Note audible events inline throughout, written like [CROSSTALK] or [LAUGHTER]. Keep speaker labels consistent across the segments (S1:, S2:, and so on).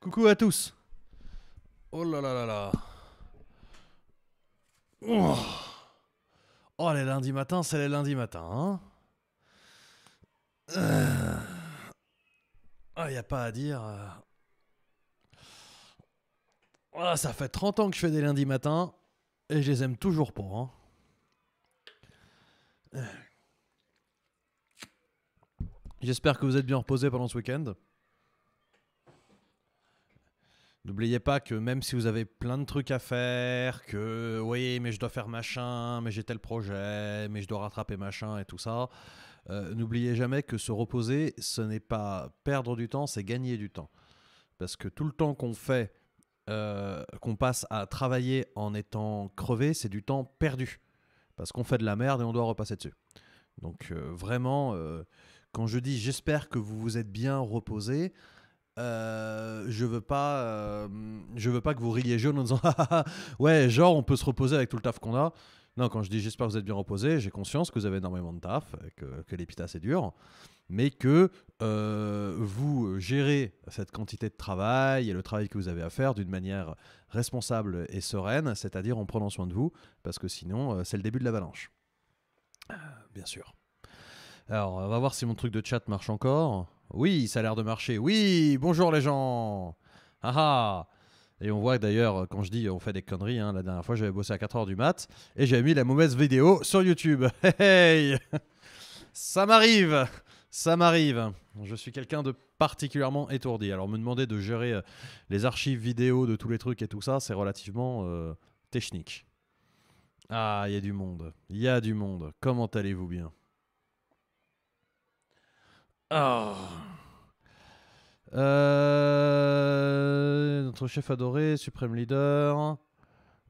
S1: Coucou à tous. Oh là là là là. Oh, oh les lundis matins, c'est les lundis matins. Hein euh. Ah, il a pas à dire. Euh. Ah, ça fait 30 ans que je fais des lundis matins et je les aime toujours pas. Hein. Euh. J'espère que vous êtes bien reposé pendant ce week-end. N'oubliez pas que même si vous avez plein de trucs à faire, que oui, mais je dois faire machin, mais j'ai tel projet, mais je dois rattraper machin et tout ça, euh, n'oubliez jamais que se reposer, ce n'est pas perdre du temps, c'est gagner du temps. Parce que tout le temps qu'on fait, euh, qu'on passe à travailler en étant crevé, c'est du temps perdu. Parce qu'on fait de la merde et on doit repasser dessus. Donc euh, vraiment quand je dis j'espère que vous vous êtes bien reposé, euh, je veux pas, euh, je veux pas que vous riez jaune en disant [LAUGHS] ah, ah, ah. ouais genre on peut se reposer avec tout le taf qu'on a. Non, quand je dis j'espère que vous êtes bien reposé, j'ai conscience que vous avez énormément de taf, que, que l'épita c'est dur, mais que euh, vous gérez cette quantité de travail et le travail que vous avez à faire d'une manière responsable et sereine, c'est-à-dire en prenant soin de vous, parce que sinon c'est le début de l'avalanche. Bien sûr. Alors, on va voir si mon truc de chat marche encore. Oui, ça a l'air de marcher. Oui, bonjour les gens. Ah, ah. Et on voit d'ailleurs, quand je dis on fait des conneries, hein, la dernière fois j'avais bossé à 4h du mat et j'avais mis la mauvaise vidéo sur YouTube. [LAUGHS] Hey, Ça m'arrive Ça m'arrive Je suis quelqu'un de particulièrement étourdi. Alors me demander de gérer euh, les archives vidéo de tous les trucs et tout ça, c'est relativement euh, technique. Ah, il y a du monde. Il y a du monde. Comment allez-vous bien Oh. Euh, notre chef adoré, suprême leader.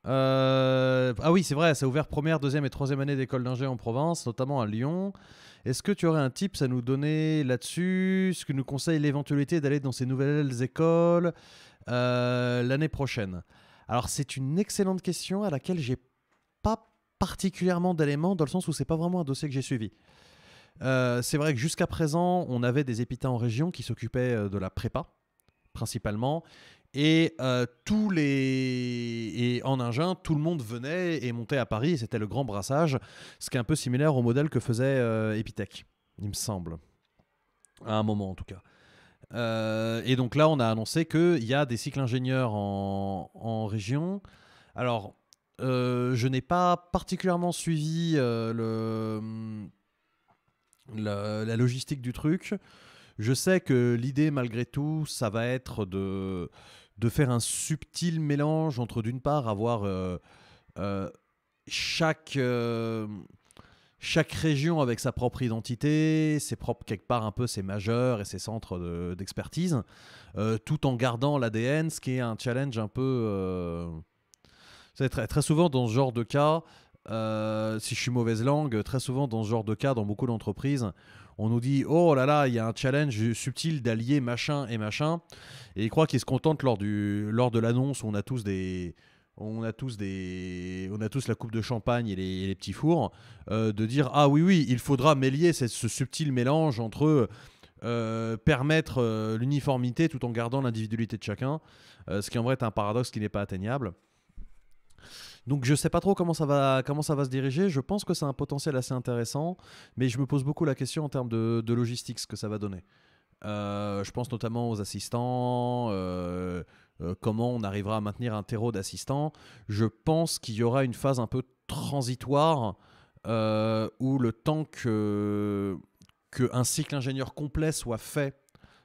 S1: Euh, ah oui, c'est vrai, ça a ouvert première, deuxième et troisième année d'école d'ingé en Provence, notamment à Lyon. Est-ce que tu aurais un tips à nous donner là-dessus Ce que nous conseille l'éventualité d'aller dans ces nouvelles écoles euh, l'année prochaine Alors, c'est une excellente question à laquelle j'ai pas particulièrement d'éléments, dans le sens où c'est pas vraiment un dossier que j'ai suivi. Euh, c'est vrai que jusqu'à présent, on avait des épitats en région qui s'occupaient euh, de la prépa, principalement. Et euh, tous les et en Ingin, tout le monde venait et montait à Paris. C'était le grand brassage, ce qui est un peu similaire au modèle que faisait Epitech, il me semble, à un moment en tout cas. et donc là, on a annoncé qu'il y a des cycles ingénieurs en, en région. Alors, je n'ai pas particulièrement suivi le la, logistique du truc. Je sais que l'idée, malgré tout, ça va être de, de faire un subtil mélange entre, d'une part, avoir euh, euh, chaque, euh, chaque région avec sa propre identité, ses propres, quelque part, un peu ses majeurs et ses centres d'expertise, tout en gardant l'ADN, ce qui est un challenge un peu. Très, très souvent, dans ce genre de cas, euh, si je suis mauvaise langue, très souvent dans ce genre de cas, dans beaucoup d'entreprises, on nous dit oh là là, il y a un challenge subtil d'allier machin et machin, et il croient qu'il se contente lors, du, lors de l'annonce où on a tous des on a tous des on a tous la coupe de champagne et les, petits fours euh, de dire ah oui oui il faudra mêler ce, subtil mélange entre euh, permettre l'uniformité tout en gardant l'individualité de chacun, ce qui en vrai est un paradoxe qui n'est pas atteignable. Donc je sais pas trop comment ça va, comment ça va se diriger. Je pense que c'est un potentiel assez intéressant, mais je me pose beaucoup la question en termes de, logistique, ce que ça va donner. Euh, je pense notamment aux assistants, euh, euh, comment on arrivera à maintenir un terreau d'assistants. Je pense qu'il y aura une phase un peu transitoire où le temps que qu'un cycle ingénieur complet soit fait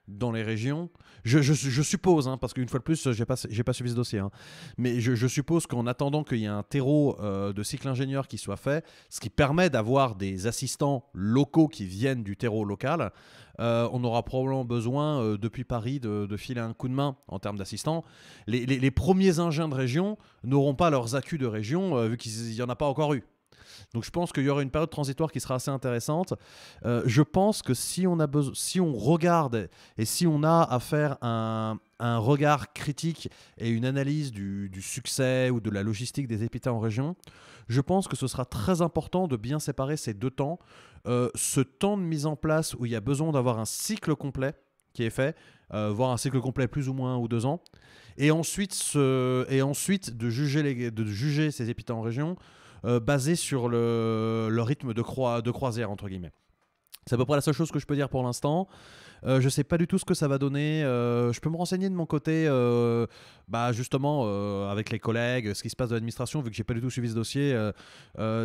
S1: dans les régions. Je, suppose, hein, parce qu'une fois de plus, j'ai pas, pas suivi ce dossier, hein. mais je, suppose qu'en attendant qu'il y ait un terreau euh, de cycle ingénieur qui soit fait, ce qui permet d'avoir des assistants locaux qui viennent du terreau local, euh, on aura probablement besoin euh, depuis Paris de, filer un coup de main en termes d'assistants. Les, premiers ingénieurs de région n'auront pas leurs accus de région vu qu'il n'y en a pas encore eu. Donc je pense qu'il y aura une période transitoire qui sera assez intéressante. Euh, je pense que si on, a si on regarde et si on a à faire un, un regard critique et une analyse du, du, succès ou de la logistique des hôpitaux en région, je pense que ce sera très important de bien séparer ces deux temps. Euh, ce temps de mise en place où il y a besoin d'avoir un cycle complet qui est fait, euh, voire un cycle complet plus ou moins ou deux ans, et ensuite, et ensuite de, juger les, de juger ces hôpitaux en région euh, basé sur le, rythme de, de croisière, entre guillemets. C'est à peu près la seule chose que je peux dire pour l'instant. Euh, je sais pas du tout ce que ça va donner. Euh, je peux me renseigner de mon côté, euh, bah justement avec les collègues, ce qui se passe de l'administration, vu que j'ai pas du tout suivi ce dossier.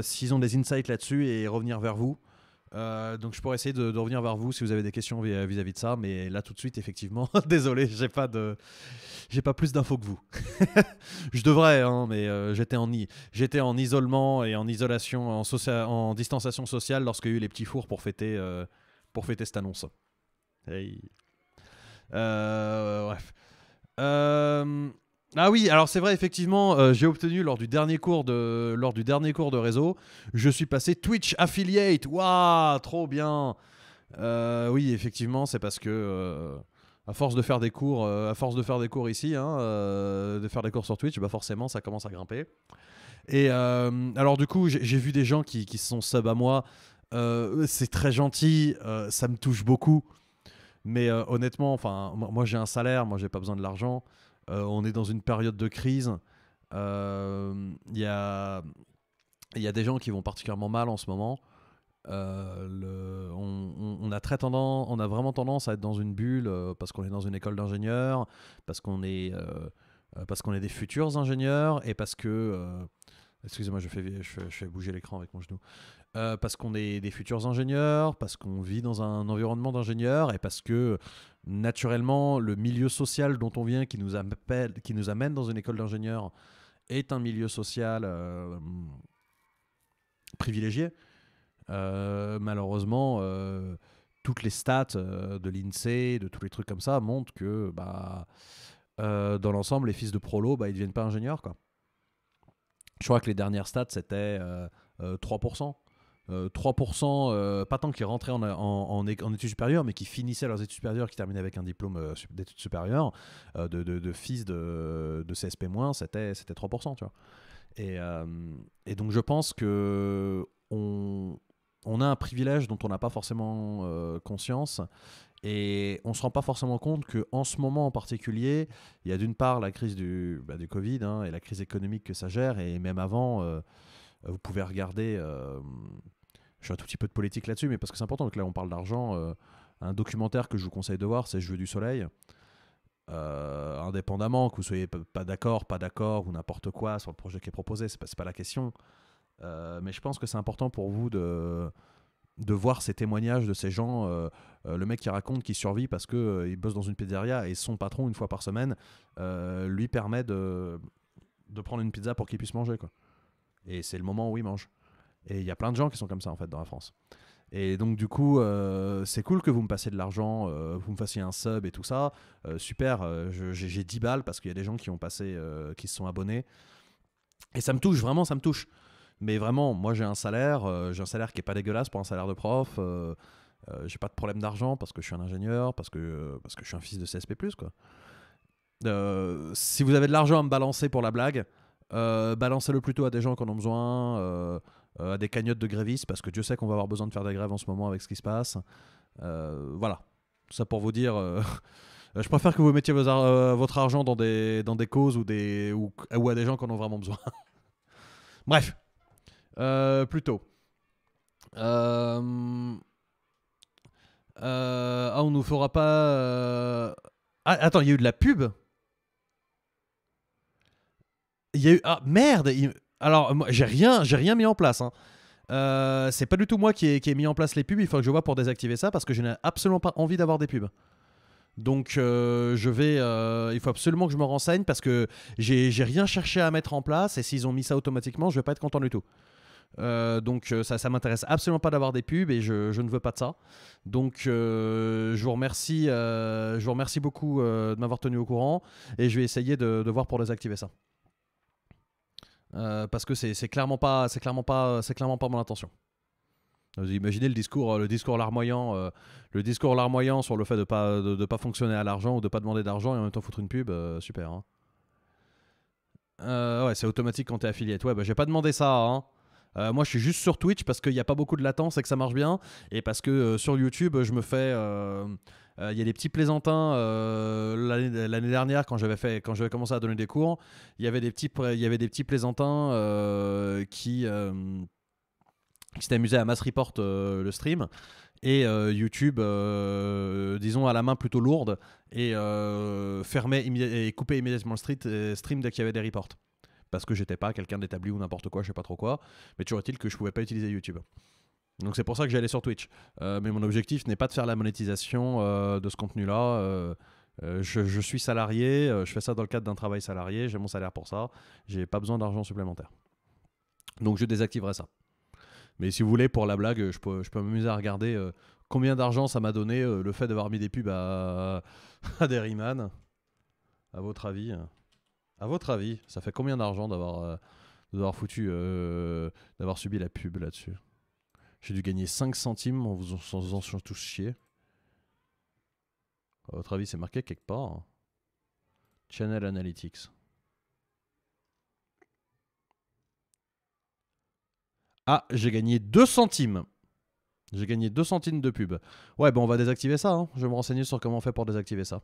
S1: S'ils ont des insights là-dessus et revenir vers vous. Euh, donc je pourrais essayer de, revenir vers vous si vous avez des questions vis-à-vis de ça, mais là tout de suite effectivement, [LAUGHS] désolé, j'ai pas de, j'ai pas plus d'infos que vous. [LAUGHS] je devrais, hein, mais euh, j'étais en j'étais en isolement et en isolation, en, en distanciation sociale lorsque y a eu les petits fours pour fêter, euh, pour fêter cette annonce. Hey. bref. Ah oui, alors c'est vrai, effectivement, euh, j'ai obtenu lors du, dernier cours de, lors du dernier cours de réseau, je suis passé Twitch Affiliate. Waouh, trop bien euh, Oui, effectivement, c'est parce que, euh, à force de faire des cours, à force de faire des cours ici, hein, de faire des cours sur Twitch, bah forcément, ça commence à grimper. Et alors, du coup, j'ai vu des gens qui, qui sont sub à moi. c'est très gentil, ça me touche beaucoup. Mais honnêtement, enfin, moi j'ai un salaire, moi j'ai pas besoin de l'argent. Euh, on est dans une période de crise. Il euh, y a, des gens qui vont particulièrement mal en ce moment. Euh, on, a très tendance, on a vraiment tendance à être dans une bulle parce qu'on est dans une école d'ingénieurs, parce qu'on est, est des futurs ingénieurs et parce que, excusez-moi, je fais, je fais bouger l'écran avec mon genou, euh, parce qu'on est des futurs ingénieurs, parce qu'on vit dans un environnement d'ingénieurs et parce que naturellement le milieu social dont on vient, qui nous, appelle, qui nous amène dans une école d'ingénieurs, est un milieu social euh, privilégié. Euh, malheureusement, toutes les stats de l'INSEE, de tous les trucs comme ça montrent que bah, dans l'ensemble, les fils de prolo, bah, ils ne deviennent pas ingénieurs. Je crois que les dernières stats, c'était 3%. 3%, euh, euh, pas tant qui rentraient en, en, études supérieures, mais qui finissaient leurs études supérieures, qui terminaient avec un diplôme euh, d'études supérieures, de, fils de, de CSP-, c'était 3%, tu vois. Et, donc je pense que on, a un privilège dont on n'a pas forcément conscience et on ne se rend pas forcément compte qu'en ce moment en particulier, il y a d'une part la crise du, bah, du Covid hein, et la crise économique que ça gère, et même avant, vous pouvez regarder, je suis un tout petit peu de politique là-dessus, mais parce que c'est important. Donc là, on parle d'argent. Euh, un documentaire que je vous conseille de voir, c'est Jeux du Soleil. Euh, indépendamment que vous soyez pas d'accord, pas d'accord ou n'importe quoi sur le projet qui est proposé, c'est pas, pas la question. Euh, mais je pense que c'est important pour vous de, de voir ces témoignages de ces gens. le mec qui raconte qu'il survit parce qu'il il bosse dans une pizzeria et son patron, une fois par semaine, lui permet de, de prendre une pizza pour qu'il puisse manger. Quoi. Et c'est le moment où il mange. Et il y a plein de gens qui sont comme ça, en fait, dans la France. Et donc, du coup, euh, c'est cool que vous me passiez de l'argent, euh, vous me fassiez un sub et tout ça. Euh, super, j'ai 10 balles parce qu'il y a des gens qui ont passé, qui se sont abonnés. Et ça me touche, vraiment, ça me touche. Mais vraiment, moi, j'ai un salaire, j'ai un salaire qui est pas dégueulasse pour un salaire de prof. j'ai pas de problème d'argent parce que je suis un ingénieur, parce que, parce que je suis un fils de CSP, quoi. si vous avez de l'argent à me balancer pour la blague, balancez-le plutôt à des gens qui en ont besoin euh, à des cagnottes de grévistes, parce que Dieu sait qu'on va avoir besoin de faire des grèves en ce moment avec ce qui se passe. Euh, voilà, ça pour vous dire. Euh, [LAUGHS] je préfère que vous mettiez votre argent dans des, causes ou, à des gens qui en ont vraiment besoin. [LAUGHS] Bref, plutôt. Ah, on nous fera pas. Ah, attends, il y a eu de la pub. Il y a eu. Ah, merde! Alors, j'ai rien, j'ai rien mis en place. Hein. Euh, c'est pas du tout moi qui ai, mis en place les pubs. Il faut que je vois pour désactiver ça parce que je n'ai absolument pas envie d'avoir des pubs. Donc euh, je vais, euh, il faut absolument que je me renseigne parce que j'ai, rien cherché à mettre en place et s'ils ont mis ça automatiquement, je vais pas être content du tout. donc ça, ça m'intéresse absolument pas d'avoir des pubs et je, ne veux pas de ça. Donc je vous remercie, je vous remercie beaucoup de m'avoir tenu au courant et je vais essayer de voir pour désactiver ça. Euh, parce que c'est clairement pas c'est clairement pas c'est clairement pas mon intention. Vous imaginez le discours euh, le discours larmoyant euh, le discours larmoyant sur le fait de pas de, pas fonctionner à l'argent ou de pas demander d'argent et en même temps foutre une pub, super. Hein. ouais, c'est automatique quand t'es affiliate. Ouais, bah, j'ai pas demandé ça. Hein. moi, je suis juste sur Twitch parce qu'il n'y a pas beaucoup de latence et que ça marche bien. Et parce que sur YouTube, je me fais. Euh, il y a des petits plaisantins. Euh, l'année dernière, quand j'avais fait, quand j'avais commencé à donner des cours, il y avait des petits, il y avait des petits plaisantins euh, qui qui s'est à Mass Report le stream et YouTube, disons à la main plutôt lourde et fermait et coupait immédiatement le street, stream dès qu'il y avait des reports parce que j'étais pas quelqu'un d'établi ou n'importe quoi, je sais pas trop quoi, mais toujours est-il que je pouvais pas utiliser YouTube. Donc c'est pour ça que j'allais sur Twitch. Euh, mais mon objectif n'est pas de faire la monétisation euh, de ce contenu-là. Euh, je, suis salarié, je fais ça dans le cadre d'un travail salarié, j'ai mon salaire pour ça, j'ai pas besoin d'argent supplémentaire. Donc je désactiverai ça. Mais si vous voulez, pour la blague, je peux, je peux m'amuser à regarder combien d'argent ça m'a donné le fait d'avoir mis des pubs à, [LAUGHS] à Derryman. À votre avis À votre avis, ça fait combien d'argent d'avoir foutu, d'avoir subi la pub là-dessus. J'ai dû gagner 5 centimes en vous en faisant tous chier. À votre avis, c'est marqué quelque part hein. Channel Analytics. Ah, j'ai gagné 2 centimes. J'ai gagné 2 centimes de pub. Ouais, bon, on va désactiver ça. Hein. Je vais me renseigner sur comment on fait pour désactiver ça.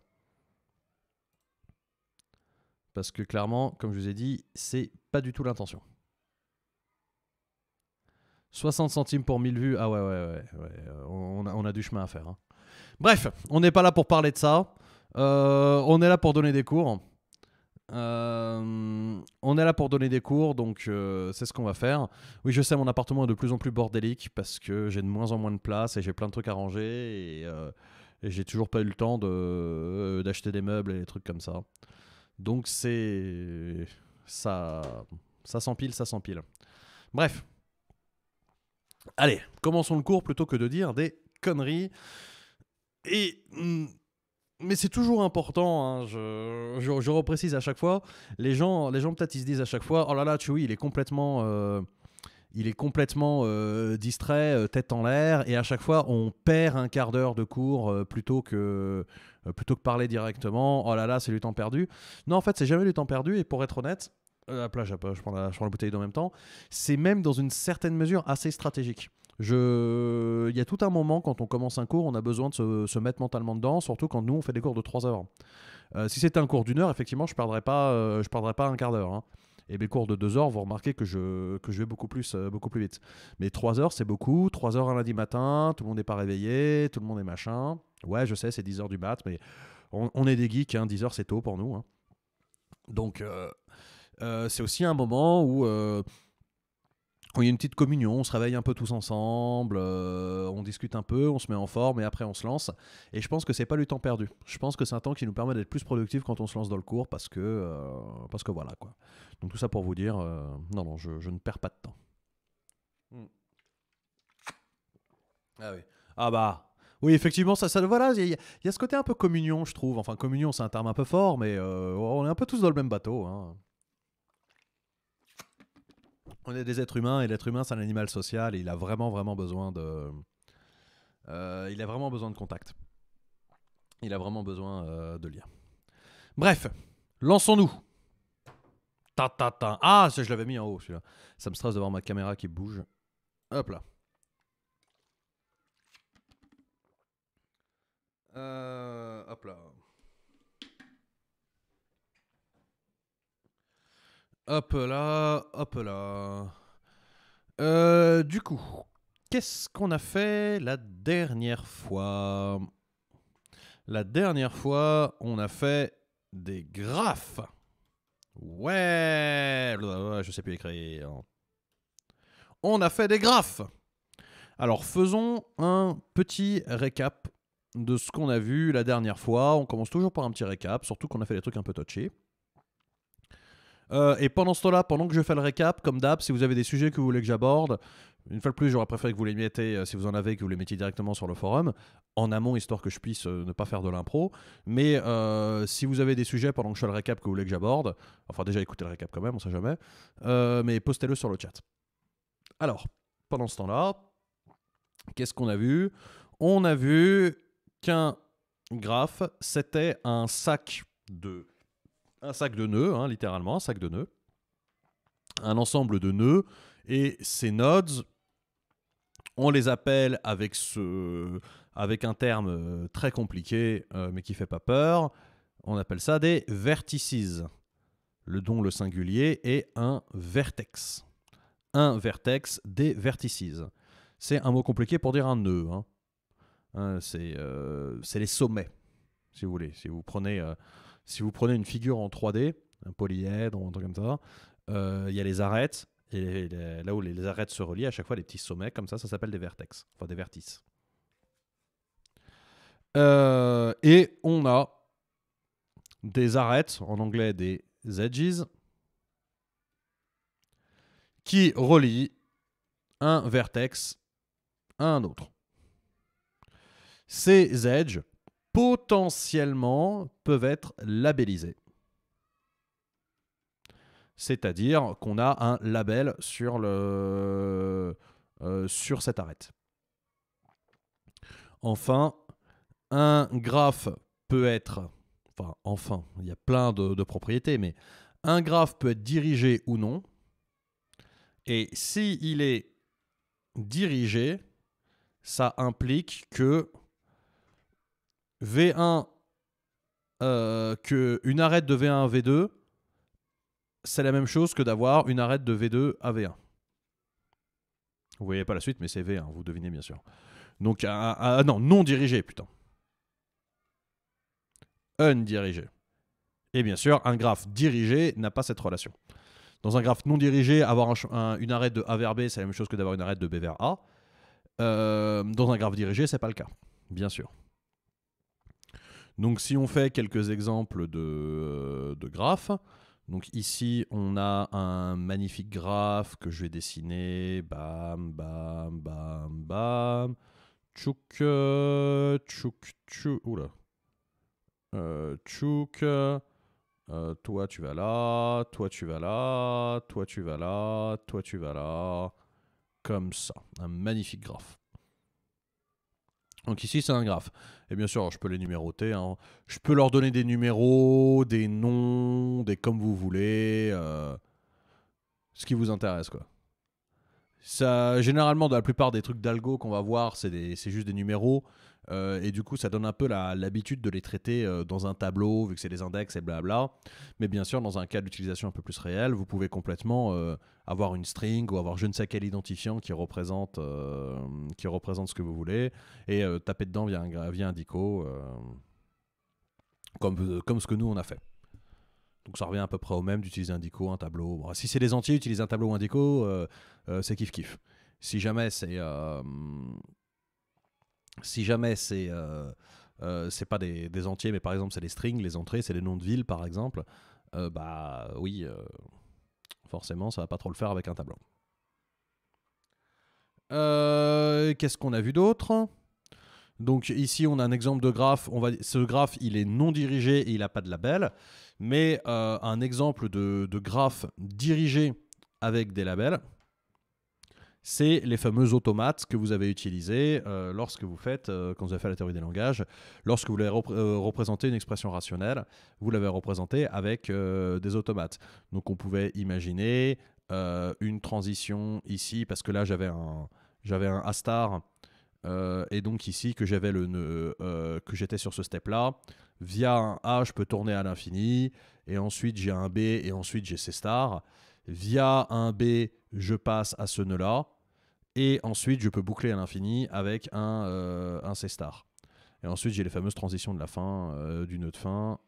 S1: Parce que clairement, comme je vous ai dit, c'est pas du tout l'intention. 60 centimes pour 1000 vues. Ah ouais, ouais, ouais. On, a, du chemin à faire. Hein. Bref, on n'est pas là pour parler de ça. Euh, on est là pour donner des cours. Euh, on est là pour donner des cours, donc euh, c'est ce qu'on va faire. Oui, je sais, mon appartement est de plus en plus bordélique parce que j'ai de moins en moins de place et j'ai plein de trucs à ranger et, j'ai toujours pas eu le temps d'acheter des meubles et des trucs comme ça. Donc c'est ça, ça s'empile, ça s'empile. Bref, Allez, commençons le cours plutôt que de dire des conneries. Et. Mm, mais c'est toujours important, hein, je, je, reprécise à chaque fois. Les gens, les gens peut-être, ils se disent à chaque fois Oh là là, Chewie, il est complètement. Euh, il est complètement euh, distrait, euh, tête en l'air, et à chaque fois on perd un quart d'heure de cours plutôt que plutôt que parler directement. Oh là là, c'est du temps perdu. Non, en fait, c'est jamais du temps perdu. Et pour être honnête, la plage, je prends la, je prends la bouteille en même temps, c'est même dans une certaine mesure assez stratégique. Je... Il y a tout un moment, quand on commence un cours, on a besoin de se, se mettre mentalement dedans, surtout quand nous, on fait des cours de 3 heures. Euh, si c'était un cours d'une heure, effectivement, je ne perdrais, pas, euh, je pas un quart d'heure. Hein. Et mes cours de 2 heures, vous remarquez que je, que je vais beaucoup plus, euh, beaucoup plus vite. Mais 3 heures, c'est beaucoup. 3 heures un lundi matin, tout le monde n'est pas réveillé, tout le monde est machin. Ouais, je sais, c'est 10 heures du mat, mais on, est des geeks, hein. 10 heures, c'est tôt pour nous. Hein. Donc... Euh, c'est aussi un moment où il euh, y a une petite communion, on se réveille un peu tous ensemble, euh, on discute un peu, on se met en forme et après on se lance. Et je pense que c'est pas du temps perdu. Je pense que c'est un temps qui nous permet d'être plus productif quand on se lance dans le cours parce que, parce que voilà quoi. Donc tout ça pour vous dire, non, non, je, ne perds pas de temps. Hmm. Ah oui. Ah bah. Oui, effectivement, ça, ça voilà, il y, y, a ce côté un peu communion, je trouve. Enfin, communion, c'est un terme un peu fort, mais on est un peu tous dans le même bateau. Hein on est des êtres humains et l'être humain c'est un animal social et il a vraiment vraiment besoin de euh, il a vraiment besoin de contact il a vraiment besoin euh, de lien bref lançons-nous ta ta ta ah je l'avais mis en haut celui-là ça me stresse d'avoir ma caméra qui bouge hop là euh, hop là Hop là, hop là. Euh, du coup, qu'est-ce qu'on a fait la dernière fois La dernière fois, on a fait des graphes. Ouais, je sais plus écrire. On a fait des graphes. Alors faisons un petit récap de ce qu'on a vu la dernière fois. On commence toujours par un petit récap, surtout qu'on a fait des trucs un peu touchés. Euh, et pendant ce temps-là, pendant que je fais le récap, comme d'hab, si vous avez des sujets que vous voulez que j'aborde, une fois de plus, j'aurais préféré que vous les mettez, euh, si vous en avez, que vous les mettiez directement sur le forum, en amont, histoire que je puisse euh, ne pas faire de l'impro. Mais si vous avez des sujets pendant que je fais le récap que vous voulez que j'aborde, enfin déjà écoutez le récap quand même, on sait jamais, mais postez-le sur le chat. Alors, pendant ce temps-là, qu'est-ce qu'on a vu On a vu qu'un graphe, c'était un sac de un sac de nœuds, hein, littéralement, un sac de nœuds, un ensemble de nœuds, et ces nodes, on les appelle avec, ce, avec un terme euh, très compliqué, euh, mais qui ne fait pas peur, on appelle ça des vertices, le don, le singulier est un vertex. Un vertex, des vertices. C'est un mot compliqué pour dire un nœud. Hein. Euh, c'est les sommets, si vous voulez. Si vous prenez... Si vous prenez une figure en 3D, un polyèdre ou un truc comme ça, euh, il y a les arêtes, et là où les, arêtes se relient, à chaque fois, les petits sommets, comme ça, ça s'appelle des vertex, enfin des vertices. Euh, et on a des arêtes, en anglais des edges, qui relient un vertex à un autre. Ces edges potentiellement peuvent être labellisés. C'est-à-dire qu'on a un label sur, le, euh, sur cette arête. Enfin, un graphe peut être, enfin, enfin, il y a plein de, propriétés, mais un graphe peut être dirigé ou non. Et s'il il est dirigé, ça implique que V1, qu'une euh, que une arête de V1 à V2, c'est la même chose que d'avoir une arête de V2 à V1. Vous voyez pas la suite, mais c'est V1, vous devinez bien sûr. Donc, ah, ah, ah, non, non dirigé, putain. dirigé Et bien sûr, un graphe dirigé n'a pas cette relation. Dans un graphe non dirigé, avoir une arête de A vers B, c'est la même chose que d'avoir une arête de B vers A. Euh, dans un graphe dirigé, c'est pas le cas, bien sûr. Donc si on fait quelques exemples euh, de, graphes, donc ici, on a un magnifique graphe que je vais dessiner. Bam, bam, bam, bam. Tchouk, euh, tchouk, tchouk. Oula. Euh, tchouk. Euh, toi, tu vas là. Toi, tu vas là. Toi, tu vas là. Toi, tu vas là. Comme ça. Un magnifique graphe. Donc ici, c'est un graphe. Et bien sûr, je peux les numéroter. Hein. Je peux leur donner des numéros, des noms, des comme vous voulez. Euh, ce qui vous intéresse, quoi. Ça, généralement, dans la plupart des trucs d'algo qu'on va voir, c'est juste des numéros. Euh, et du coup, ça donne un peu l'habitude de les traiter euh, dans un tableau, vu que c'est des index et blabla. Mais bien sûr, dans un cas d'utilisation un peu plus réel, vous pouvez complètement euh, avoir une string ou avoir je ne sais quel identifiant qui représente, qui représente ce que vous voulez et taper dedans via un, via un comme, comme ce que nous on a fait. Donc ça revient à peu près au même d'utiliser un dico, un tableau. si c'est des entiers, utiliser un tableau ou un dico, c'est kiff kiff. Si jamais c'est si jamais c'est euh, euh, c'est pas des, entiers, mais par exemple c'est des strings, les entrées, c'est les noms de villes par exemple, euh, bah oui, forcément ça va pas trop le faire avec un tableau. Qu'est-ce qu'on a vu d'autre donc ici, on a un exemple de graphe. On va, ce graphe, il est non dirigé et il n'a pas de label. Mais un exemple de, de, graphe dirigé avec des labels, c'est les fameux automates que vous avez utilisés euh, lorsque vous faites, euh, quand vous avez fait la théorie des langages, lorsque vous voulez euh, représenter une expression rationnelle, vous l'avez représentée avec des automates. Donc on pouvait imaginer une transition ici, parce que là j'avais un, j'avais un A-star. et donc ici que j'avais le que j'étais sur ce step là via un A je peux tourner à l'infini et ensuite j'ai un B et ensuite j'ai C star via un B je passe à ce nœud là et ensuite, je peux boucler à l'infini avec euh, un, C-star. Et ensuite, j'ai les fameuses transitions de la fin, du nœud de fin,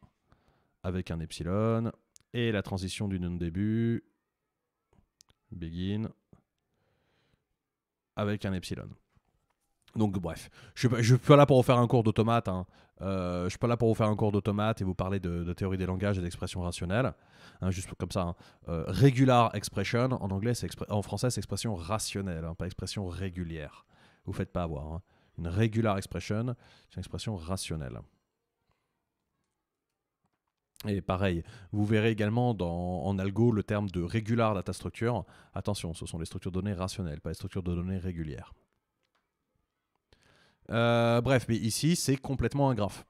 S1: avec un epsilon, et la transition du nœud de début, begin, avec un epsilon. Donc bref, je ne suis pas là pour refaire faire un cours d'automate, hein, euh, je suis pas là pour vous faire un cours d'automate et vous parler de, théorie des langages et d'expression rationnelle. Hein, juste comme ça, hein. euh, regular expression, en, anglais, en français, c'est expression rationnelle, hein, pas expression régulière. Vous faites pas avoir. Une regular expression, c'est une expression rationnelle. Et pareil, vous verrez également dans, en algo le terme de regular data structure. Attention, ce sont les structures de données rationnelles, pas les structures de données régulières. Euh, bref, mais ici, c'est complètement un graphe.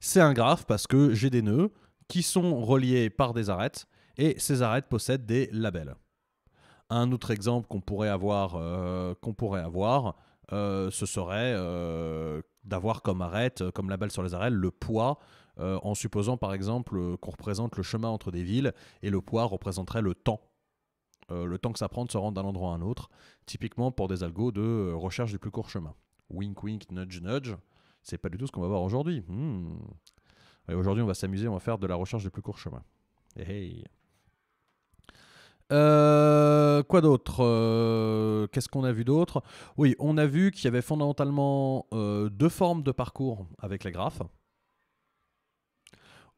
S1: C'est un graphe parce que j'ai des nœuds qui sont reliés par des arêtes et ces arêtes possèdent des labels. Un autre exemple qu'on pourrait avoir, euh, pourrait avoir euh, ce serait d'avoir comme arête, comme label sur les arêtes, le poids, en supposant par exemple qu'on représente le chemin entre des villes et le poids représenterait le temps. le temps que ça prend de se rendre d'un endroit à un autre, typiquement pour des algos de recherche du plus court chemin wink wink, nudge nudge, c'est pas du tout ce qu'on va voir aujourd'hui. Hmm. aujourd'hui, on va s'amuser, on va faire de la recherche du plus court chemin. Eh, euh, quoi d'autre euh, Qu'est-ce qu'on a vu d'autre Oui, on a vu qu'il y avait fondamentalement euh, deux formes de parcours avec les graphes.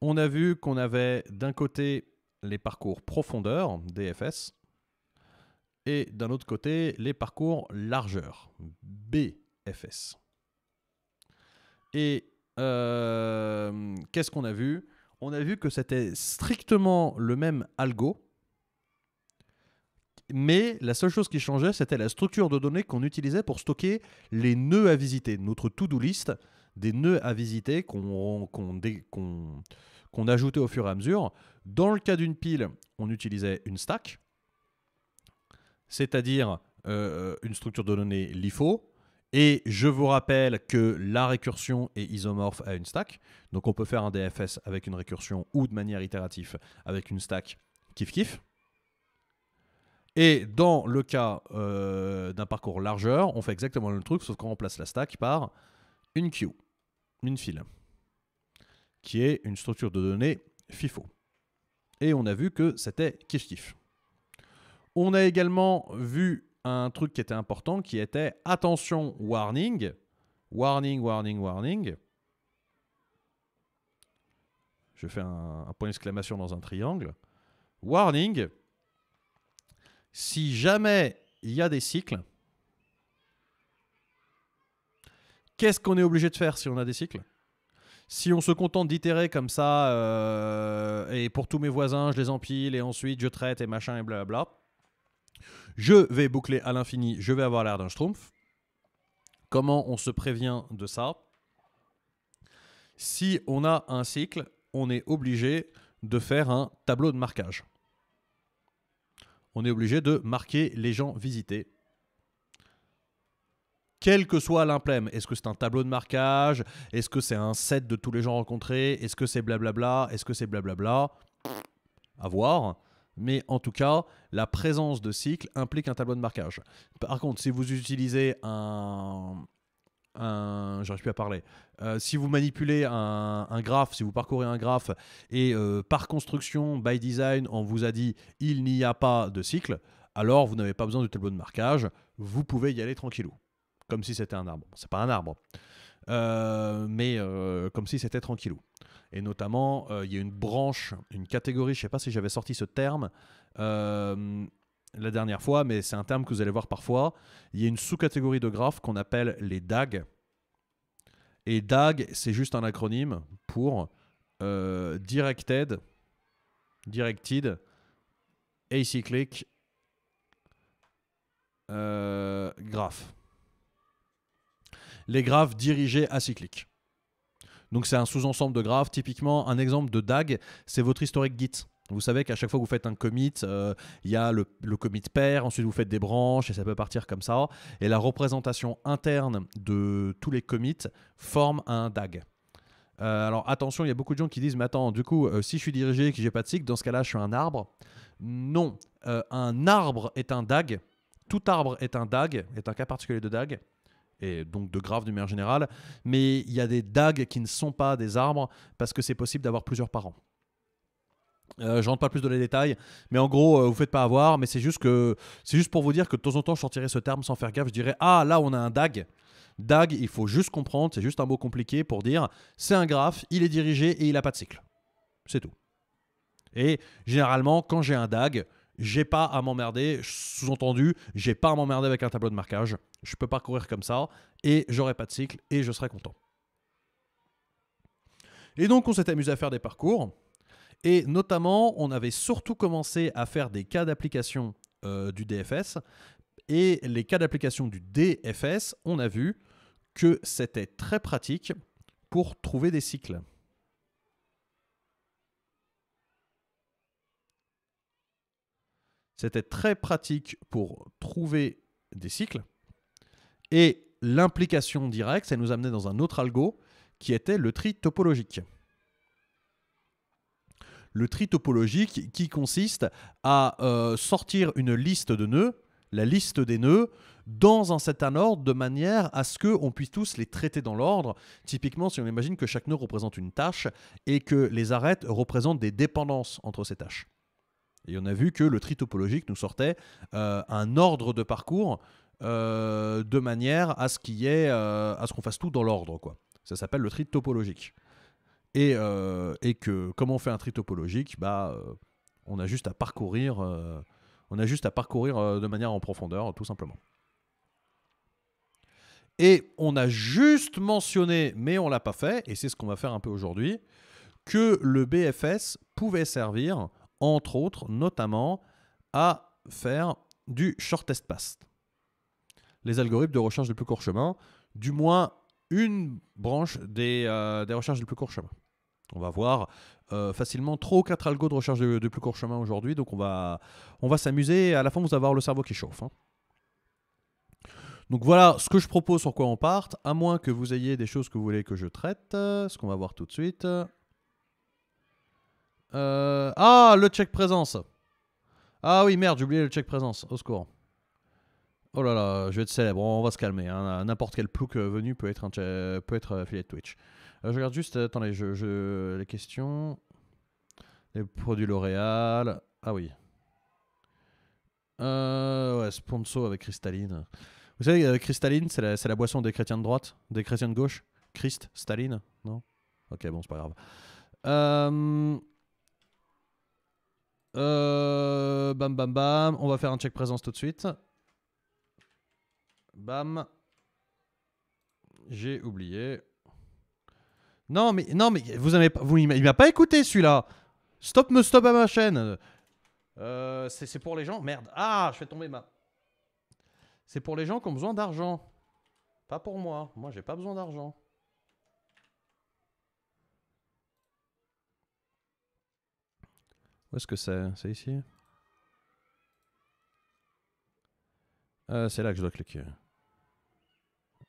S1: On a vu qu'on avait d'un côté les parcours profondeur, DFS, et d'un autre côté les parcours largeur, B, et euh, qu'est-ce qu'on a vu On a vu que c'était strictement le même algo, mais la seule chose qui changeait, c'était la structure de données qu'on utilisait pour stocker les nœuds à visiter, notre to-do list des nœuds à visiter qu'on ajoutait au fur et à mesure. Dans le cas d'une pile, on utilisait une stack, c'est-à-dire euh, une structure de données LIFO, et je vous rappelle que la récursion est isomorphe à une stack. Donc on peut faire un DFS avec une récursion ou de manière itérative avec une stack kiff-kiff. Et dans le cas euh, d'un parcours largeur, on fait exactement le même truc, sauf qu'on remplace la stack par une queue, une file, qui est une structure de données FIFO. Et on a vu que c'était kiff-kiff. On a également vu un truc qui était important qui était attention, warning, warning, warning, warning. Je fais un, point d'exclamation dans un triangle. Warning, si jamais il y a des cycles, qu'est-ce qu'on est obligé de faire si on a des cycles si on se contente d'itérer comme ça, euh, et pour tous mes voisins, je les empile, et ensuite je traite, et machin, et blablabla, je vais boucler à l'infini, je vais avoir l'air d'un schtroumpf. Comment on se prévient de ça Si on a un cycle, on est obligé de faire un tableau de marquage. On est obligé de marquer les gens visités quel que soit l'implème. Est-ce que c'est un tableau de marquage Est-ce que c'est un set de tous les gens rencontrés Est-ce que c'est blablabla Est-ce que c'est blablabla À voir mais en tout cas, la présence de cycles implique un tableau de marquage. Par contre, si vous utilisez un, un, j'arrive plus à parler. Euh, si vous manipulez un, graphe, si vous parcourez un graphe et euh, par construction, by design, on vous a dit il n'y a pas de cycle, alors vous n'avez pas besoin du tableau de marquage, vous pouvez y aller tranquillou, comme si c'était un arbre. n'est pas un arbre, euh, mais comme si c'était tranquillou. Et notamment, euh, il y a une branche, une catégorie, je ne sais pas si j'avais sorti ce terme euh, la dernière fois, mais c'est un terme que vous allez voir parfois. Il y a une sous-catégorie de graphes qu'on appelle les DAG. Et DAG, c'est juste un acronyme pour euh, Directed, Directed, Acyclic, Graph. Les graphes dirigés acycliques. Donc c'est un sous-ensemble de graphes. Typiquement, un exemple de DAG, c'est votre historique Git. Vous savez qu'à chaque fois que vous faites un commit, euh, il y a le, commit pair, ensuite vous faites des branches et ça peut partir comme ça. Et la représentation interne de tous les commits forme un DAG. Euh, alors attention, il y a beaucoup de gens qui disent, mais attends, du coup, euh, si je suis dirigé et que j'ai pas de cycle, dans ce cas-là, je suis un arbre. Non, un arbre est un DAG. Tout arbre est un DAG, est un cas particulier de DAG et donc de graphe d'une manière générale, mais il y a des dagues qui ne sont pas des arbres parce que c'est possible d'avoir plusieurs parents. Euh, je rentre pas plus dans les détails, mais en gros, euh, vous ne faites pas avoir, mais c'est juste que c'est juste pour vous dire que de temps en temps, je sortirai ce terme sans faire gaffe, je dirais ah là on a un dag. Dag, il faut juste comprendre, c'est juste un mot compliqué pour dire c'est un graphe, il est dirigé et il a pas de cycle. C'est tout. Et généralement, quand j'ai un dag, j'ai pas à m'emmerder, sous-entendu, j'ai pas à m'emmerder avec un tableau de marquage, je peux parcourir comme ça, et j'aurai pas de cycle, et je serai content. Et donc on s'est amusé à faire des parcours, et notamment on avait surtout commencé à faire des cas d'application euh, du DFS, et les cas d'application du DFS, on a vu que c'était très pratique pour trouver des cycles. C'était très pratique pour trouver des cycles. Et l'implication directe, ça nous amenait dans un autre algo qui était le tri topologique. Le tri topologique qui consiste à euh, sortir une liste de nœuds, la liste des nœuds, dans un certain ordre de manière à ce qu'on puisse tous les traiter dans l'ordre. Typiquement, si on imagine que chaque nœud représente une tâche et que les arêtes représentent des dépendances entre ces tâches. Et on a vu que le tri topologique nous sortait euh, un ordre de parcours euh, de manière à ce qu'il ait, euh, à ce qu'on fasse tout dans l'ordre. Quoi. Ça s'appelle le tri topologique. Et, et que comment on fait un tri topologique bah, On a juste à parcourir, on a juste à parcourir de manière en profondeur, tout simplement. Et on a juste mentionné, mais on ne l'a pas fait, et c'est ce qu'on va faire un peu aujourd'hui, que le BFS pouvait servir entre autres, notamment, à faire du shortest path. Les algorithmes de recherche du plus court chemin, du moins une branche des, euh, recherches du plus court chemin. On va voir euh, facilement facilement ou quatre algos de recherche de, plus court chemin aujourd'hui, donc on va, on va s'amuser. À la fin, vous allez avoir le cerveau qui chauffe. Hein. Donc voilà ce que je propose sur quoi on parte, à moins que vous ayez des choses que vous voulez que je traite, ce qu'on va voir tout de suite. Euh, ah, le check présence. Ah oui, merde, j'ai oublié le check présence. Au secours. Oh là là, je vais être célèbre, on va se calmer. Hein. N'importe quel plouc euh, venu peut être, peut être euh, affilié Twitch. je regarde juste, attendez, je, les questions. Les produits L'Oréal. Ah oui. Euh, ouais, Sponso avec Cristaline. Vous savez, euh, c'est la, la, boisson des chrétiens de droite, des chrétiens de gauche. Christ, Staline, non Ok, bon, c'est pas grave. Euh, euh, bam, bam, bam. On va faire un check présence tout de suite. Bam. J'ai oublié. Non, mais, non, mais vous avez, vous, il m'a pas écouté celui-là. Stop me stop à ma chaîne. Euh, c'est pour les gens. Merde. Ah, je fais tomber ma. C'est pour les gens qui ont besoin d'argent. Pas pour moi. Moi, j'ai pas besoin d'argent. ce que c'est ici euh, C'est là que je dois cliquer.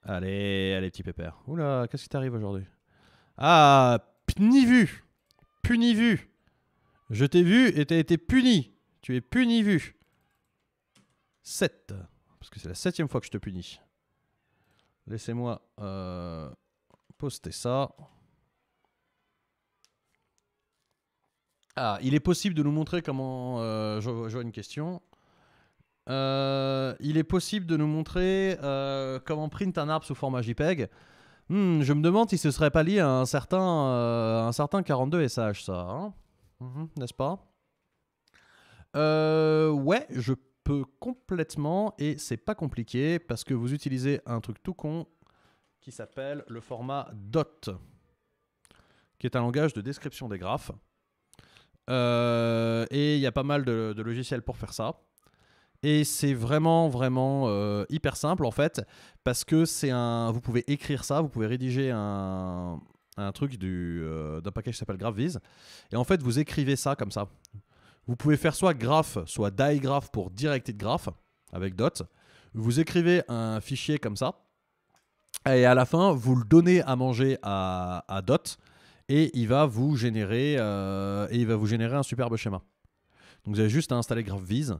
S1: Allez, allez, petit pépère. Oula, qu'est-ce qui t'arrive aujourd'hui Ah, puni vu Puni vu Je t'ai vu et t'as été puni Tu es puni vu 7. Parce que c'est la septième fois que je te punis. Laissez-moi euh, poster ça. Ah, il est possible de nous montrer comment. Euh, je, vois une question. Euh, il est possible de nous montrer euh, comment print un arbre sous format JPEG. Hmm, je me demande si ce serait pas lié à un certain, un certain 42 SH, ça. Hein. Mhm, n'est-ce pas Ouais, je peux complètement et c'est pas compliqué parce que vous utilisez un truc tout con qui s'appelle le format DOT, qui est un langage de description des graphes. Euh, et il y a pas mal de, logiciels pour faire ça. Et c'est vraiment, vraiment euh, hyper simple en fait, parce que c'est un. Vous pouvez écrire ça, vous pouvez rédiger un, truc euh, d'un du, package qui s'appelle GraphViz. Et en fait, vous écrivez ça comme ça. Vous pouvez faire soit graph, soit digraph pour directed graph avec dot. Vous écrivez un fichier comme ça. Et à la fin, vous le donnez à manger à dot et il va vous générer euh, et il va vous générer un superbe schéma. Donc vous avez juste à installer GraphViz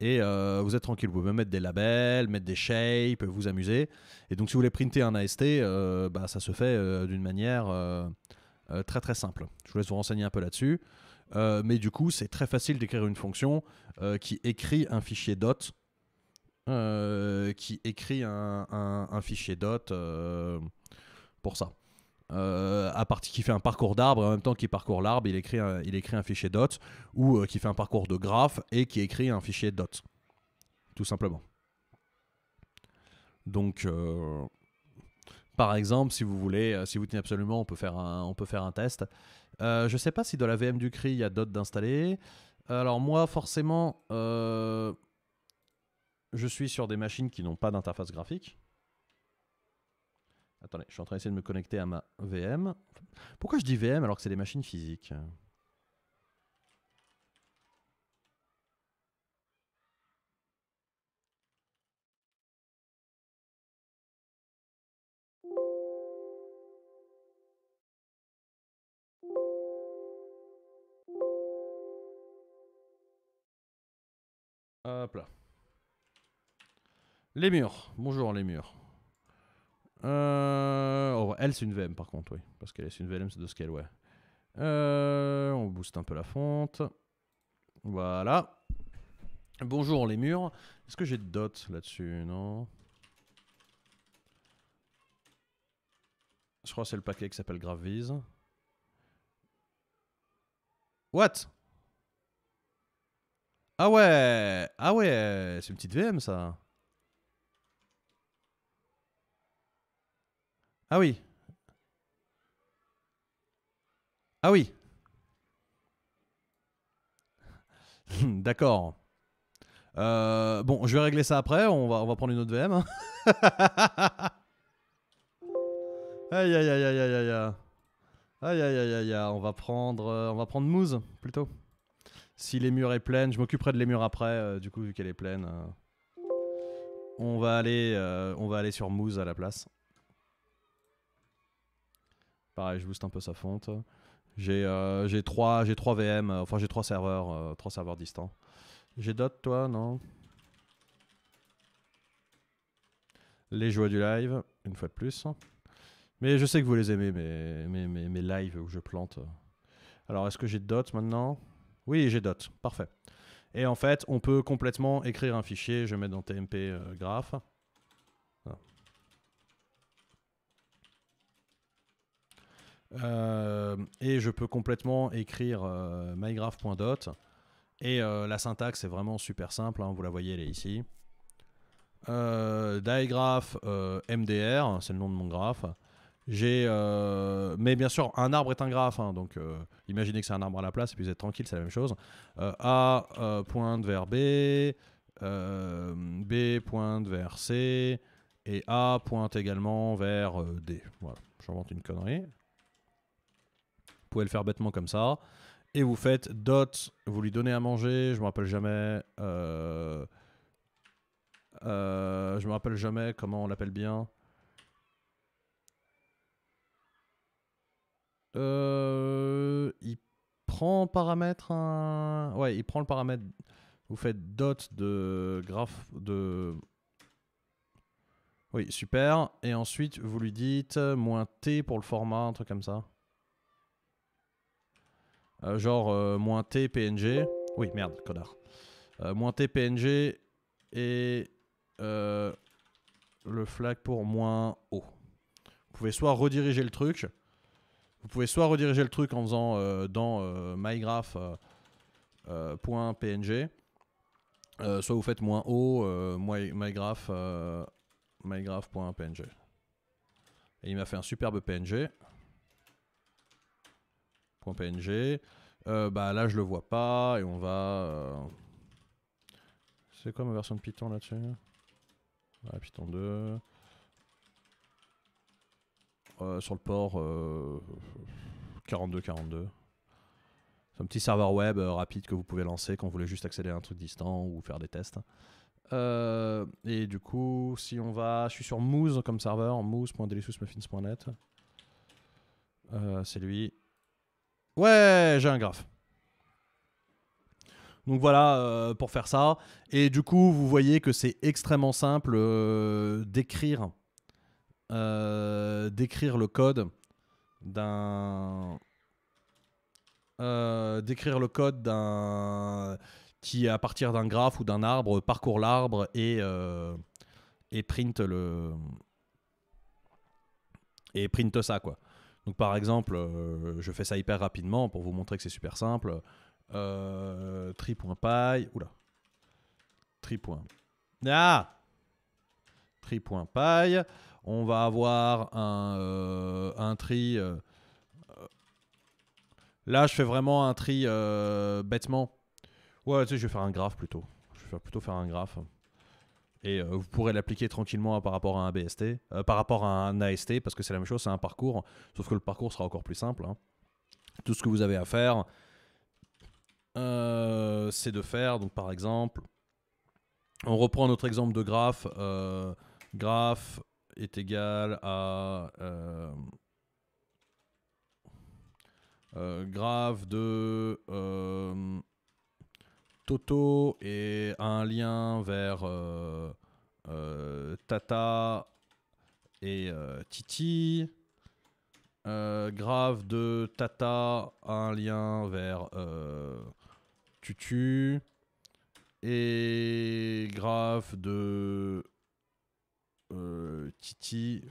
S1: et euh, vous êtes tranquille. Vous pouvez mettre des labels, mettre des shapes, vous amuser. Et donc si vous voulez printer un AST, euh, bah, ça se fait d'une manière très très simple. Je vous laisse vous renseigner un peu là-dessus. mais du coup, c'est très facile d'écrire une fonction qui écrit un fichier dot, qui écrit un fichier dot pour ça. Euh, à partir qui fait un parcours d'arbre et en même temps qu'il parcourt l'arbre, il écrit un, il écrit un fichier dot ou euh, qui fait un parcours de graphe et qui écrit un fichier dot, tout simplement. Donc, euh, par exemple, si vous voulez, si vous tenez absolument, on peut faire un, on peut faire un test. je ne sais pas si dans la VM du CRI il y a dot d'installer. Alors moi, forcément, je suis sur des machines qui n'ont pas d'interface graphique. Attendez, je suis en train d'essayer de me connecter à ma VM. Pourquoi je dis VM alors que c'est des machines physiques Hop là. Les murs. Bonjour les murs. Euh... Oh, elle, c'est une VM par contre, oui. Parce qu'elle est une VM, c'est de qu'elle ouais. Euh... On booste un peu la fonte. Voilà. Bonjour les murs. Est-ce que j'ai de Dot là-dessus Non. Je crois que c'est le paquet qui s'appelle Gravise. What Ah ouais Ah ouais C'est une petite VM ça Ah oui. Ah oui. [LAUGHS] D'accord. Euh, bon, je vais régler ça après. On va, on va prendre une autre VM. Hein. [LAUGHS] aïe, aïe, aïe, aïe, aïe, aïe. Aïe, aïe, aïe, aïe, aïe. On va prendre, euh, on va prendre Moose plutôt. Si les murs est pleine, je m'occuperai de les murs après. Euh, du coup, vu qu'elle est pleine, on va aller, on va aller sur Moose à la place. Pareil, je booste un peu sa fonte. J'ai euh, trois, VM, euh, enfin j'ai trois serveurs, euh, trois serveurs distants. J'ai d'autres toi, non Les joies du live, une fois de plus. Mais je sais que vous les aimez, mes, mes lives où je plante. Alors est-ce que j'ai dot maintenant Oui, j'ai dot. parfait. Et en fait, on peut complètement écrire un fichier, je mets dans TMP graph. Euh, et je peux complètement écrire euh, mygraph.dot. Et euh, la syntaxe est vraiment super simple, hein, vous la voyez, elle est ici. digraph MDR, c'est le nom de mon graphe. J'ai, mais bien sûr, un arbre est un graphe, hein, donc imaginez que c'est un arbre à la place, et puis vous êtes tranquille, c'est la même chose. A pointe vers B, B pointe vers C, et A pointe également vers D. Voilà, j'invente une connerie pouvez le faire bêtement comme ça. Et vous faites dot, vous lui donnez à manger, je me rappelle jamais. Euh, euh, je me rappelle jamais comment on l'appelle bien. Euh, il prend paramètre un... Ouais, il prend le paramètre. Vous faites dot de graph de... Oui, super. Et ensuite, vous lui dites moins t pour le format, un truc comme ça. Euh, genre euh, moins T, PNG. Oui, merde, connard. Euh, moins T, PNG et le flag pour moins O. Vous pouvez soit rediriger le truc. Vous pouvez soit rediriger le truc en faisant dans mygraph.png. soit vous faites moins O, mygraph mygraph.png. Et il m'a fait un superbe PNG. .png, euh, bah là je le vois pas et on va... Euh, c'est quoi ma version de Python là-dessus Python 2. Euh, sur le port 4242. C'est un petit serveur web rapide que vous pouvez lancer quand vous voulez juste accéder à un truc distant ou faire des tests. et du coup, si on va... Je suis sur Moose comme serveur, moose.deliciousmuffins.net. c'est lui. Ouais, j'ai un graphe. Donc voilà euh, pour faire ça. Et du coup, vous voyez que c'est extrêmement simple euh, d'écrire euh, d'écrire le code d'un d'écrire le code d'un qui à partir d'un graphe ou d'un arbre parcourt l'arbre et et print le et print ça quoi. Donc par exemple, euh, je fais ça hyper rapidement pour vous montrer que c'est super simple. Euh, tri.py, oula. Tri. Ah Tri.py, on va avoir un, euh, tri... Euh, là, je fais vraiment un tri bêtement. Ouais, tu sais, je vais faire un graphe plutôt. Je vais plutôt faire un graphe. Et euh, vous pourrez l'appliquer tranquillement par rapport à un BST, euh, par rapport à un AST, parce que c'est la même chose, c'est un parcours, sauf que le parcours sera encore plus simple. Hein. Tout ce que vous avez à faire, euh, c'est de faire, donc par exemple, on reprend notre exemple de graphe. graphe est égal à graphe de Toto et un lien vers euh, euh, Tata et euh, Titi. grave de Tata, a un lien vers Tutu. Et grave de Titi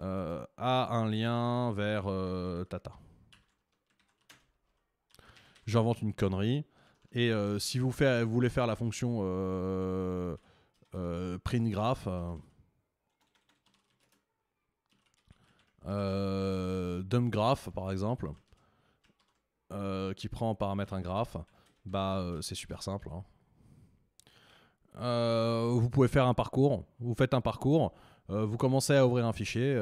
S1: a un lien vers Tata j'invente une connerie. Et euh, si vous, voulez faire la fonction printgraph, euh, dumpgraph print euh, par exemple, qui prend en paramètre un graphe, bah c'est super simple. Hein. vous pouvez faire un parcours, vous faites un parcours, vous commencez à ouvrir un fichier,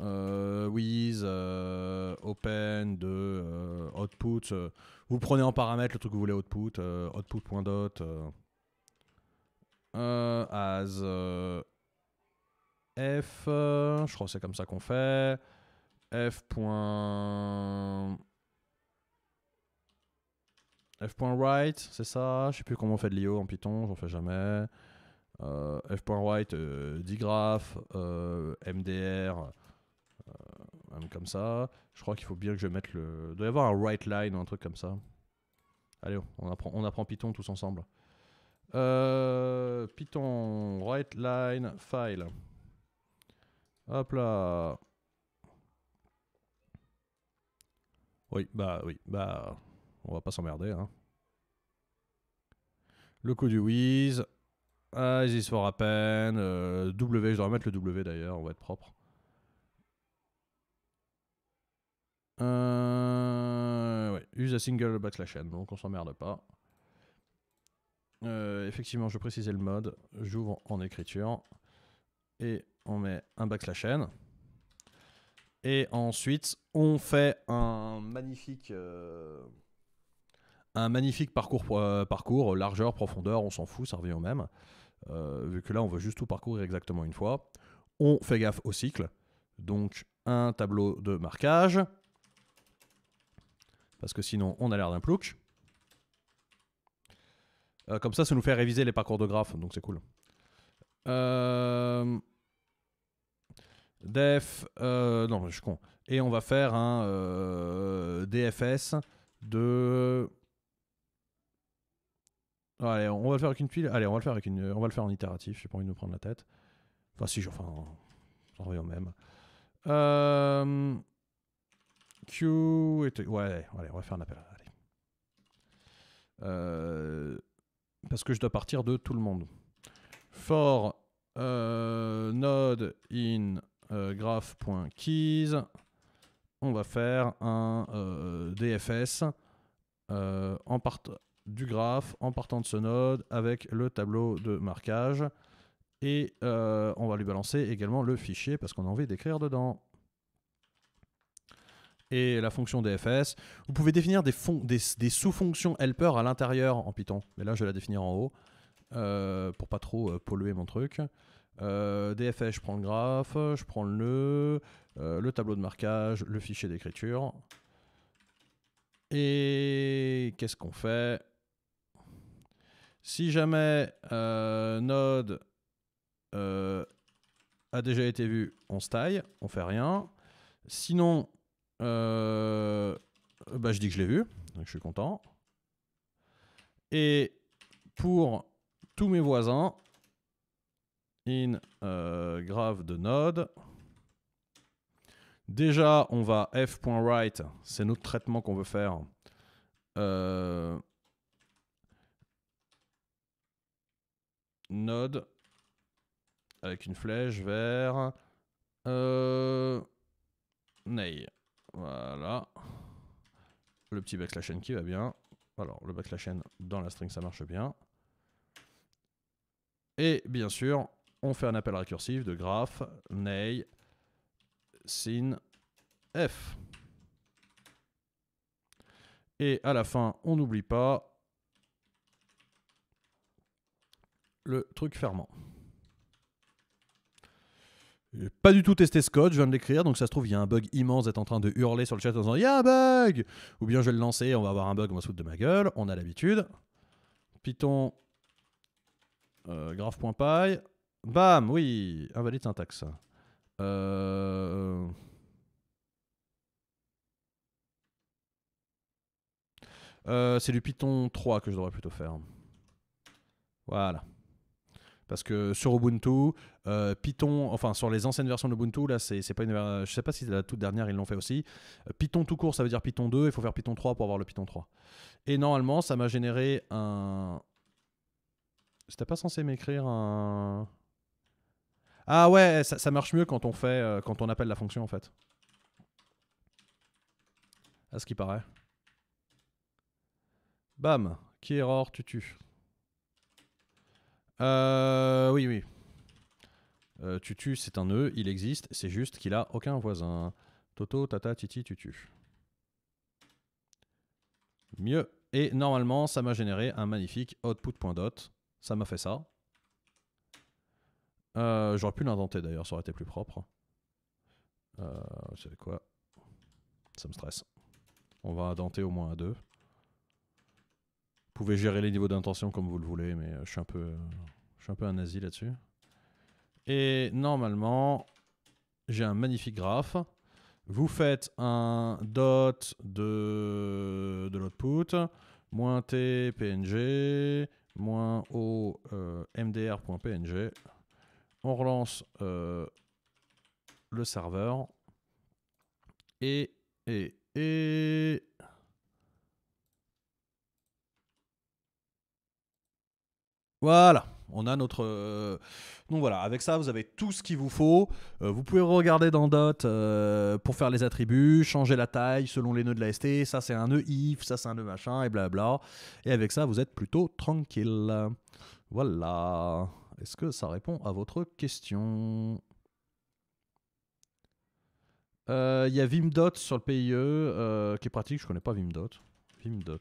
S1: euh, with euh, Open, de euh, Output. vous prenez en paramètre le truc que vous voulez Output, Output.dot, as f, je crois que c'est comme ça qu'on fait, f. f.write, c'est ça, je sais plus comment on fait de l'IO en Python, j'en fais jamais. f.write, digraph, mdr, comme ça. Je crois qu'il faut bien que je mette le... Il doit y avoir un right line ou un truc comme ça. Allez, on apprend, on apprend Python tous ensemble. Euh, Python, right line, file. Hop là. Oui, bah oui, bah on va pas s'emmerder. Hein. Le coup du Wiz. Ah, is for a pen. Euh, w, je dois mettre le W d'ailleurs, on va être propre. Euh, use a single backslash n, donc on s'emmerde pas. Euh, effectivement, je précisais le mode. J'ouvre en écriture. Et on met un backslash n. Et ensuite, on fait un magnifique, euh, un magnifique parcours, parcours, largeur, profondeur, on s'en fout, ça revient au même. vu que là, on veut juste tout parcourir exactement une fois. On fait gaffe au cycle. Donc, un tableau de marquage parce que sinon, on a l'air d'un plouc. Euh, comme ça, ça nous fait réviser les parcours de graphes, donc c'est cool. Euh, def, euh, non, je suis con. Et on va faire un DFS de. Allez, on va le faire avec une pile. Allez, on va le faire avec une. On va le faire en itératif. J'ai pas envie de nous prendre la tête. Enfin, si, je... enfin, on voyant au même. Euh... Q. Et Ouais, allez, on va faire un appel. Euh, parce que je dois partir de tout le monde. For euh, node in euh, graph.keys, on va faire un DFS en du graphe en partant de ce node avec le tableau de marquage. Et on va lui balancer également le fichier parce qu'on a envie d'écrire dedans et la fonction DFS. Vous pouvez définir des, sous-fonctions helper à l'intérieur en Python. Mais là, je vais la définir en haut euh, pour pas trop euh, polluer mon truc. Euh, DFS, je prends le graphe, je prends le nœud, le tableau de marquage, le fichier d'écriture. Et qu'est-ce qu'on fait Si jamais Node a déjà été vu, on se taille, on fait rien. Sinon, euh, bah, je dis que je l'ai vu, donc je suis content. Et pour tous mes voisins, in euh, grave de node. Déjà, on va f.write, c'est notre traitement qu'on veut faire. Euh, node avec une flèche vers euh, nay. Voilà. Le petit backslash n qui va bien. Alors, le backslash n dans la string, ça marche bien. Et bien sûr, on fait un appel récursif de graph nay, sin f. Et à la fin, on n'oublie pas le truc fermant pas du tout testé ce code, je viens de l'écrire, donc ça se trouve, il y a un bug immense, d'être en train de hurler sur le chat en disant Il y a un bug Ou bien je vais le lancer, on va avoir un bug, on va se de ma gueule, on a l'habitude. Python euh, graph.py, bam, oui, invalide syntaxe. Euh, euh, c'est du Python 3 que je devrais plutôt faire. Voilà. Parce que sur Ubuntu, euh, Python, enfin sur les anciennes versions de Ubuntu, là c'est pas une, je sais pas si c'est la toute dernière ils l'ont fait aussi. Euh, Python tout court, ça veut dire Python 2, il faut faire Python 3 pour avoir le Python 3. Et normalement, ça m'a généré un. C'était pas censé m'écrire un. Ah ouais, ça, marche mieux quand on fait, euh, quand on appelle la fonction en fait. À ce qui paraît. Bam, qui erreur tu tues. Euh, oui oui. Euh, tutu, c'est un nœud, il existe, c'est juste qu'il a aucun voisin. Toto, tata, titi, tutu. Mieux. Et normalement, ça m'a généré un magnifique output.dot. Ça m'a fait ça. Euh, j'aurais pu l'inventer d'ailleurs, ça aurait été plus propre. Euh, c'est quoi Ça me stresse. On va indenter au moins à deux. Vous pouvez gérer les niveaux d'intention comme vous le voulez, mais je suis un peu, je suis un, peu un nazi là-dessus. Et normalement, j'ai un magnifique graphe. Vous faites un dot de, de l'output, moins t png, moins o euh, mdr.png. On relance euh, le serveur. et, et... Voilà. On a notre. Euh, donc voilà, avec ça, vous avez tout ce qu'il vous faut. Euh, vous pouvez regarder dans Dot euh, pour faire les attributs, changer la taille selon les nœuds de la ST. Ça, c'est un nœud if, ça, c'est un nœud machin, et blabla. Et avec ça, vous êtes plutôt tranquille. Voilà. Est-ce que ça répond à votre question Il y a Vimdot sur le PIE qui est pratique. Je connais pas Vimdot. Vimdot.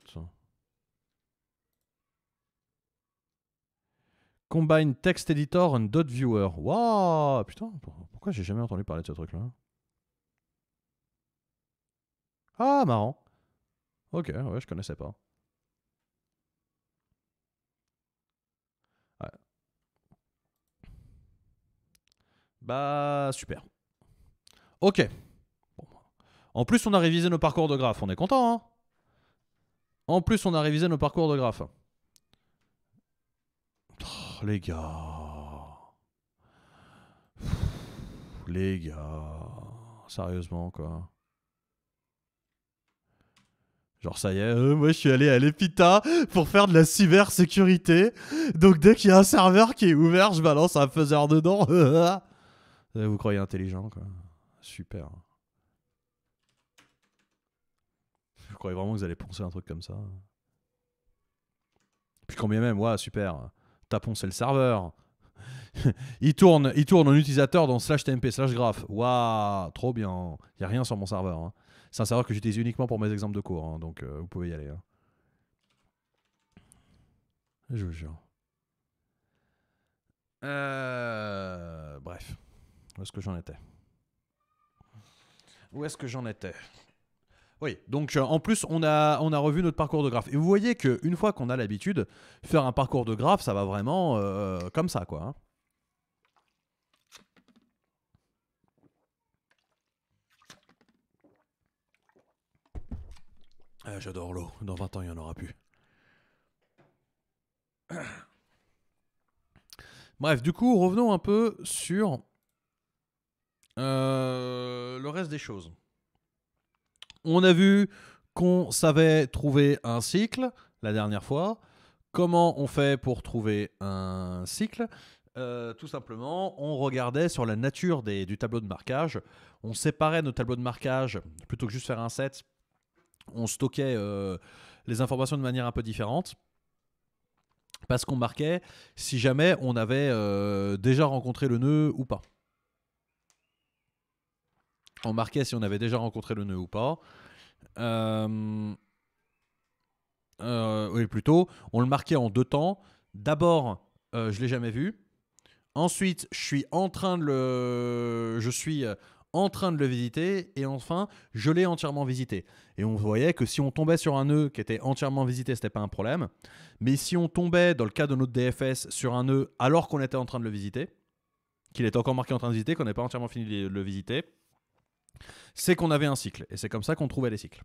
S1: Combine Text Editor and Dot Viewer. Waouh Putain, pourquoi j'ai jamais entendu parler de ce truc-là Ah, marrant. Ok, ouais, je connaissais pas. Bah, super. Ok. En plus, on a révisé nos parcours de graphes. On est content, hein En plus, on a révisé nos parcours de graphes les gars. les gars. Sérieusement, quoi. Genre ça y est, euh, moi je suis allé à l'EPITA pour faire de la cybersécurité. Donc dès qu'il y a un serveur qui est ouvert, je balance un faiseur dedans. [LAUGHS] Vous croyez intelligent quoi. Super. Je croyais vraiment que vous allez poncer un truc comme ça. Puis combien même, ouais, super. Tapons, c'est le serveur. [LAUGHS] il, tourne, il tourne en utilisateur dans slash tmp slash graph. Waouh, trop bien. Il n'y a rien sur mon serveur. Hein. C'est un serveur que j'utilise uniquement pour mes exemples de cours. Hein, donc euh, vous pouvez y aller. Hein. Je vous jure. Euh, bref. Où est-ce que j'en étais Où est-ce que j'en étais oui, donc euh, en plus, on a, on a revu notre parcours de graphe. Et vous voyez qu'une fois qu'on a l'habitude, faire un parcours de graphe, ça va vraiment euh, comme ça, quoi. Hein. Ah, j'adore l'eau. Dans 20 ans, il n'y en aura plus. [COUGHS] Bref, du coup, revenons un peu sur euh, le reste des choses. On a vu qu'on savait trouver un cycle la dernière fois. Comment on fait pour trouver un cycle euh, tout simplement, on regardait sur la nature du tableau de marquage. On séparait nos tableaux de marquage plutôt que juste faire un set. On stockait euh, les informations de manière un peu différente. Parce qu'on marquait si jamais on avait euh, déjà rencontré le nœud ou pas on marquait si on avait déjà rencontré le nœud ou pas. Euh, euh, oui, plutôt, on le marquait en deux temps. D'abord, je euh, je l'ai jamais vu. Ensuite, je suis en train de le, je suis en train de le visiter. Et enfin, je l'ai entièrement visité. Et on voyait que si on tombait sur un nœud qui était entièrement visité, ce n'était pas un problème. Mais si on tombait, dans le cas de notre DFS, sur un nœud alors qu'on était en train de le visiter, qu'il était encore marqué en train de visiter, qu'on n'est pas entièrement fini de le visiter, c'est qu'on avait un cycle. Et c'est comme ça qu'on trouvait les cycles.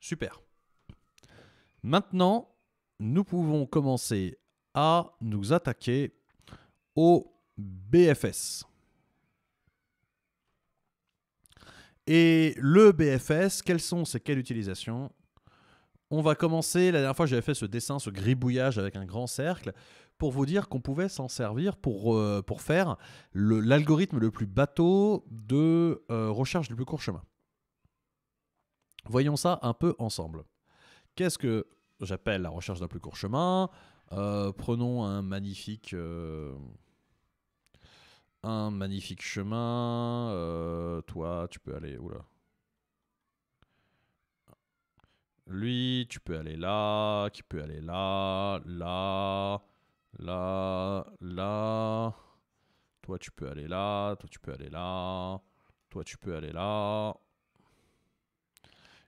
S1: Super. Maintenant, nous pouvons commencer à nous attaquer au BFS. Et le BFS, quelles sont ses quelles utilisations On va commencer, la dernière fois j'avais fait ce dessin, ce gribouillage avec un grand cercle pour vous dire qu'on pouvait s'en servir pour, euh, pour faire l'algorithme le, plus bateau de euh, recherche du plus court chemin. Voyons ça un peu ensemble. Qu'est-ce que j'appelle la recherche d'un plus court chemin euh, Prenons un magnifique, un magnifique chemin. toi, tu peux aller. là Lui, tu peux aller là, qui peut aller là, là, là, là. Toi, tu peux aller là, toi, tu peux aller là, toi, tu peux aller là.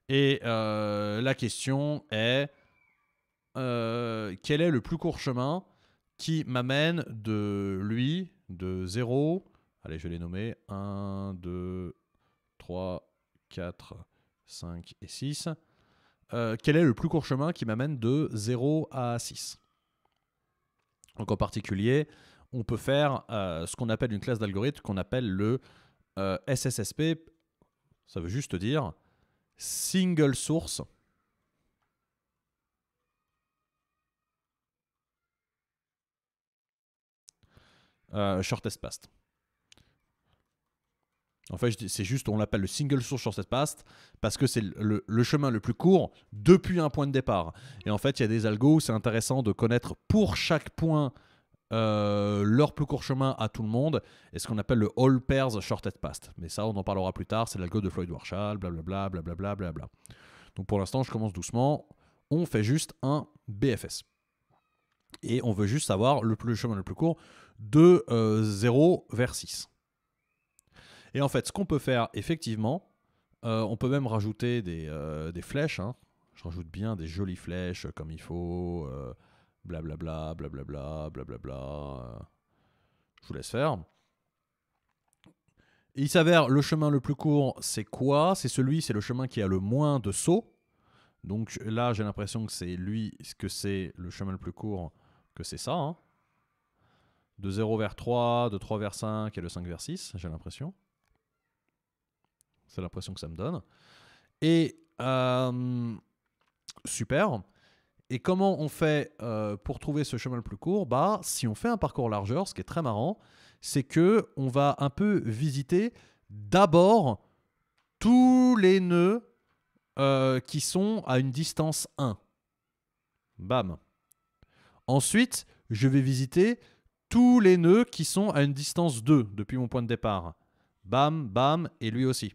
S1: Et euh, la question est euh, quel est le plus court chemin qui m'amène de lui, de 0, allez, je vais les nommer 1, 2, 3, 4, 5 et 6. Euh, quel est le plus court chemin qui m'amène de 0 à 6 donc en particulier, on peut faire euh, ce qu'on appelle une classe d'algorithme qu'on appelle le euh, SSSP. Ça veut juste dire single source. Euh, shortest past. En fait, c'est juste, on l'appelle le single source shortest path parce que c'est le, chemin le plus court depuis un point de départ. Et en fait, il y a des algos où c'est intéressant de connaître pour chaque point euh, leur plus court chemin à tout le monde et ce qu'on appelle le all pairs shortest path. Mais ça, on en parlera plus tard. C'est l'algo de Floyd Warshall, blablabla, blablabla, blablabla. Donc pour l'instant, je commence doucement. On fait juste un BFS. Et on veut juste savoir le, plus, chemin le plus court de 0 euh, vers 6. Et en fait, ce qu'on peut faire, effectivement, euh, on peut même rajouter des, euh, flèches. Hein. Je rajoute bien des jolies flèches euh, comme il faut. Blablabla, blablabla, blablabla. Je vous laisse faire. Il s'avère le chemin le plus court, c'est quoi C'est celui, c'est le chemin qui a le moins de sauts. Donc là, j'ai l'impression que c'est lui, que c'est le chemin le plus court, que c'est ça. Hein. De 0 vers 3, de 3 vers 5 et de 5 vers 6, j'ai l'impression. C'est l'impression que ça me donne. Et euh, super. Et comment on fait euh, pour trouver ce chemin le plus court Bah, si on fait un parcours largeur, ce qui est très marrant, c'est que on va un peu visiter d'abord tous les nœuds euh, qui sont à une distance 1. Bam. Ensuite, je vais visiter tous les nœuds qui sont à une distance 2 depuis mon point de départ. Bam, bam, et lui aussi.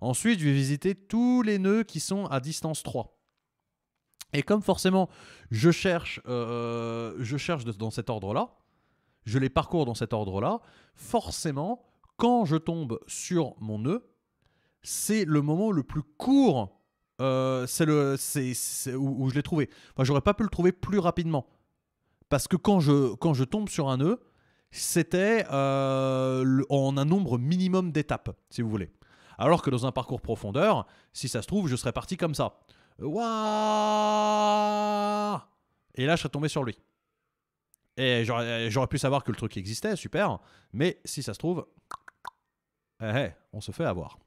S1: Ensuite, je vais visiter tous les nœuds qui sont à distance 3. Et comme forcément, je cherche, euh, euh, je cherche dans cet ordre-là, je les parcours dans cet ordre-là, forcément, quand je tombe sur mon nœud, c'est le moment le plus court euh, c'est le, où, je l'ai trouvé. Enfin, j'aurais pas pu le trouver plus rapidement. Parce que quand je, quand je tombe sur un nœud, c'était en un nombre minimum d'étapes, si vous voulez. Alors que dans un parcours profondeur, si ça se trouve, je serais parti comme ça. Et là, je serais tombé sur lui. Et euh, j'aurais pu savoir que le truc existait, super. Mais si ça se trouve, eh, eh, on se fait avoir.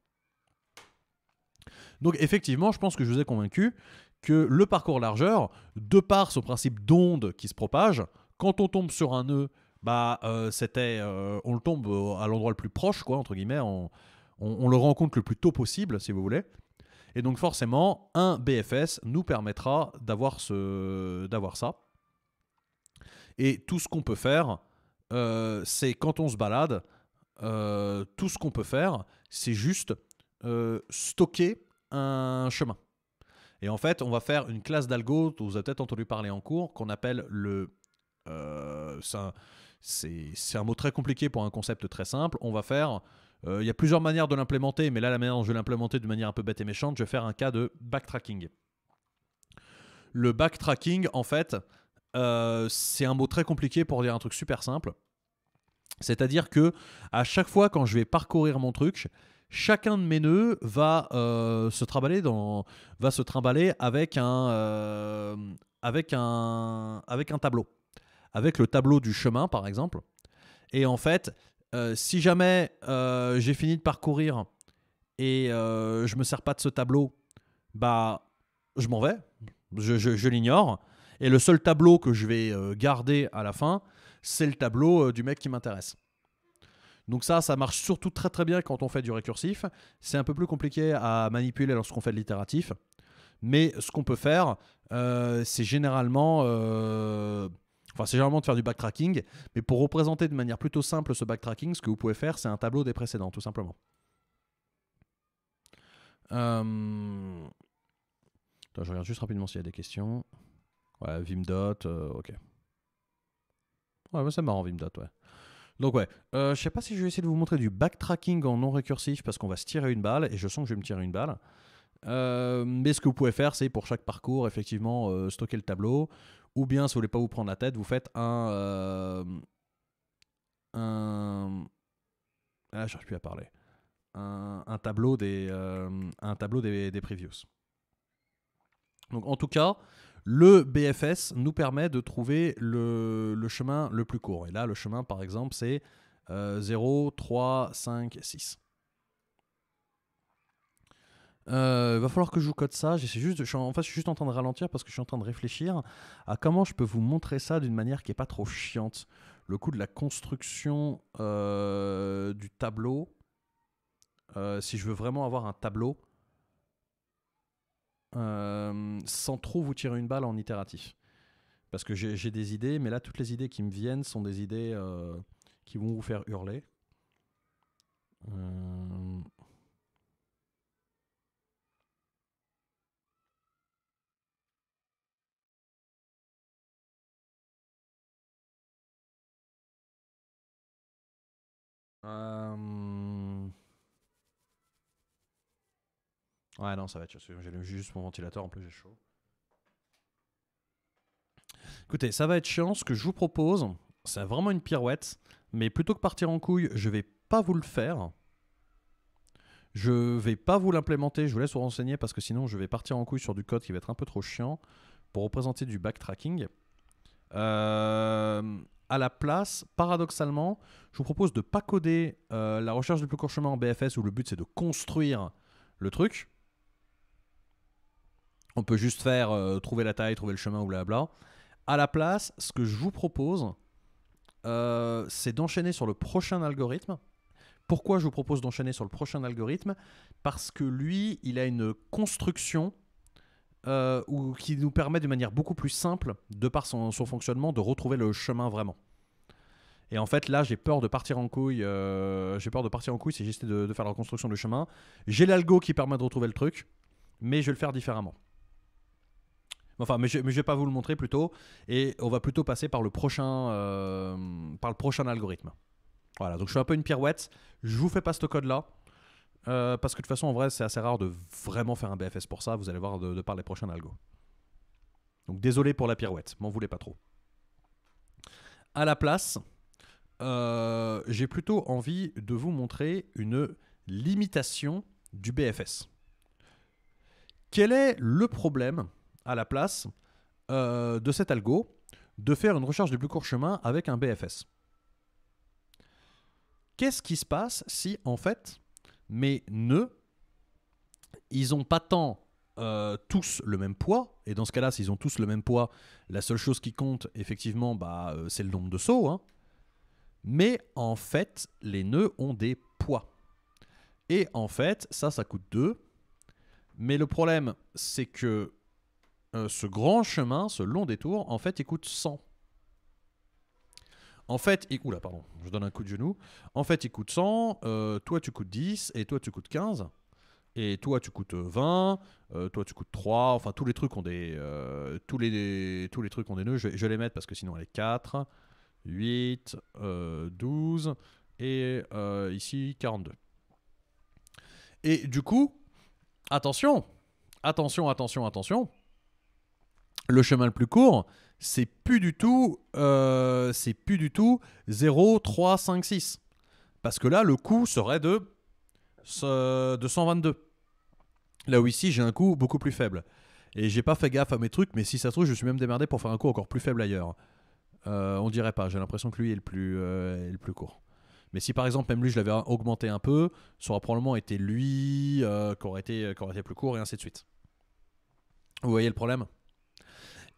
S1: Donc effectivement, je pense que je vous ai convaincu que le parcours largeur, de par son principe d'onde qui se propage, quand on tombe sur un nœud, bah euh, c'était, euh, on le tombe à l'endroit le plus proche, quoi, entre guillemets, en, on, le rend compte le plus tôt possible, si vous voulez. Et donc forcément, un BFS nous permettra d'avoir ça. Et tout ce qu'on peut faire, euh, c'est quand on se balade, euh, tout ce qu'on peut faire, c'est juste euh, stocker un chemin. Et en fait, on va faire une classe d'algo, vous avez peut-être entendu parler en cours, qu'on appelle le... c'est un, mot très compliqué pour un concept très simple. On va faire euh, il y a plusieurs manières de l'implémenter, mais là, la manière dont je vais l'implémenter de manière un peu bête et méchante, je vais faire un cas de backtracking. Le backtracking, en fait, euh, c'est un mot très compliqué pour dire un truc super simple. C'est-à-dire que à chaque fois quand je vais parcourir mon truc, chacun de mes nœuds va euh, se trimballer dans, va se trimballer avec avec avec un tableau, avec le tableau du chemin par exemple. Et en fait, euh, si jamais euh, j'ai fini de parcourir et euh, je me sers pas de ce tableau, bah je m'en vais, je, je l'ignore. Et le seul tableau que je vais euh, garder à la fin, c'est le tableau du mec qui m'intéresse. Donc ça, ça marche surtout très très bien quand on fait du récursif. C'est un peu plus compliqué à manipuler lorsqu'on fait de l'itératif. Mais ce qu'on peut faire, c'est généralement Enfin, c'est généralement de faire du backtracking, mais pour représenter de manière plutôt simple ce backtracking, ce que vous pouvez faire, c'est un tableau des précédents, tout simplement. Euh, je regarde juste rapidement s'il y a des questions. Ouais, Vimdot, euh, ok. Ouais, mais c'est marrant, Vimdot, ouais. Donc ouais, je euh, je sais pas si je vais essayer de vous montrer du backtracking en non récursif parce qu'on va se tirer une balle et je sens que je vais me tirer une balle. mais ce que vous pouvez faire, c'est pour chaque parcours, effectivement, stocker le tableau. Ou bien, si vous voulez pas vous prendre la tête, vous faites un. Euh, ah, à parler. Un, tableau des, euh, un tableau des, previews. Donc, en tout cas, le BFS nous permet de trouver le, chemin le plus court. Et là, le chemin, par exemple, c'est 0, 3, 5, 6 il euh, va falloir que je vous code ça. juste, je suis en, fait, je suis juste en train de ralentir parce que je suis en train de réfléchir à comment je peux vous montrer ça d'une manière qui est pas trop chiante. Le coup de la construction euh, du tableau. Euh, si je veux vraiment avoir un tableau sans trop vous tirer une balle en itératif. Parce que j'ai des idées, mais là, toutes les idées qui me viennent sont des idées qui vont vous faire hurler. Euh, ouais, non, ça va être chiant, J'ai juste mon ventilateur, en plus j'ai chaud. Écoutez, ça va être chiant. Ce que je vous propose, c'est vraiment une pirouette. Mais plutôt que partir en couille, je vais pas vous le faire. Je vais pas vous l'implémenter. Je vous laisse vous renseigner parce que sinon, je vais partir en couille sur du code qui va être un peu trop chiant pour représenter du backtracking. Euh, à la place, paradoxalement, je vous propose de pas coder euh, la recherche du plus court chemin en BFS où le but c'est de construire le truc. On peut juste faire euh, trouver la taille, trouver le chemin ou blabla. À la place, ce que je vous propose, c'est d'enchaîner sur le prochain algorithme. Pourquoi je vous propose d'enchaîner sur le prochain algorithme Parce que lui, il a une construction euh, ou qui nous permet de manière beaucoup plus simple, de par son, fonctionnement, de retrouver le chemin vraiment. Et en fait, là, j'ai peur de partir en couille. Euh, j'ai peur de partir en couille si j'essaie de, faire la reconstruction du chemin. J'ai l'algo qui permet de retrouver le truc, mais je vais le faire différemment. Enfin, mais je, vais pas vous le montrer plutôt. Et on va plutôt passer par le prochain, euh, par le prochain algorithme. Voilà, donc je fais un peu une pirouette. Je vous fais pas ce code là. Euh, parce que de toute façon, en vrai, c'est assez rare de vraiment faire un BFS pour ça. Vous allez voir de, par les prochains algos. Donc désolé pour la pirouette, m'en voulez pas trop. À la place, euh, j'ai plutôt envie de vous montrer une limitation du BFS. Quel est le problème à la place euh, de cet algo de faire une recherche du plus court chemin avec un BFS Qu'est-ce qui se passe si en fait mais nœuds, ils n'ont pas tant euh, tous le même poids, et dans ce cas-là, s'ils ont tous le même poids, la seule chose qui compte, effectivement, bah, euh, c'est le nombre de sauts. Hein. Mais en fait, les nœuds ont des poids. Et en fait, ça, ça coûte 2. Mais le problème, c'est que euh, ce grand chemin, ce long détour, en fait, il coûte 100. En fait, il... pardon, je donne un coup de genou. En fait, il coûte 100, euh, toi tu coûtes 10, et toi tu coûtes 15. Et toi tu coûtes 20, euh, euh, toi tu coûtes 3, enfin tous les trucs ont des... tous, les, tous les trucs ont des nœuds, je, je vais les mettre parce que sinon elle est 4, 8, 12, et ici 42. Et du coup, attention, attention, attention, attention, le chemin le plus court, c'est plus du tout, euh, c'est plus du tout 0, 3, 5, 6. Parce que là, le coût serait de, de 122. Là où ici, j'ai un coût beaucoup plus faible. Et j'ai pas fait gaffe à mes trucs, mais si ça se trouve, je suis même démerdé pour faire un coût encore plus faible ailleurs. Euh, on dirait pas, j'ai l'impression que lui est le plus, euh, le plus court. Mais si par exemple, même lui, je l'avais augmenté un peu, ça aurait probablement été lui été, qui aurait été plus court et ainsi de suite. Vous voyez le problème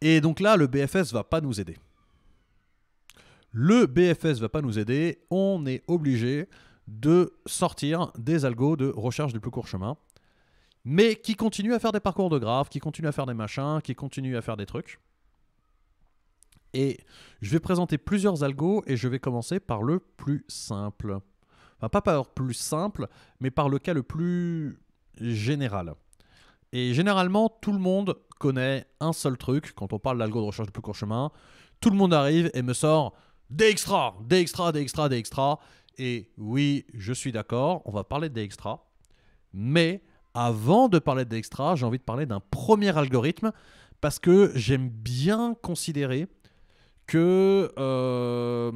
S1: et donc là, le BFS va pas nous aider. Le BFS va pas nous aider. On est obligé de sortir des algos de recherche du plus court chemin, mais qui continuent à faire des parcours de graphes, qui continuent à faire des machins, qui continuent à faire des trucs. Et je vais présenter plusieurs algos et je vais commencer par le plus simple. Enfin, pas par le plus simple, mais par le cas le plus général. Et généralement, tout le monde connaît un seul truc quand on parle d'algo de recherche de plus court chemin. Tout le monde arrive et me sort des Dextra des Dextra !» Et oui, je suis d'accord, on va parler des Dextra, Mais avant de parler des Dextra, j'ai envie de parler d'un premier algorithme parce que j'aime bien considérer que euh,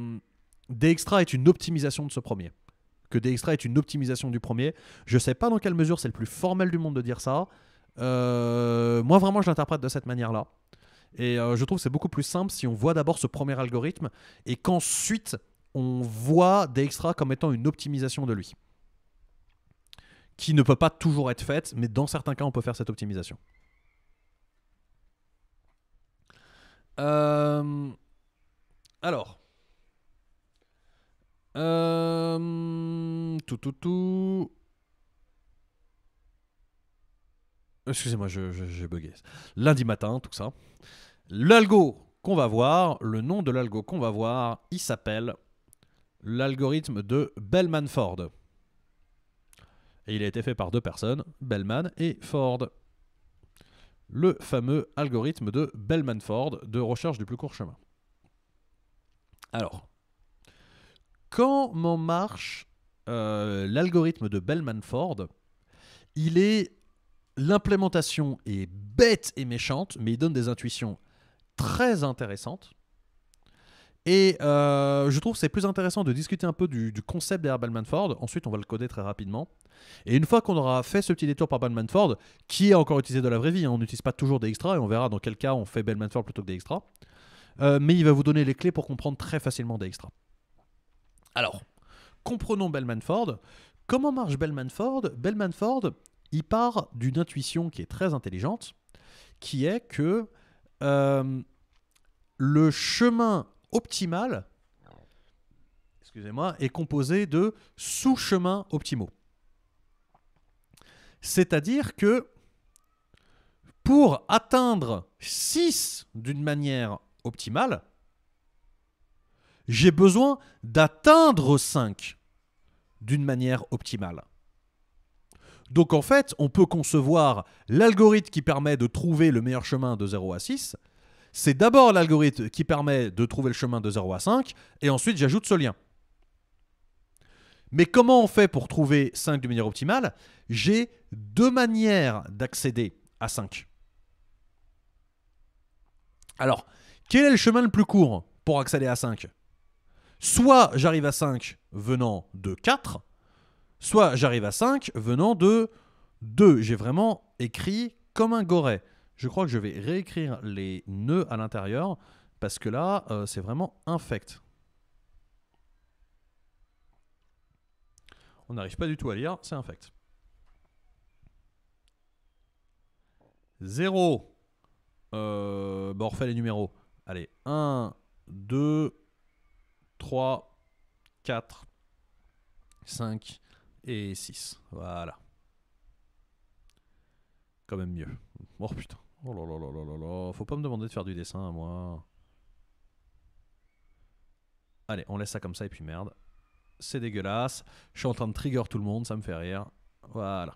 S1: est une optimisation de ce premier. Que extra est une optimisation du premier. Je ne sais pas dans quelle mesure c'est le plus formel du monde de dire ça. Euh, moi, vraiment, je l'interprète de cette manière-là. Et euh, je trouve que c'est beaucoup plus simple si on voit d'abord ce premier algorithme et qu'ensuite on voit des extra comme étant une optimisation de lui qui ne peut pas toujours être faite, mais dans certains cas, on peut faire cette optimisation. Euh, alors. Tout, tout, tout. Excusez-moi, j'ai bugué. Lundi matin, tout ça. L'algo qu'on va voir, le nom de l'algo qu'on va voir, il s'appelle l'algorithme de Bellman-Ford. Et il a été fait par deux personnes, Bellman et Ford. Le fameux algorithme de Bellman-Ford de recherche du plus court chemin. Alors, comment marche euh, l'algorithme de Bellman-Ford Il est l'implémentation est bête et méchante, mais il donne des intuitions très intéressantes. Et euh, je trouve que c'est plus intéressant de discuter un peu du, concept derrière Bellmanford. Ford. Ensuite, on va le coder très rapidement. Et une fois qu'on aura fait ce petit détour par Bellman Ford, qui est encore utilisé de la vraie vie, hein, on n'utilise pas toujours des extras, et on verra dans quel cas on fait Bellman Ford plutôt que des extras. Euh, mais il va vous donner les clés pour comprendre très facilement des extras. Alors, comprenons Bellman Ford. Comment marche Bellman Ford il part d'une intuition qui est très intelligente, qui est que euh, le chemin optimal, excusez-moi, est composé de sous-chemins optimaux. C'est-à-dire que pour atteindre 6 d'une manière optimale, j'ai besoin d'atteindre 5 d'une manière optimale. Donc en fait, on peut concevoir l'algorithme qui permet de trouver le meilleur chemin de 0 à 6. C'est d'abord l'algorithme qui permet de trouver le chemin de 0 à 5, et ensuite j'ajoute ce lien. Mais comment on fait pour trouver 5 de manière optimale J'ai deux manières d'accéder à 5. Alors, quel est le chemin le plus court pour accéder à 5 Soit j'arrive à 5 venant de 4, Soit j'arrive à 5 venant de 2. J'ai vraiment écrit comme un goret. Je crois que je vais réécrire les nœuds à l'intérieur parce que là, euh, c'est vraiment infect. On n'arrive pas du tout à lire, c'est infect. 0. Euh, bon, on refait les numéros. Allez, 1, 2, 3, 4, 5, et 6. Voilà. Quand même mieux. Oh putain. Oh là là là là là Faut pas me demander de faire du dessin à moi. Allez, on laisse ça comme ça et puis merde. C'est dégueulasse. Je suis en train de trigger tout le monde, ça me fait rire. Voilà.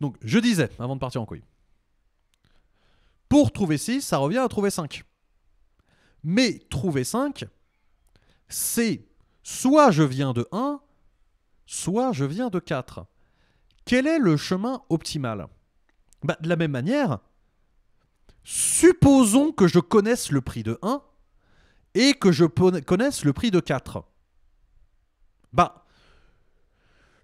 S1: Donc, je disais, avant de partir en couille. Pour trouver 6, ça revient à trouver 5. Mais trouver 5, c'est soit je viens de 1, soit je viens de 4. Quel est le chemin optimal bah, De la même manière, supposons que je connaisse le prix de 1 et que je connaisse le prix de 4. Bah,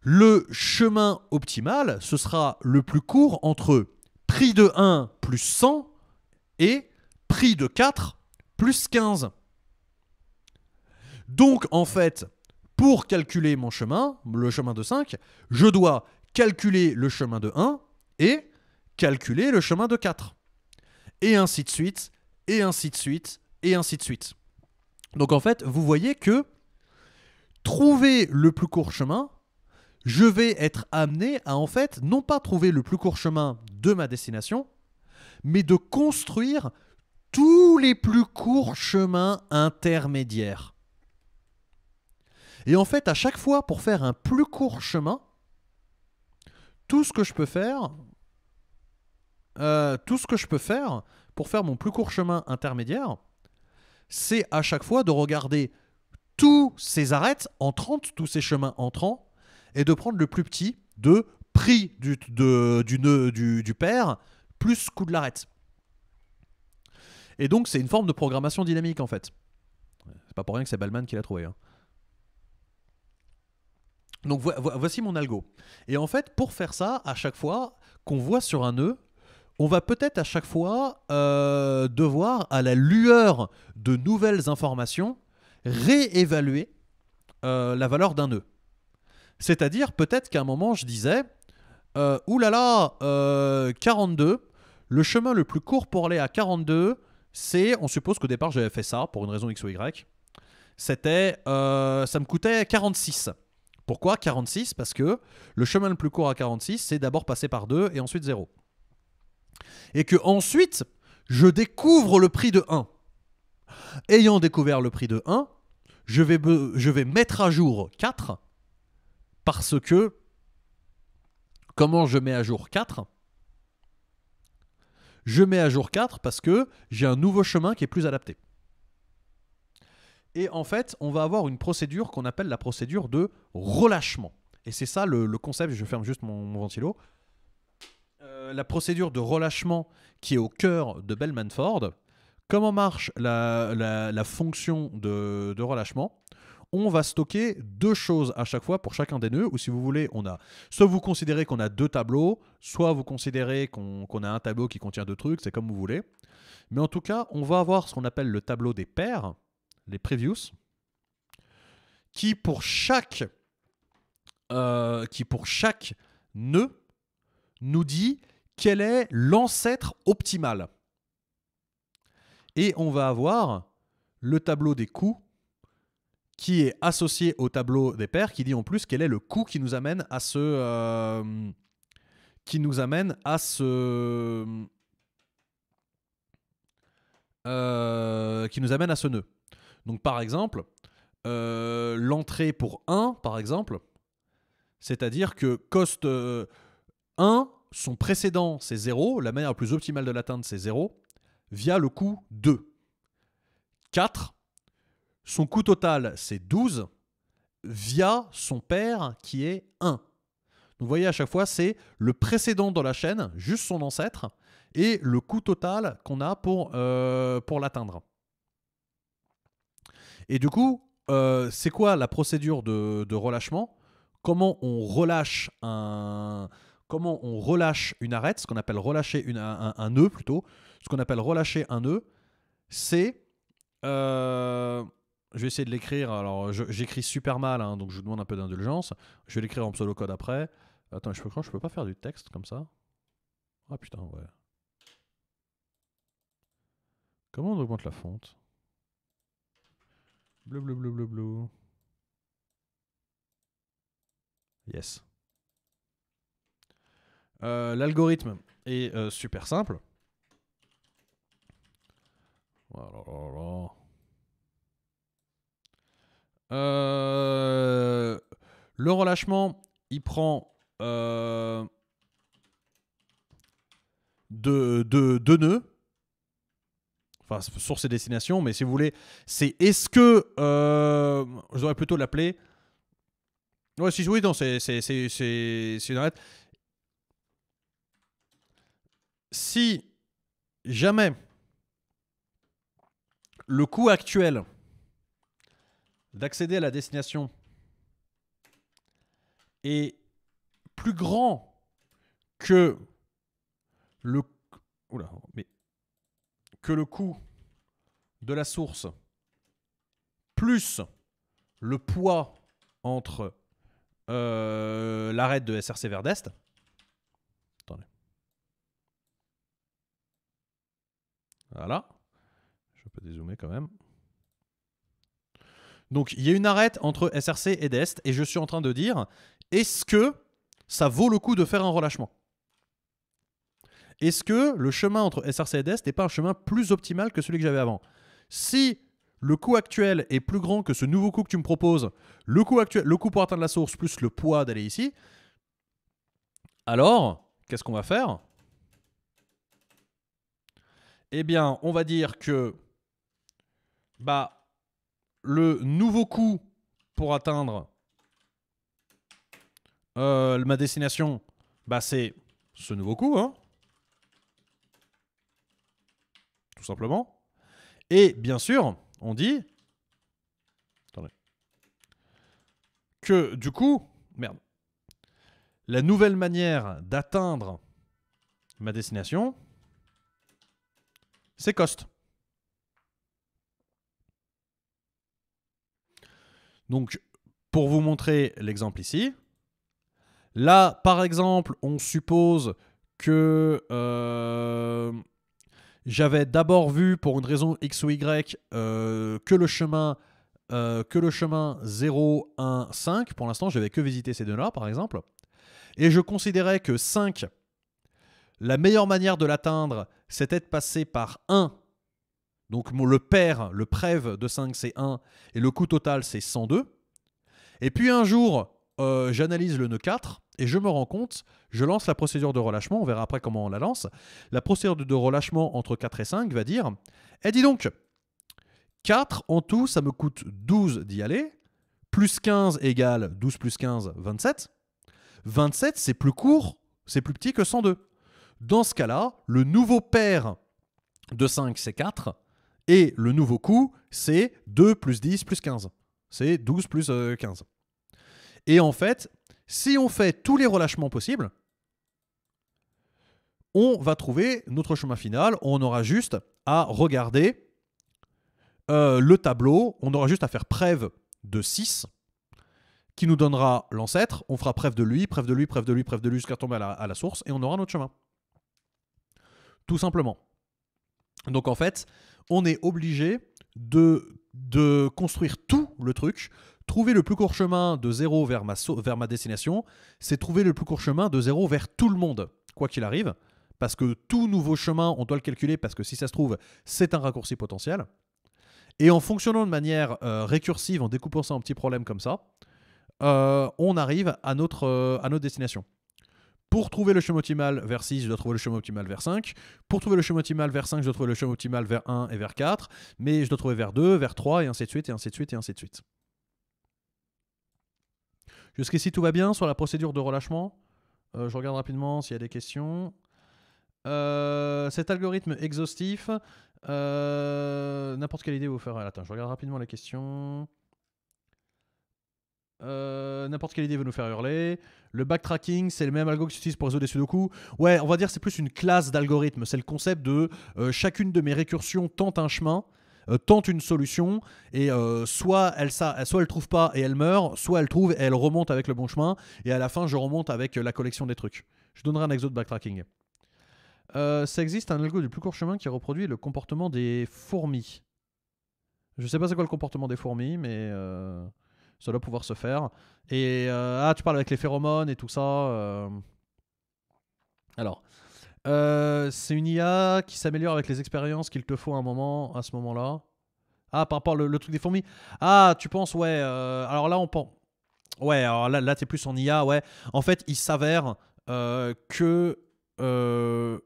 S1: le chemin optimal, ce sera le plus court entre prix de 1 plus 100 et prix de 4 plus 15. Donc en fait, pour calculer mon chemin, le chemin de 5, je dois calculer le chemin de 1 et calculer le chemin de 4. Et ainsi de suite, et ainsi de suite, et ainsi de suite. Donc en fait, vous voyez que trouver le plus court chemin, je vais être amené à en fait non pas trouver le plus court chemin de ma destination, mais de construire tous les plus courts chemins intermédiaires. Et en fait, à chaque fois, pour faire un plus court chemin, tout ce que je peux faire, euh, tout ce que je peux faire pour faire mon plus court chemin intermédiaire, c'est à chaque fois de regarder tous ces arêtes entrantes, tous ces chemins entrants, et de prendre le plus petit de prix du, nœud, du, père plus coût de l'arête. Et donc, c'est une forme de programmation dynamique en fait. C'est pas pour rien que c'est Ballman qui l'a trouvé. Hein. Donc voici mon algo. Et en fait, pour faire ça, à chaque fois qu'on voit sur un nœud, on va peut-être à chaque fois euh, devoir, à la lueur de nouvelles informations, réévaluer euh, la valeur d'un nœud. C'est-à-dire, peut-être qu'à un moment, je disais, euh, là euh, 42, le chemin le plus court pour aller à 42, c'est, on suppose qu'au départ j'avais fait ça, pour une raison X ou Y, c'était, euh, ça me coûtait 46. Pourquoi 46 Parce que le chemin le plus court à 46, c'est d'abord passer par 2 et ensuite 0. Et que ensuite, je découvre le prix de 1. Ayant découvert le prix de 1, je vais, je vais mettre à jour 4 parce que comment je mets à jour 4 Je mets à jour 4 parce que j'ai un nouveau chemin qui est plus adapté. Et en fait, on va avoir une procédure qu'on appelle la procédure de relâchement. Et c'est ça le, concept, je ferme juste mon, ventilo. Euh, la procédure de relâchement qui est au cœur de Bellman Ford. Comment marche la, fonction de, relâchement on va stocker deux choses à chaque fois pour chacun des nœuds, ou si vous voulez, on a soit vous considérez qu'on a deux tableaux, soit vous considérez qu'on a un tableau qui contient deux trucs, c'est comme vous voulez. Mais en tout cas, on va avoir ce qu'on appelle le tableau des paires, les previews, qui pour chaque, euh, qui pour chaque nœud nous dit quel est l'ancêtre optimal. Et on va avoir le tableau des coûts qui est associé au tableau des pairs qui dit en plus quel est le coût qui nous amène à ce... Euh, qui nous amène à ce... Euh, qui nous amène à ce nœud. Donc par exemple, euh, l'entrée pour 1, par exemple, c'est-à-dire que cost 1, euh, son précédent c'est 0, la manière la plus optimale de l'atteindre c'est 0, via le coût 2. 4, son coût total c'est 12, via son père qui est 1. Donc vous voyez à chaque fois c'est le précédent dans la chaîne, juste son ancêtre, et le coût total qu'on a pour, euh, pour l'atteindre. Et du coup, euh, c'est quoi la procédure de, relâchement Comment on relâche un comment on relâche une arête, ce qu'on appelle relâcher un, nœud plutôt, ce qu'on appelle relâcher un nœud, c'est euh, je vais essayer de l'écrire. Alors, j'écris super mal, hein, donc je vous demande un peu d'indulgence. Je vais l'écrire en code après. Attends, je peux, peux pas faire du texte comme ça Ah putain, ouais. Comment on augmente la fonte Bleu, bleu, Yes. Euh, l'algorithme est euh, super simple. Euh, le relâchement, il prend deux nœuds sur ces destinations, mais si vous voulez, c'est est-ce que. Je euh, J'aurais plutôt l'appeler. Ouais, si oui, non, c'est une arête. Si jamais le coût actuel d'accéder à la destination est plus grand que le. Oula, mais que le coût de la source plus le poids entre euh, l'arrêt de SRC vers d'Est. Attendez. Voilà. Je peux dézoomer quand même. Donc il y a une arête entre SRC et d'Est et je suis en train de dire est-ce que ça vaut le coup de faire un relâchement est-ce que le chemin entre SRC et DES n'est pas un chemin plus optimal que celui que j'avais avant Si le coût actuel est plus grand que ce nouveau coût que tu me proposes, le coût, actuel, le pour atteindre la source plus le poids d'aller ici, alors, qu'est-ce qu'on va faire Eh bien, on va dire que bah, le nouveau coût pour atteindre euh, ma destination, bah, c'est ce nouveau coût. Hein. tout simplement. Et bien sûr, on dit que du coup, merde, la nouvelle manière d'atteindre ma destination, c'est cost. Donc, pour vous montrer l'exemple ici, là, par exemple, on suppose que euh, j'avais d'abord vu, pour une raison X ou Y, euh, que le chemin euh, que le chemin 0, 1, 5. Pour l'instant, j'avais que visité ces deux-là, par exemple. Et je considérais que 5, la meilleure manière de l'atteindre, c'était de passer par 1. Donc le père, le prêve de 5, c'est 1, et le coût total, c'est 102. Et puis un jour, euh, j'analyse le nœud 4 et je me rends compte, je lance la procédure de relâchement, on verra après comment on la lance. La procédure de relâchement entre 4 et 5 va dire Eh dis donc, 4 en tout, ça me coûte 12 d'y aller, plus 15 égale 12 plus 15, 27. 27, c'est plus court, c'est plus petit que 102. Dans ce cas-là, le nouveau paire de 5, c'est 4, et le nouveau coût, c'est 2 plus 10 plus 15. C'est 12 plus 15. Euh, et en fait, si on fait tous les relâchements possibles, on va trouver notre chemin final. On aura juste à regarder euh, le tableau. On aura juste à faire preuve de 6 qui nous donnera l'ancêtre. On fera preuve de lui, preuve de lui, preuve de lui, preuve de lui jusqu'à tomber à la, source et on aura notre chemin. Tout simplement. Donc en fait, on est obligé de construire tout le truc trouver le plus court chemin de zéro vers ma, destination, c'est trouver le plus court chemin de zéro vers tout le monde, quoi qu'il arrive, parce que tout nouveau chemin, on doit le calculer, parce que si ça se trouve, c'est un raccourci potentiel. Et en fonctionnant de manière euh, récursive, en découpant ça en petits problèmes comme ça, euh, on arrive à notre, euh, à notre destination. Pour trouver le chemin optimal vers 6, je dois trouver le chemin optimal vers 5. Pour trouver le chemin optimal vers 5, je dois trouver le chemin optimal vers 1 et vers 4. Mais je dois trouver vers 2, vers 3, et ainsi de suite, et ainsi de suite, et ainsi de suite. Jusqu'ici, tout va bien sur la procédure de relâchement. Euh, je regarde rapidement s'il y a des questions. Euh, cet algorithme exhaustif, euh, n'importe quelle idée vous fera. Attends, je regarde rapidement les questions. n'importe quelle idée veut nous faire hurler. Le backtracking, c'est le même algo que j'utilise pour résoudre des sudoku. Ouais, on va dire c'est plus une classe d'algorithmes. C'est le concept de chacune de mes récursions tente un chemin euh, tente une solution et euh, soit elle ça, trouve pas et elle meurt, soit elle trouve et elle remonte avec le bon chemin et à la fin je remonte avec euh, la collection des trucs. Je donnerai un exo de backtracking. ça existe un algo du plus court chemin qui reproduit le comportement des fourmis. Je sais pas c'est quoi le comportement des fourmis, mais euh, ça doit pouvoir se faire. Et ah, tu parles avec les phéromones et tout ça. Alors, euh, c'est une IA qui s'améliore avec les expériences qu'il te faut à un moment, à ce moment-là. Ah, par rapport le, truc des fourmis. Ah, tu penses, ouais. Euh, alors là, on pense. Ouais, alors là, t'es plus en IA, ouais. En fait, il s'avère euh, que. Oh,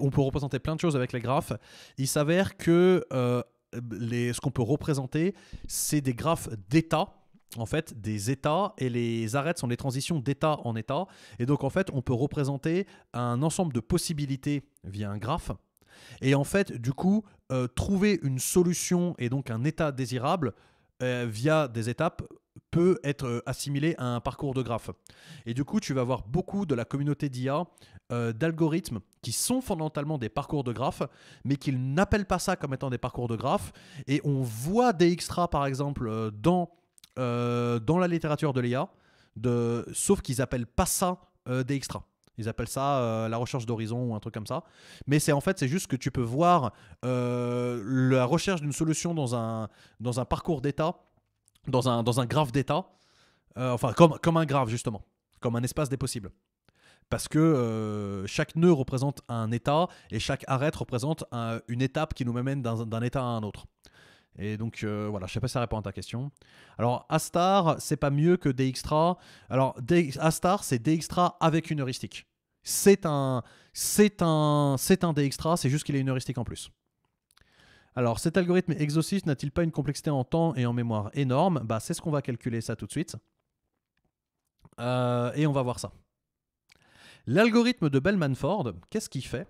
S1: on peut représenter plein de choses avec les graphes. Il s'avère que ce qu'on peut représenter, c'est des graphes d'état en fait des états et les arêtes sont des transitions d'état en état et donc en fait on peut représenter un ensemble de possibilités via un graphe et en fait du coup euh, trouver une solution et donc un état désirable euh, via des étapes peut être euh, assimilé à un parcours de graphe. Et du coup, tu vas voir beaucoup de la communauté d'IA, d'algorithmes qui sont fondamentalement des parcours de graphe, mais qu'ils n'appellent pas ça comme étant des parcours de graphe. Et on voit des extra par exemple, dans euh, dans la littérature de l'IA, de... sauf qu'ils appellent pas ça euh, des extras. Ils appellent ça euh, la recherche d'horizon ou un truc comme ça. Mais c'est en fait, c'est juste que tu peux voir la recherche d'une solution dans un, dans un parcours d'état, dans un, dans un graphe d'état, enfin comme, comme un graphe justement, comme un espace des possibles parce que chaque nœud représente un état et chaque arête représente une étape qui nous mène d'un état à un autre. Et donc euh, voilà, je sais pas si ça répond à ta question. Alors Astar, c'est pas mieux que Dxtra. Alors Astar, c'est Dxtra avec une heuristique. C'est un, c'est un, c'est un Dxtra. C'est juste qu'il a une heuristique en plus. Alors cet algorithme exhaustif n'a-t-il pas une complexité en temps et en mémoire énorme Bah c'est ce qu'on va calculer ça tout de suite. Euh, et on va voir ça. L'algorithme de Bellman-Ford, qu'est-ce qu'il fait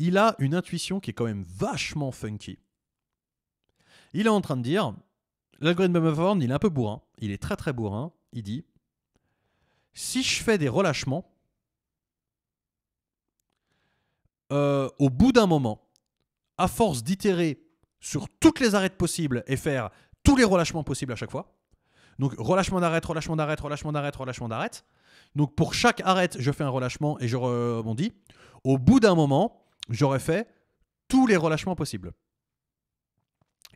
S1: Il a une intuition qui est quand même vachement funky. Il est en train de dire, l'algorithme Bufford, il est un peu bourrin, il est très très bourrin, il dit, si je fais des relâchements, euh, au bout d'un moment, à force d'itérer sur toutes les arrêtes possibles et faire tous les relâchements possibles à chaque fois, donc relâchement d'arrête, relâchement d'arrête, relâchement d'arrête, relâchement d'arrête, donc pour chaque arrête, je fais un relâchement et je rebondis, au bout d'un moment, j'aurais fait tous les relâchements possibles.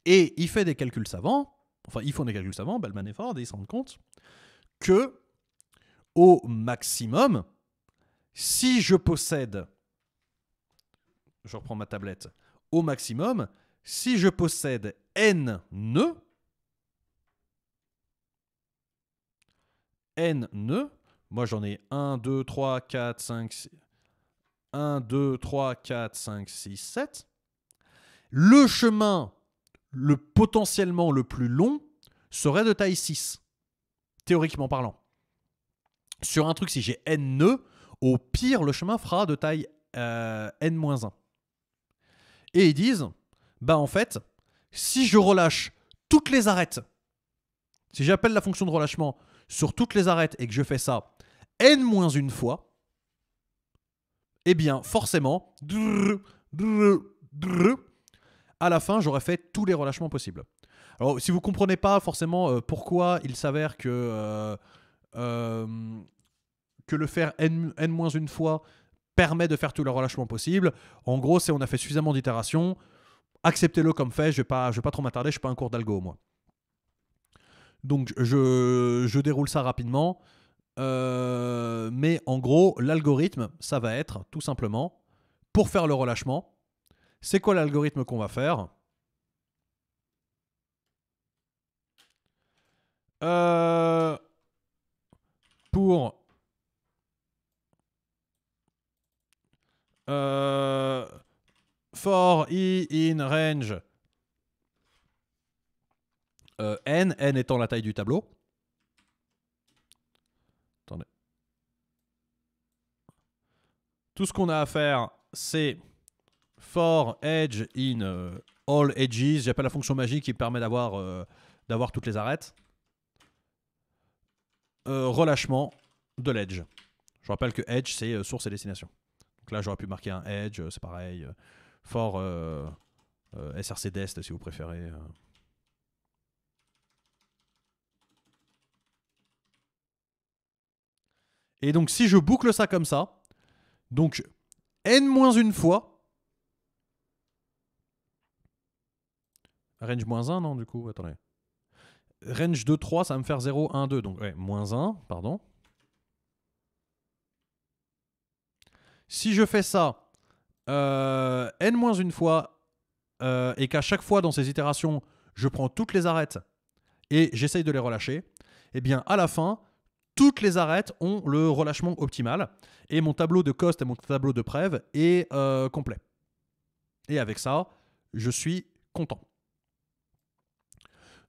S1: Et il fait des calculs savants, enfin ils font des calculs savants, Bellman et Ford, et ils se rendent compte que au maximum, si je possède, je reprends ma tablette, au maximum, si je possède n nœuds, n nœuds, moi j'en ai 1, 2, 3, 4, 5, 6, 1, 2, 3, 4, 5, 6, 7, le chemin le potentiellement le plus long serait de taille 6, théoriquement parlant. Sur un truc, si j'ai n nœuds, au pire, le chemin fera de taille euh, n-1. Et ils disent, bah en fait, si je relâche toutes les arêtes, si j'appelle la fonction de relâchement sur toutes les arêtes et que je fais ça n-1 fois, eh bien forcément, à la fin, j'aurais fait tous les relâchements possibles. Alors, si vous ne comprenez pas forcément euh, pourquoi il s'avère que, euh, euh, que le faire n, 1 fois permet de faire tous les relâchements possibles, en gros, c'est on a fait suffisamment d'itérations, acceptez-le comme fait, je ne vais, pas, pas trop m'attarder, je ne suis pas un cours d'algo, moi. Donc, je déroule ça rapidement. mais en gros, l'algorithme, ça va être tout simplement, pour faire le relâchement, c'est quoi l'algorithme qu'on va faire euh, Pour euh, for i in range euh, n, n étant la taille du tableau. Attendez. Tout ce qu'on a à faire, c'est for edge in uh, all edges. J'appelle la fonction magique qui permet d'avoir euh, d'avoir toutes les arêtes. Euh, relâchement de l'edge. Je rappelle que edge, c'est euh, source et destination. Donc là, j'aurais pu marquer un edge, c'est pareil. For src dest, si vous préférez. Et donc, si je boucle ça comme ça, donc n-1 fois, Range moins 1, non, du coup Attendez. Range 2, 3, ça va me faire 0, 1, 2. Donc, ouais, moins 1, pardon. Si je fais ça euh, n une fois euh, et qu'à chaque fois dans ces itérations, je prends toutes les arêtes et j'essaye de les relâcher, eh bien, à la fin, toutes les arêtes ont le relâchement optimal et mon tableau de cost et mon tableau de prève est euh, complet. Et avec ça, je suis content.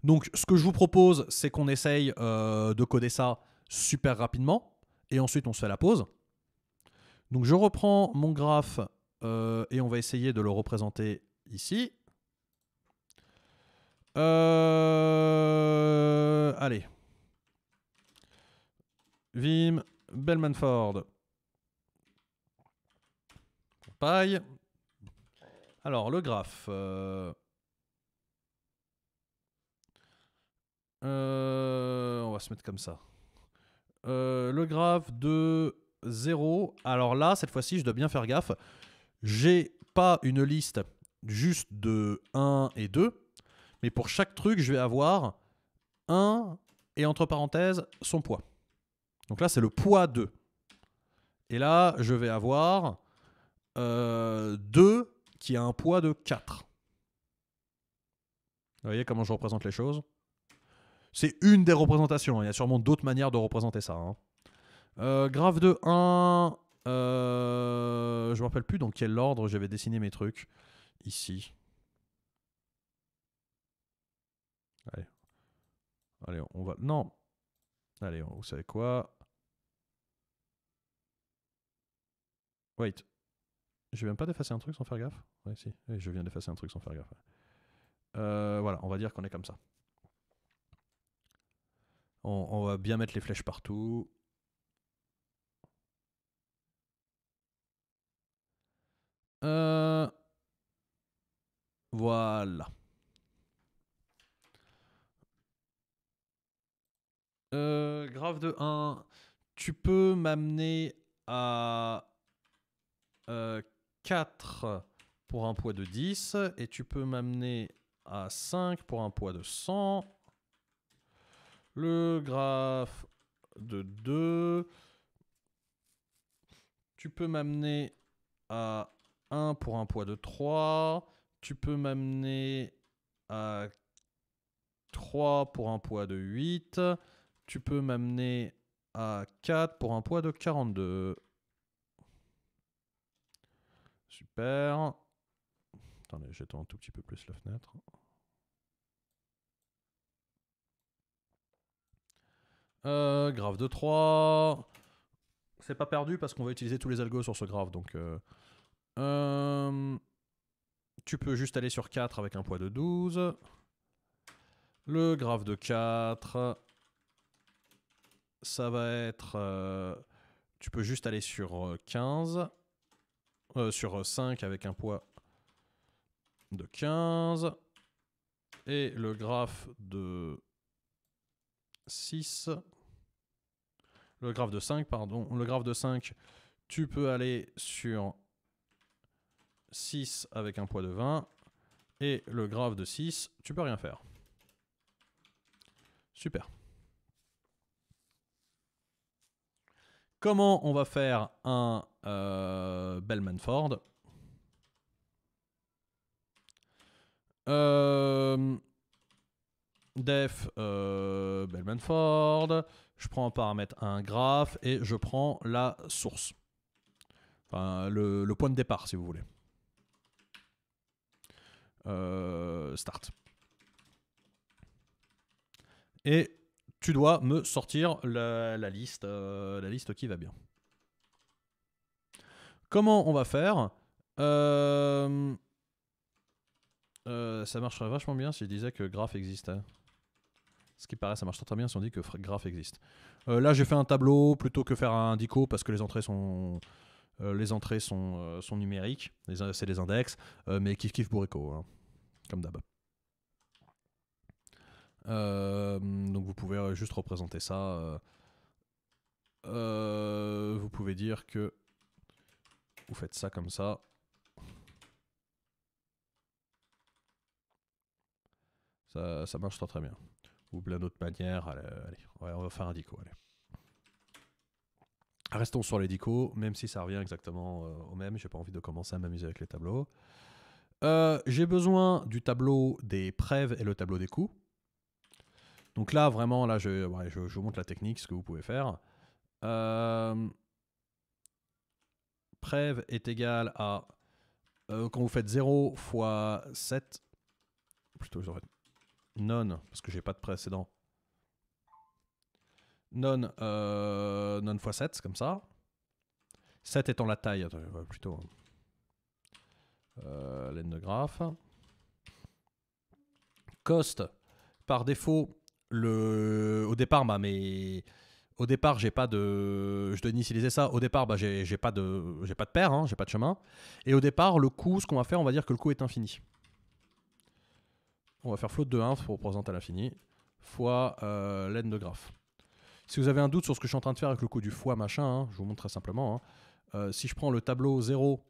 S1: Donc, ce que je vous propose, c'est qu'on essaye euh, de coder ça super rapidement. Et ensuite, on se fait la pause. Donc, je reprends mon graphe euh, et on va essayer de le représenter ici. Euh, allez. Vim, Bellmanford. Paille. Alors, le graphe. Euh, on va se mettre comme ça. Euh, le graphe de 0. Alors là, cette fois-ci, je dois bien faire gaffe. J'ai pas une liste juste de 1 et 2. Mais pour chaque truc, je vais avoir 1 et entre parenthèses son poids. Donc là, c'est le poids 2. Et là, je vais avoir 2 euh, qui a un poids de 4. Vous voyez comment je représente les choses c'est une des représentations. Hein. Il y a sûrement d'autres manières de représenter ça. Hein. Euh, de 1. Euh, je me rappelle plus dans quel ordre j'avais dessiné mes trucs. Ici. Allez. Allez, on va. Non. Allez, vous savez quoi Wait. Je viens pas d'effacer un truc sans faire gaffe Oui, si. Eh, je viens d'effacer un truc sans faire gaffe. Euh, voilà, on va dire qu'on est comme ça. On, on va bien mettre les flèches partout. Euh, voilà. Euh, grave de 1, tu peux m'amener à euh, 4 pour un poids de 10 et tu peux m'amener à 5 pour un poids de 100. Le graphe de 2. Tu peux m'amener à 1 pour un poids de 3. Tu peux m'amener à 3 pour un poids de 8. Tu peux m'amener à 4 pour un poids de 42. Super. Attendez, j'étends un tout petit peu plus la fenêtre. Euh, grave de 3. C'est pas perdu parce qu'on va utiliser tous les algos sur ce grave. Donc, euh, euh, tu peux juste aller sur 4 avec un poids de 12. Le grave de 4. Ça va être... Euh, tu peux juste aller sur 15. sur 5 avec un poids de 15. Et le graphe de 6. Le graphe de 5, pardon. Le graphe de 5, tu peux aller sur 6 avec un poids de 20. Et le graphe de 6, tu peux rien faire. Super. Comment on va faire un euh, Bellman Ford euh, def euh, belmanford je prends en paramètre un graphe et je prends la source. Enfin, le, point de départ, si vous voulez. Euh, start. Et tu dois me sortir la, liste, euh, la liste qui va bien. Comment on va faire Ça marcherait vachement bien si je disais que graph existait. Ce qui paraît, ça marche très bien si on dit que graph existe. Euh, là, j'ai fait un tableau plutôt que faire un dico parce que les entrées sont, euh, les entrées sont, euh, sont numériques, c'est les index, mais kiff kiff pour hein. comme d'hab. donc vous pouvez juste représenter ça. vous pouvez dire que vous faites ça comme ça. Ça, ça marche très très bien ou plein d'autres manière. Allez, on va faire un dico. Restons sur les dico, même si ça revient exactement euh, au même. J'ai pas envie de commencer à m'amuser avec les tableaux. Euh, j'ai besoin du tableau des prêves et le tableau des coûts. Donc là, vraiment, là, je, je, vous montre la technique, ce que vous pouvez faire. Euh, est égal à, euh, quand vous faites 0 fois 7, plutôt j'aurais non, parce que j'ai pas de précédent. Non, euh, non x 7, comme ça. 7 étant la taille, attends, plutôt. Hein. Euh, de graphe. Cost, par défaut, le... au départ, bah, mais... Au départ, j'ai pas de. Je dois initialiser ça. Au départ, bah, j'ai pas de. J'ai pas de paire, hein, j'ai pas de chemin. Et au départ, le coût, ce qu'on va faire, on va dire que le coût est infini on va faire float de 1 pour représenter à l'infini, fois euh, de graphe. Si vous avez un doute sur ce que je suis en train de faire avec le coup du fois machin, hein, je vous montre très simplement. Hein. Euh, si je prends le tableau 0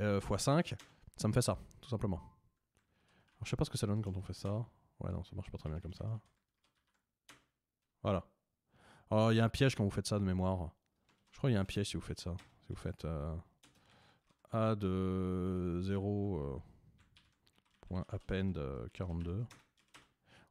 S1: euh, fois 5, ça me fait ça, tout simplement. Je je sais pas ce que ça donne quand on fait ça. Ouais, non, ça marche pas très bien comme ça. Voilà. Oh, il y a un piège quand vous faites ça de mémoire. Je crois qu'il y a un piège si vous faites ça. Si vous faites euh, A de 0... Append 42.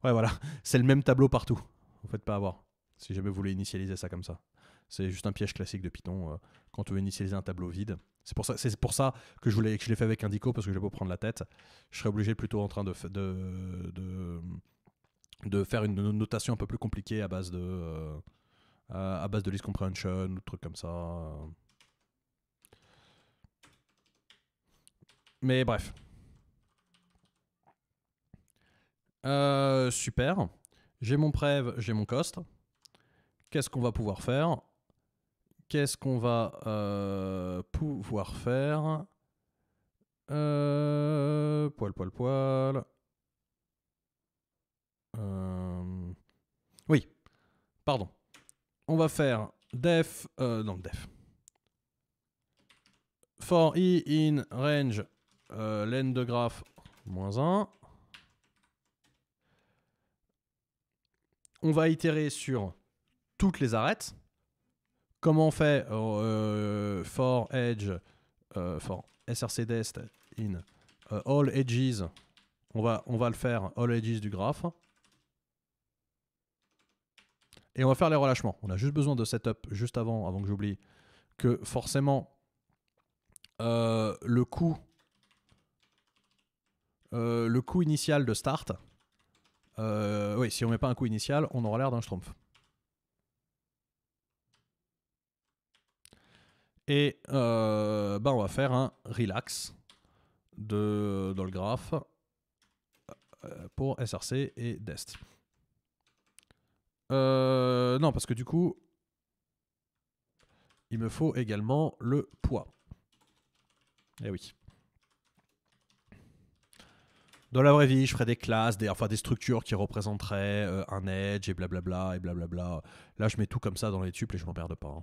S1: Ouais, voilà. [LAUGHS] C'est le même tableau partout. Vous faites pas avoir. Si jamais vous voulez initialiser ça comme ça. C'est juste un piège classique de Python euh, quand on veut initialiser un tableau vide. C'est pour ça, que je voulais, je l'ai fait avec Indico parce que je vais pas prendre la tête, je serais obligé plutôt en train de, faire une notation un peu plus compliquée à base de euh, à base de list comprehension ou trucs comme ça. Mais bref, Euh, super. J'ai mon PREV, j'ai mon cost. Qu'est-ce qu'on va pouvoir faire Qu'est-ce qu'on va euh, pouvoir faire euh, Poil, poil, poil. Oui, pardon. On va faire def. non, def. For i in range, len de graph moins 1 on va itérer sur toutes les arêtes. Comment on fait euh, euh, for edge, euh, for src in all edges on va, on va le faire all edges du graphe. Et on va faire les relâchements. On a juste besoin de setup juste avant, avant que j'oublie, que forcément le coût le coût initial de start euh, oui, si on met pas un coup initial, on aura l'air d'un Schtroumpf. Et euh, ben, on va faire un relax de, dans le graphe euh, pour SRC et DEST. non, parce que du coup, il me faut également le poids. Eh oui. Dans la vraie vie, je ferais des classes, des, enfin des structures qui représenteraient euh, un edge et blablabla et blablabla. Là, je mets tout comme ça dans les tuples et je m'en perds pas. Hein.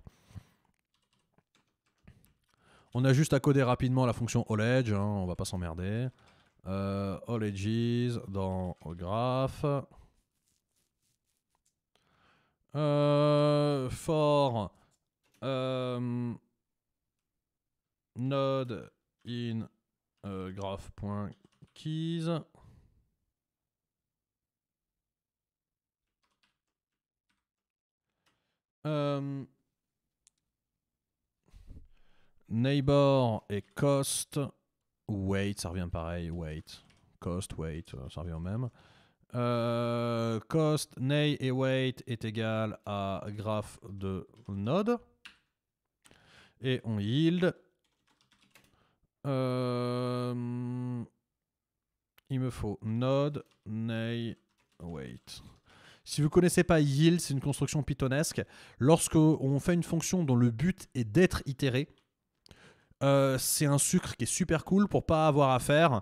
S1: On a juste à coder rapidement la fonction all edge, hein, on va pas s'emmerder. Euh, all edges dans graph. Euh, for euh, node in graph keys euh, neighbor et cost. Wait, ça revient pareil. Wait. Cost, wait, euh, ça revient au même. Euh, cost, nay et weight est égal à graph de node. Et on yield. Euh, il me faut node, nay, wait. Si vous ne connaissez pas yield, c'est une construction pythonesque. Lorsqu'on fait une fonction dont le but est d'être itéré, euh, c'est un sucre qui est super cool pour pas avoir à faire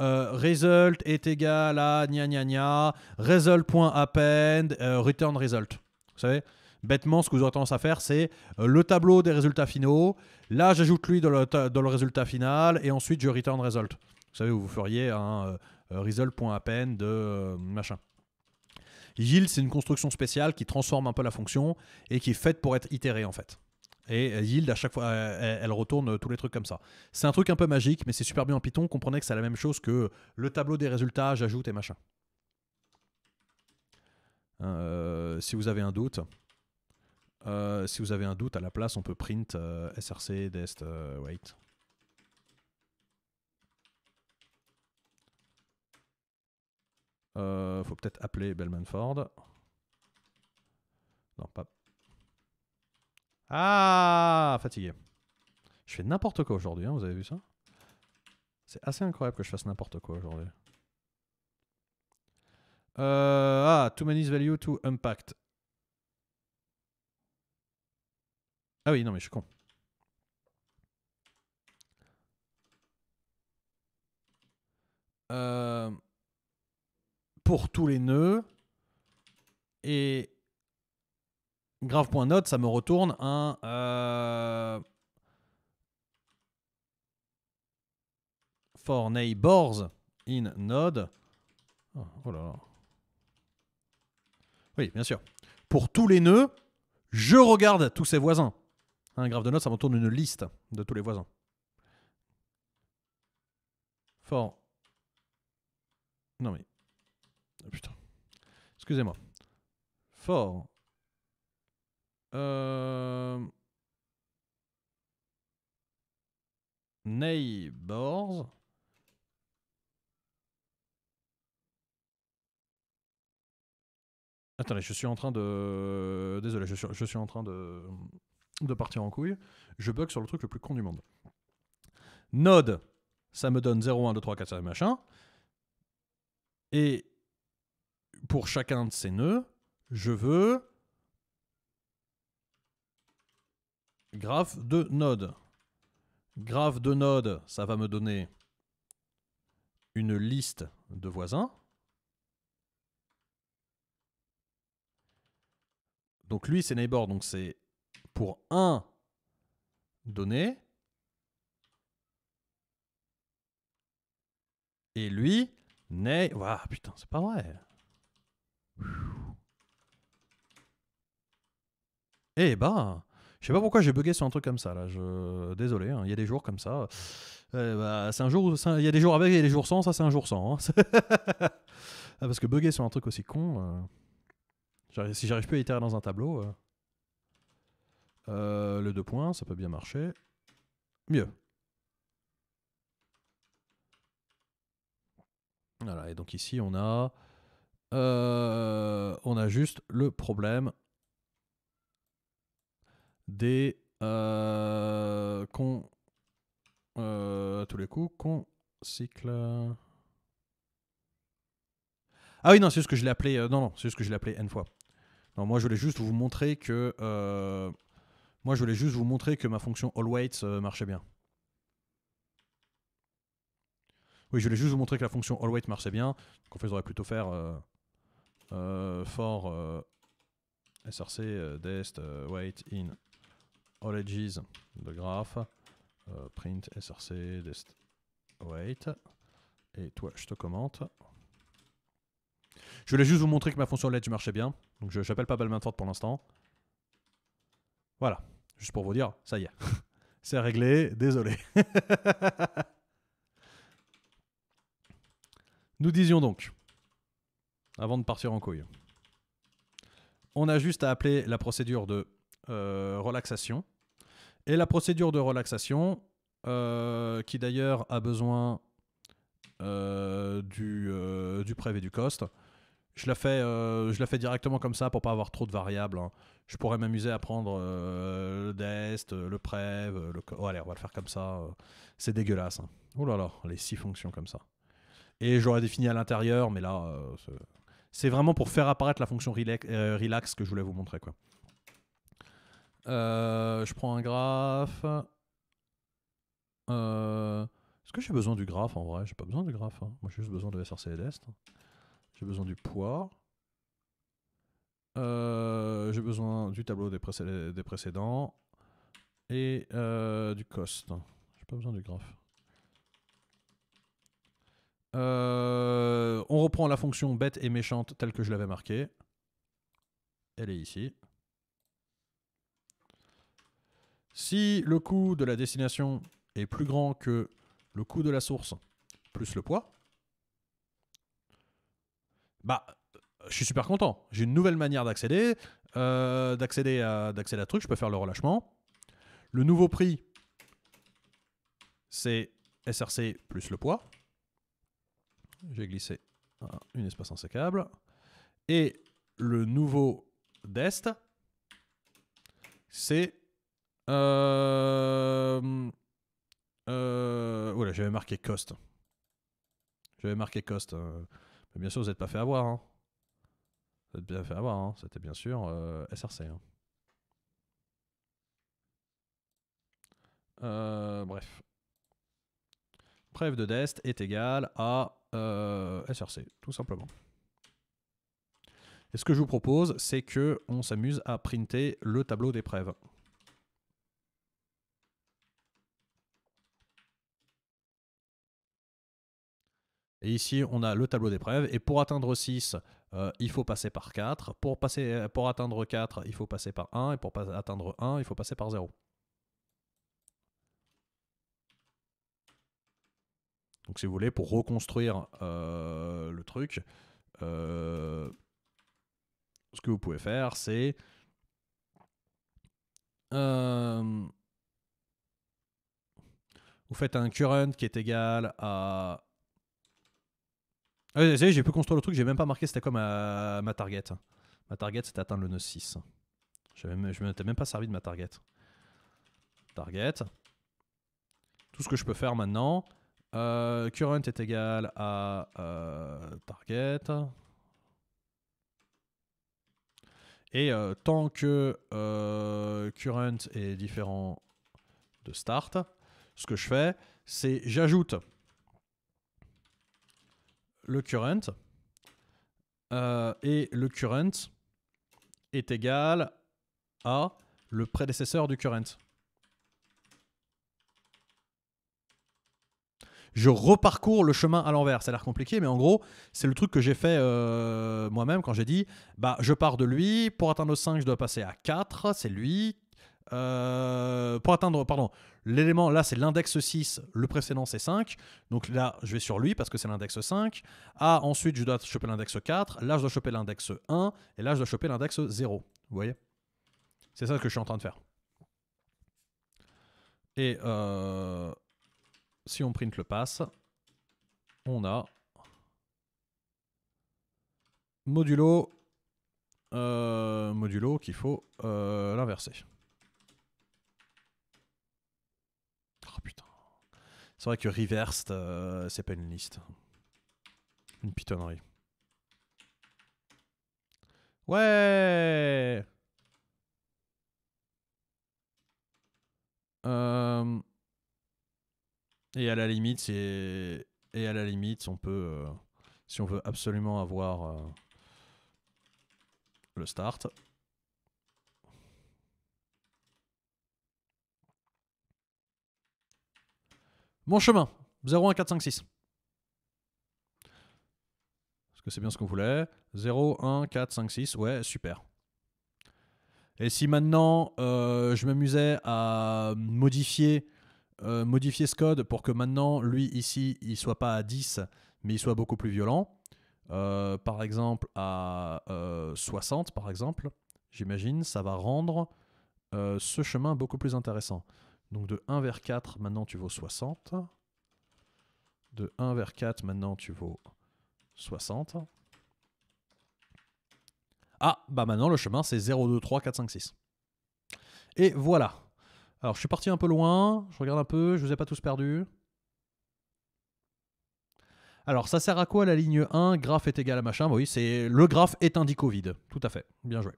S1: euh, result est égal à gna gna gna, result.append, euh, return result. Vous savez Bêtement, ce que vous aurez tendance à faire, c'est le tableau des résultats finaux. Là, j'ajoute lui dans le, dans le, résultat final et ensuite je return result. Vous savez, vous feriez un euh, result.append de euh, machin. Yield, c'est une construction spéciale qui transforme un peu la fonction et qui est faite pour être itérée en fait. Et euh, yield, à chaque fois, elle retourne tous les trucs comme ça. C'est un truc un peu magique, mais c'est super bien en Python. Comprenez que c'est la même chose que le tableau des résultats, j'ajoute et machin. Hein, si vous avez un doute, si vous avez un doute, à la place, on peut print src dest wait. Euh, faut peut-être appeler Bellman Ford. Non, pas. Ah, fatigué. Je fais n'importe quoi aujourd'hui, hein, vous avez vu ça C'est assez incroyable que je fasse n'importe quoi aujourd'hui. Euh, ah, too many's value to impact. Ah oui, non, mais je suis con. Euh pour tous les nœuds. Et grave.note, ça me retourne un. Euh, for neighbors in node. Ah, oh, là Oui, bien sûr. Pour tous les nœuds, je regarde tous ses voisins. Un grave de note ça me retourne une liste de tous les voisins. For. Non mais. Ah, putain. Excusez-moi. Fort. Euh... Neighbors. Attendez, je suis en train de. Désolé, je suis, je suis en train de... de partir en couille. Je bug sur le truc le plus con du monde. Node, ça me donne 0, 1, 2, 3, 4, 5, machin. Et pour chacun de ces nœuds, je veux graphe de node Graphe de node ça va me donner une liste de voisins. Donc lui, c'est neighbor, donc c'est pour un donné. Et lui, neighbor... Waouh, putain, c'est pas vrai. Eh bah, je sais pas pourquoi j'ai bugué sur un truc comme ça là. Je... Désolé, hein, il y a des jours comme ça. Euh, bah, c'est un jour, il y a des jours avec a des jours sans. Ça, c'est un jour sans. Hein. [LAUGHS] Ah, parce que buguer sur un truc aussi con, euh, si j'arrive plus à itérer dans un tableau, euh, le deux points, ça peut bien marcher. Mieux. Voilà, et donc ici on a euh, on a juste le problème des euh, con à euh, tous les coups con cycle. Ah oui non c'est ce que je l'ai appelé euh, non non c'est ce que je l'ai appelé n fois. Non moi je voulais juste vous montrer que moi je voulais juste vous montrer que ma fonction all weights marchait bien. Oui, je voulais juste vous montrer que la fonction all weight marchait bien. Donc en fait, plutôt faire euh, for euh, src euh, dest wait in all edges de graph print src dest wait et toi je te commente je voulais juste vous montrer que ma fonction ledge marchait bien donc je n'appelle pas Balmainford pour l'instant voilà juste pour vous dire ça y est [LAUGHS] c'est réglé désolé [LAUGHS] nous disions donc avant de partir en couille. On a juste à appeler la procédure de euh, relaxation. Et la procédure de relaxation, euh, qui d'ailleurs a besoin euh, du, du prév et du cost, je la, fais, je la fais directement comme ça pour pas avoir trop de variables. Hein. Je pourrais m'amuser à prendre le dest, le prev, le... Oh, allez, on va le faire comme ça. C'est dégueulasse. Hein. Oh là là, les six fonctions comme ça. Et j'aurais défini à l'intérieur, mais là, c'est vraiment pour faire apparaître la fonction relax, euh, que je voulais vous montrer. Quoi. Euh, je prends un graphe. Euh, est-ce que j'ai besoin du graphe en vrai J'ai pas besoin du graphe. Hein. Moi j'ai juste besoin de SRC d'Est. J'ai besoin du poids. j'ai besoin du tableau des, des précédents. Et du cost. J'ai pas besoin du graphe. Euh, on reprend la fonction bête et méchante telle que je l'avais marquée. Elle est ici. Si le coût de la destination est plus grand que le coût de la source plus le poids, bah, je suis super content. J'ai une nouvelle manière d'accéder, euh, d'accéder à, d'accéder à Je peux faire le relâchement. Le nouveau prix, c'est SRC plus le poids. J'ai glissé une espace insécable. Et le nouveau d'Est, c'est... Euh, voilà, euh, j'avais marqué cost. J'avais marqué cost. Hein. Mais bien sûr, vous n'êtes pas fait avoir. Hein. Vous êtes bien fait avoir. Hein. C'était bien sûr euh, SRC. Euh, bref. Preuve de dest est égale à euh, src, tout simplement. Et ce que je vous propose, c'est que on s'amuse à printer le tableau des preuves. Et ici, on a le tableau des preuves. Et pour atteindre 6, euh, il faut passer par 4. Pour, passer, euh, pour atteindre 4, il faut passer par 1. Et pour atteindre 1, il faut passer par 0. Donc, si vous voulez, pour reconstruire euh, le truc, euh, ce que vous pouvez faire, c'est. Euh, vous faites un current qui est égal à. Ah, vous savez, j'ai pu construire le truc, j'ai même pas marqué c'était quoi ma, ma target. Ma target, c'était atteindre le nœud 6. Je ne m'étais même pas servi de ma target. Target. Tout ce que je peux faire maintenant, euh, current est égal à euh, target. Et euh, tant que current est différent de start, ce que je fais, c'est j'ajoute le current. et le current est égal à le prédécesseur du current. je reparcours le chemin à l'envers. Ça a l'air compliqué, mais en gros, c'est le truc que j'ai fait euh, moi-même quand j'ai dit bah, je pars de lui, pour atteindre le 5, je dois passer à 4, c'est lui. Euh, pour atteindre, pardon, l'élément là c'est l'index 6, le précédent c'est 5, donc là je vais sur lui parce que c'est l'index 5. Ah, ensuite je dois choper l'index 4, là je dois choper l'index 1, et là je dois choper l'index 0. Vous voyez C'est ça que je suis en train de faire. Et euh, si on print le pass, on a modulo, euh, modulo qu'il faut euh, l'inverser. Oh putain. C'est vrai que reverse euh, c'est pas une liste. Une pitonnerie. Ouais! Euh... Et à la limite, c'est et à la limite, on peut, euh, si on veut absolument avoir euh, le start. Mon chemin, 0, 1, 4, 5, 6. Parce que c'est bien ce qu'on voulait. 0, 1, 4, 5, 6. Ouais, super. Et si maintenant euh, je m'amusais à modifier euh, modifier ce code pour que maintenant, lui, ici, il soit pas à 10, mais il soit beaucoup plus violent. Euh, par exemple, à 60, euh, par exemple, j'imagine, ça va rendre ce chemin beaucoup plus intéressant. Donc de 1 vers 4, maintenant tu vaux 60. De 1 vers 4, maintenant tu vaux 60. Ah, bah maintenant le chemin c'est 0, 2, 3, 4, 5, 6. Et voilà, alors, je suis parti un peu loin, je regarde un peu, je ne vous ai pas tous perdus. Alors, ça sert à quoi la ligne 1 Graphe est égal à machin bah Oui, c'est le graphe est au vide. Tout à fait. Bien joué.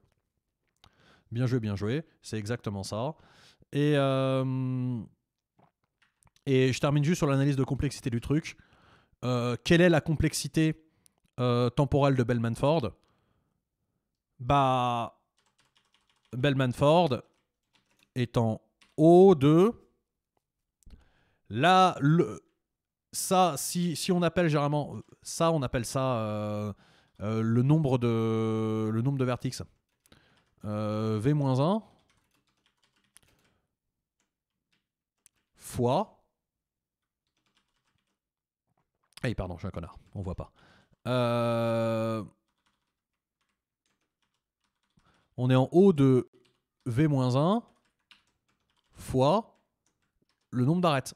S1: Bien joué, bien joué. C'est exactement ça. Et, euh, et je termine juste sur l'analyse de complexité du truc. Euh, quelle est la complexité euh, temporelle de Bellman-Ford Bah, Bellman-Ford étant O de. Là, le, ça, si, si, on appelle généralement. Euh, ça, on appelle ça euh, euh, le, nombre de, le nombre de vertex V-1 fois. et eh, pardon, je suis un connard, on voit pas. On est en haut de V-1 fois le nombre d'arêtes.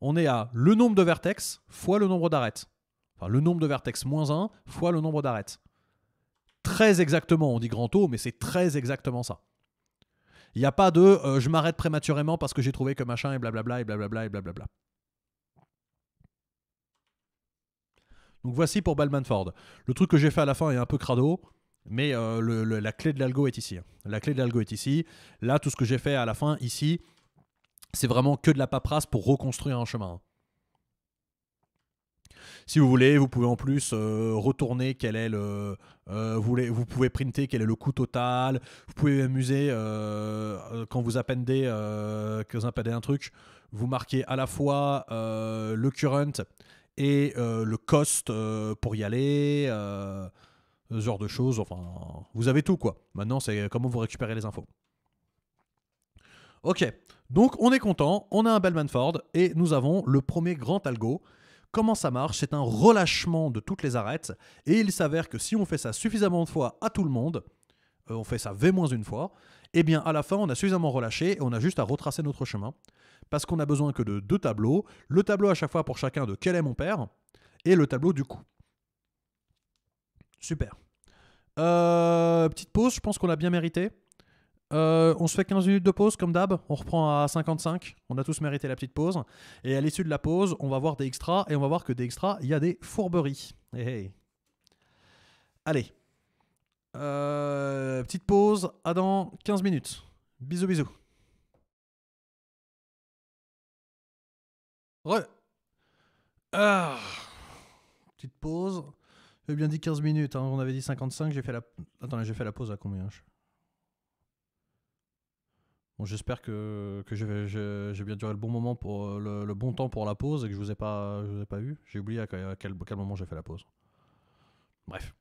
S1: On est à le nombre de vertex fois le nombre d'arêtes. Enfin, le nombre de vertex moins 1 fois le nombre d'arêtes. Très exactement, on dit grand O, mais c'est très exactement ça. Il n'y a pas de euh, je m'arrête prématurément parce que j'ai trouvé que machin et blablabla et blablabla et blablabla. Donc voici pour Ford. Le truc que j'ai fait à la fin est un peu crado. Mais euh, la clé de l'algo est ici. Hein. La clé de l'algo est ici. Là, tout ce que j'ai fait à la fin, ici, c'est vraiment que de la paperasse pour reconstruire un chemin. Hein. Si vous voulez, vous pouvez en plus euh, retourner quel est le. Euh, vous, pouvez printer quel est le coût total. Vous pouvez amuser quand vous appendez, que vous appendez un truc. Vous marquez à la fois le current et le cost pour y aller ce genre de choses. Enfin, vous avez tout quoi. Maintenant, c'est comment vous récupérez les infos. Ok, donc on est content, on a un bel Ford et nous avons le premier grand algo. Comment ça marche C'est un relâchement de toutes les arêtes et il s'avère que si on fait ça suffisamment de fois à tout le monde, euh, on fait ça v une fois, et eh bien à la fin on a suffisamment relâché et on a juste à retracer notre chemin parce qu'on a besoin que de deux tableaux, le tableau à chaque fois pour chacun de quel est mon père et le tableau du coup. Super. Euh, petite pause, je pense qu'on l'a bien mérité. Euh, on se fait 15 minutes de pause comme d'hab, on reprend à 55, on a tous mérité la petite pause. Et à l'issue de la pause, on va voir des extras et on va voir que des extras, il y a des fourberies. Hey, eh, eh. Allez, euh, petite pause, à dans 15 minutes. Bisous bisous. Re. Ah. Petite pause. J'ai bien dit 15 minutes, hein. on avait dit 55, j'ai fait la... Attends, j'ai fait la pause à combien Bon, j'espère que, que j'ai bien duré le bon moment pour euh, le, bon temps pour la pause et que je vous ai pas, je vous ai pas vu. J'ai oublié à quel, moment j'ai fait la pause. Bref.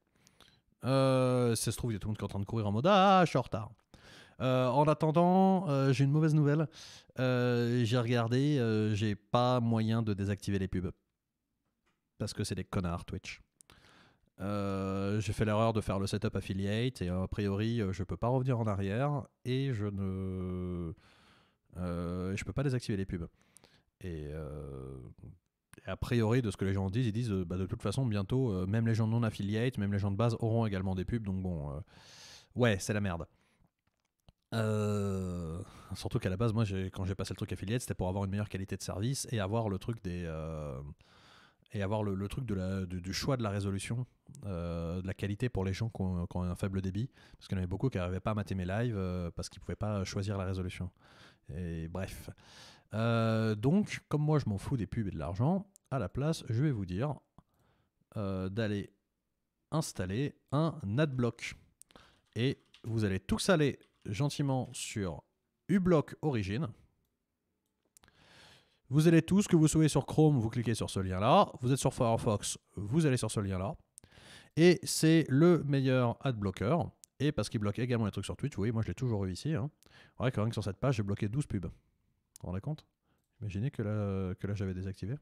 S1: Euh, ça se trouve, il y a tout le monde qui est en train de courir en mode Ah, je suis en retard. Euh, en attendant, euh, j'ai une mauvaise nouvelle. j'ai regardé, j'ai pas moyen de désactiver les pubs. Parce que c'est des connards Twitch. Euh, j'ai fait l'erreur de faire le setup affiliate et euh, a priori euh, je peux pas revenir en arrière et je ne je peux pas désactiver les pubs. Et, a priori de ce que les gens disent, ils disent bah, de toute façon bientôt même les gens non affiliate, même les gens de base auront également des pubs donc bon ouais c'est la merde. surtout qu'à la base, moi, quand j'ai passé le truc affiliate, c'était pour avoir une meilleure qualité de service et avoir le truc des, et avoir le, truc du, choix de la résolution, euh, de la qualité pour les gens qui ont, un faible débit, parce qu'il y en avait beaucoup qui n'arrivaient pas à mater mes lives euh, parce qu'ils ne pouvaient pas choisir la résolution. Et bref. Euh, donc, comme moi je m'en fous des pubs et de l'argent, à la place, je vais vous dire d'aller installer un adblock. Et vous allez tous aller gentiment sur ublock origin vous allez ce que vous soyez sur Chrome, vous cliquez sur ce lien-là. Vous êtes sur Firefox, vous allez sur ce lien-là. Et c'est le meilleur ad blocker. Et parce qu'il bloque également les trucs sur Twitch, vous voyez, moi je l'ai toujours eu ici. Hein. Ouais, quand même sur cette page, j'ai bloqué 12 pubs. Vous vous rendez compte Imaginez que là, que là j'avais désactivé.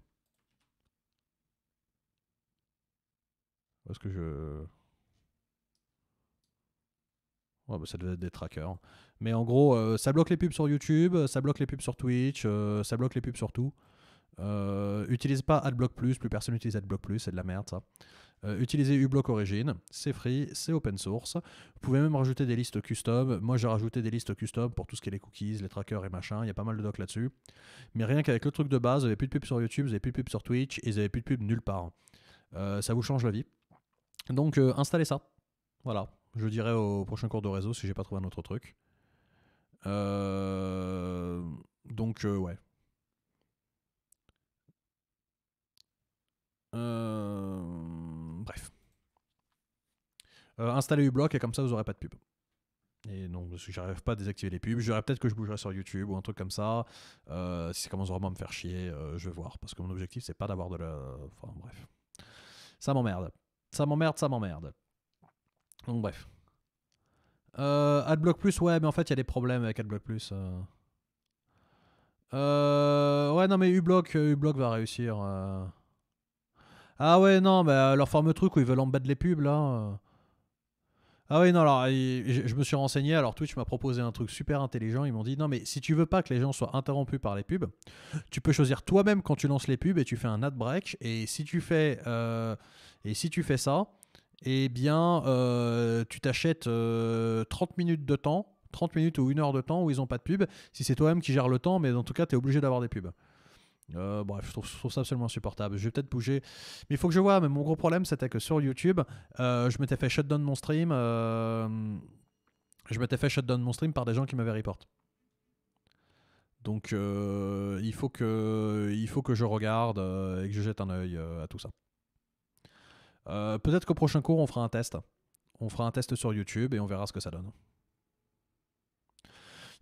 S1: Parce que je. Ouais, oh, bah, ça devait être des trackers. Mais en gros, euh, ça bloque les pubs sur YouTube, euh, ça bloque les pubs sur Twitch, euh, ça bloque les pubs sur tout. Euh, utilise pas AdBlock Plus, plus personne n'utilise AdBlock Plus, c'est de la merde ça. utilisez uBlock Origin, c'est free, c'est open source. Vous pouvez même rajouter des listes custom. Moi j'ai rajouté des listes custom pour tout ce qui est les cookies, les trackers et machin. Il y a pas mal de docs là-dessus. Mais rien qu'avec le truc de base, vous n'avez plus de pubs sur YouTube, vous n'avez plus de pubs sur Twitch et vous n'avez plus de pubs nulle part. ça vous change la vie. Donc installez ça. Voilà, je dirai au prochain cours de réseau si j'ai pas trouvé un autre truc. Euh, donc, euh, ouais. Euh, bref. installez uBlock et comme ça, vous n'aurez pas de pub. Et non, parce que j'arrive pas à désactiver les pubs. J'aurais peut-être que je bougerai sur YouTube ou un truc comme ça. si ça commence vraiment à me faire chier, je vais voir. Parce que mon objectif, c'est pas d'avoir de la. Enfin, bref. Ça m'emmerde. Ça m'emmerde, ça m'emmerde. Donc, bref. Euh, AdBlock Plus, ouais, mais en fait, il y a des problèmes avec AdBlock Plus. Euh. Euh, ouais, non, mais uBlock, uBlock va réussir. Ah ouais, non, mais leur fameux truc où ils veulent embêter les pubs, là. Ah oui, non, alors je, me suis renseigné, alors Twitch m'a proposé un truc super intelligent, ils m'ont dit, non mais si tu veux pas que les gens soient interrompus par les pubs, tu peux choisir toi-même quand tu lances les pubs et tu fais un ad break, et si tu fais, et si tu fais ça, eh bien, euh, tu t'achètes 30 euh, minutes de temps, 30 minutes ou une heure de temps où ils n'ont pas de pub. Si c'est toi-même qui gères le temps, mais en tout cas, tu es obligé d'avoir des pubs. Euh, bref, je trouve, ça absolument insupportable. Je vais peut-être bouger. Mais il faut que je vois. Mais mon gros problème, c'était que sur YouTube, je m'étais fait shutdown mon stream. je m'étais fait shutdown mon stream par des gens qui m'avaient report. Donc il, faut que, il faut que je regarde et que je jette un œil à tout ça. Euh, peut-être qu'au prochain cours, on fera un test. On fera un test sur YouTube et on verra ce que ça donne.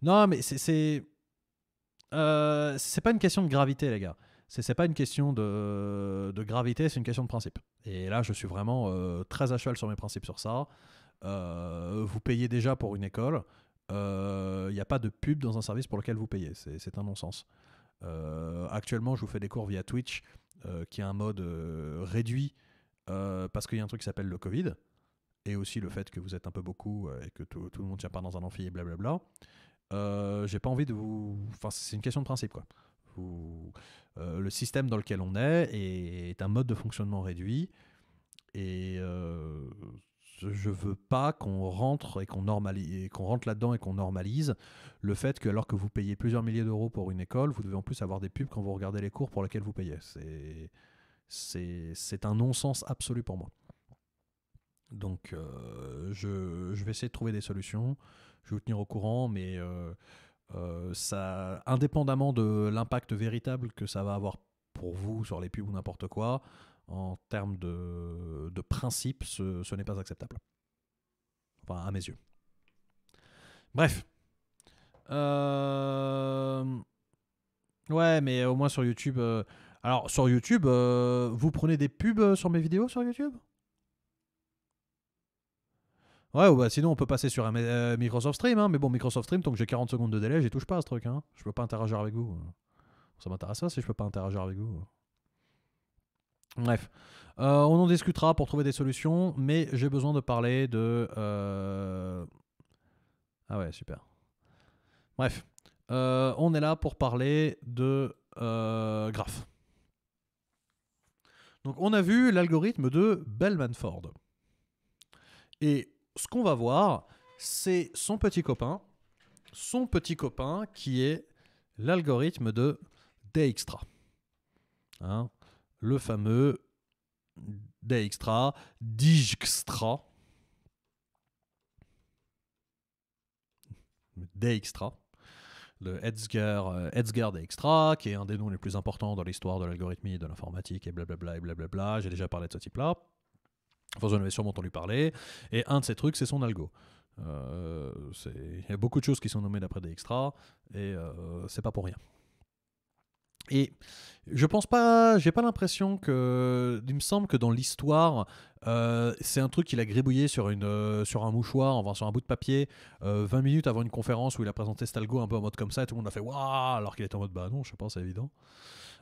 S1: Non, mais c'est. c'est euh, pas une question de gravité, les gars. C'est pas une question de, de gravité, c'est une question de principe. Et là, je suis vraiment euh, très à cheval sur mes principes sur ça. vous payez déjà pour une école. Il n'y a pas de pub dans un service pour lequel vous payez. C'est un non-sens. actuellement, je vous fais des cours via Twitch, qui est un mode réduit euh, parce qu'il y a un truc qui s'appelle le Covid, et aussi le fait que vous êtes un peu beaucoup euh, et que tout, le monde tient pas dans un amphi et blablabla. Euh, J'ai pas envie de vous. Enfin, c'est une question de principe, quoi. Euh, le système dans lequel on est est un mode de fonctionnement réduit, et je veux pas qu'on rentre et qu'on normalise, qu'on rentre là-dedans et qu'on normalise le fait que alors que vous payez plusieurs milliers d'euros pour une école, vous devez en plus avoir des pubs quand vous regardez les cours pour lesquels vous payez. C'est c'est un non-sens absolu pour moi. Donc euh, je, vais essayer de trouver des solutions, je vais vous tenir au courant, mais euh, euh, ça, indépendamment de l'impact véritable que ça va avoir pour vous sur les pubs ou n'importe quoi, en termes de, de principe, ce, ce n'est pas acceptable. Enfin, à mes yeux. Bref. Ouais, mais au moins sur YouTube alors, sur YouTube, euh, vous prenez des pubs euh, sur mes vidéos sur YouTube Ouais, bah, sinon on peut passer sur un, euh, Microsoft Stream, hein. mais bon, Microsoft Stream, tant j'ai 40 secondes de délai, j'y touche pas à ce truc. Hein. Je peux pas interagir avec vous. Ça m'intéresse pas si je peux pas interagir avec vous. Bref, on en discutera pour trouver des solutions, mais j'ai besoin de parler de. Ah ouais, super. Bref, on est là pour parler de graphes. Donc on a vu l'algorithme de Bellman-Ford. Et ce qu'on va voir, c'est son petit copain, son petit copain qui est l'algorithme de Dijkstra. Hein, le fameux Dijkstra, Dijkstra. Dijkstra. Le Edsger, euh, Edsger Extra, qui est un des noms les plus importants dans l'histoire de l'algorithmie, de l'informatique et blablabla et blablabla. J'ai déjà parlé de ce type-là. vous en avez sûrement entendu parler. Et un de ces trucs, c'est son algo. Euh, il y a beaucoup de choses qui sont nommées d'après des et euh, c'est pas pour rien. Et je pense pas, j'ai pas l'impression que. Il me semble que dans l'histoire, euh, c'est un truc qu'il a gribouillé sur, une, euh, sur un mouchoir, enfin sur un bout de papier, 20 euh, minutes avant une conférence où il a présenté Stalgo un peu en mode comme ça, et tout le monde a fait waouh, alors qu'il était en mode bah non, je pense c'est évident.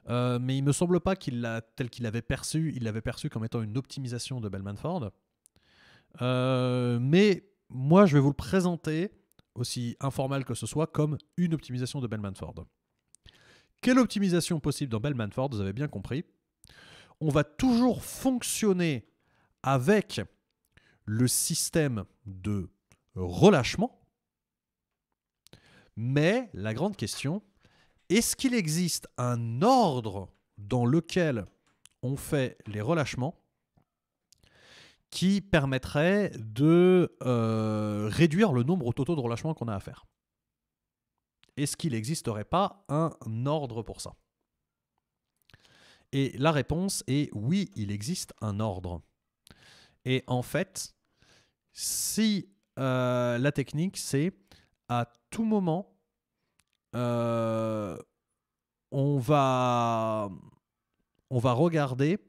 S1: mais il me semble pas qu'il l'a, tel qu'il l'avait perçu, il l'avait perçu comme étant une optimisation de Bellman Ford. mais moi, je vais vous le présenter, aussi informel que ce soit, comme une optimisation de Bellman Ford. Quelle optimisation possible dans Bellman Ford Vous avez bien compris. On va toujours fonctionner avec le système de relâchement. Mais la grande question, est-ce qu'il existe un ordre dans lequel on fait les relâchements qui permettrait de euh, réduire le nombre total de relâchements qu'on a à faire est-ce qu'il n'existerait pas un ordre pour ça Et la réponse est oui, il existe un ordre. Et en fait, si euh, la technique, c'est à tout moment, euh, on, va, on va regarder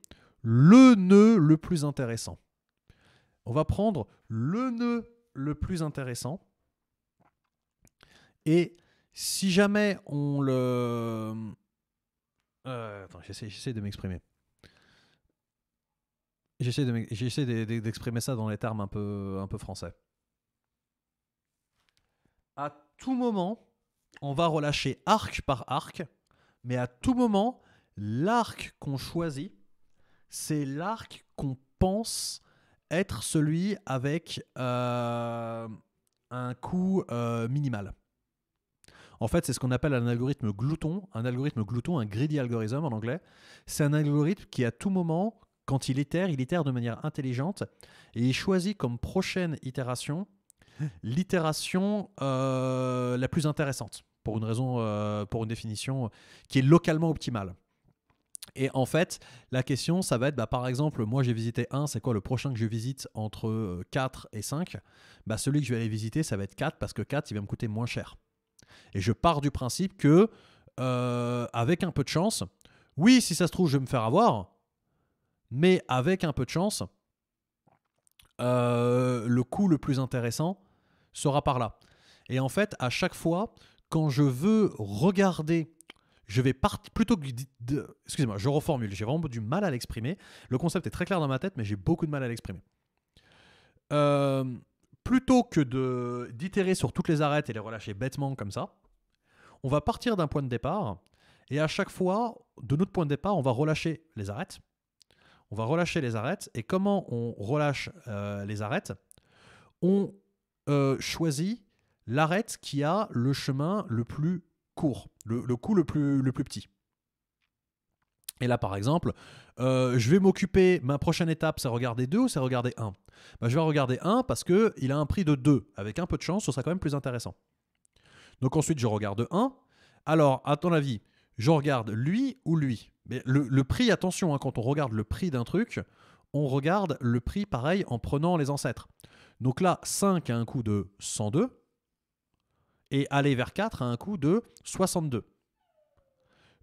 S1: le nœud le plus intéressant. On va prendre le nœud le plus intéressant et si jamais on le. Euh, attends, j'essaie de m'exprimer. J'essaie d'exprimer ça dans les termes un peu, un peu français. À tout moment, on va relâcher arc par arc, mais à tout moment, l'arc qu'on choisit, c'est l'arc qu'on pense être celui avec euh, un coût euh, minimal. En fait, c'est ce qu'on appelle un algorithme glouton. Un algorithme glouton, un greedy algorithm en anglais. C'est un algorithme qui, à tout moment, quand il itère, il itère de manière intelligente et il choisit comme prochaine itération l'itération euh, la plus intéressante pour une raison, euh, pour une définition qui est localement optimale. Et en fait, la question, ça va être, bah, par exemple, moi j'ai visité 1, c'est quoi le prochain que je visite entre 4 euh, et 5 bah, Celui que je vais aller visiter, ça va être 4 parce que 4, il va me coûter moins cher. Et je pars du principe que, euh, avec un peu de chance, oui, si ça se trouve, je vais me faire avoir, mais avec un peu de chance, euh, le coup le plus intéressant sera par là. Et en fait, à chaque fois, quand je veux regarder, je vais partir plutôt que excusez-moi, je reformule, j'ai vraiment du mal à l'exprimer. Le concept est très clair dans ma tête, mais j'ai beaucoup de mal à l'exprimer. Euh, plutôt que de d'itérer sur toutes les arêtes et les relâcher bêtement comme ça, on va partir d'un point de départ et à chaque fois, de notre point de départ, on va relâcher les arêtes. On va relâcher les arêtes et comment on relâche euh, les arêtes On euh, choisit l'arête qui a le chemin le plus court, le, coup le plus, le plus petit. Et là, par exemple, euh, je vais m'occuper, ma prochaine étape, c'est regarder 2 ou c'est regarder 1 bah, Je vais regarder 1 parce qu'il a un prix de 2. Avec un peu de chance, ce sera quand même plus intéressant. Donc ensuite, je regarde 1. Alors, à ton avis, je regarde lui ou lui Mais le, prix, attention, hein, quand on regarde le prix d'un truc, on regarde le prix pareil en prenant les ancêtres. Donc là, 5 a un coût de 102 et aller vers 4 a un coût de 62.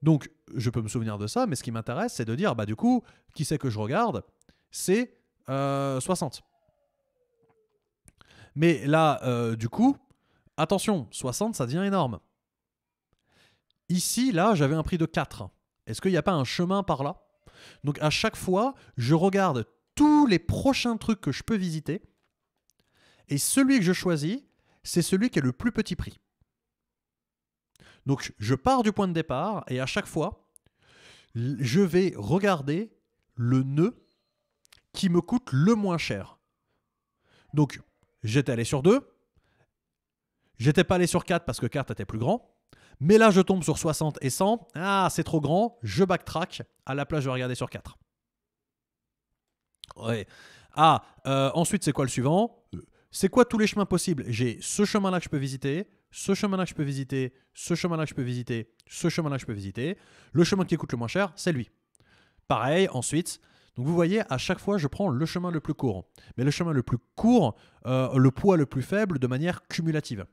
S1: Donc, je peux me souvenir de ça, mais ce qui m'intéresse, c'est de dire, bah, du coup, qui c'est que je regarde C'est 60. Euh, mais là, euh, du coup, attention, 60, ça devient énorme. Ici, là, j'avais un prix de 4. Est-ce qu'il n'y a pas un chemin par là Donc, à chaque fois, je regarde tous les prochains trucs que je peux visiter. Et celui que je choisis, c'est celui qui a le plus petit prix. Donc je pars du point de départ et à chaque fois, je vais regarder le nœud qui me coûte le moins cher. Donc j'étais allé sur 2, j'étais pas allé sur 4 parce que 4 était plus grand, mais là je tombe sur 60 et 100, ah c'est trop grand, je backtrack, à la place je vais regarder sur 4. Ah, euh, ensuite c'est quoi le suivant euh, C'est quoi tous les chemins possibles J'ai ce chemin-là que je peux visiter, ce chemin-là je peux visiter, ce chemin-là je peux visiter, ce chemin-là je peux visiter. Le chemin qui coûte le moins cher, c'est lui. Pareil, ensuite, donc vous voyez, à chaque fois, je prends le chemin le plus court. Mais le chemin le plus court, euh, le poids le plus faible, de manière cumulative.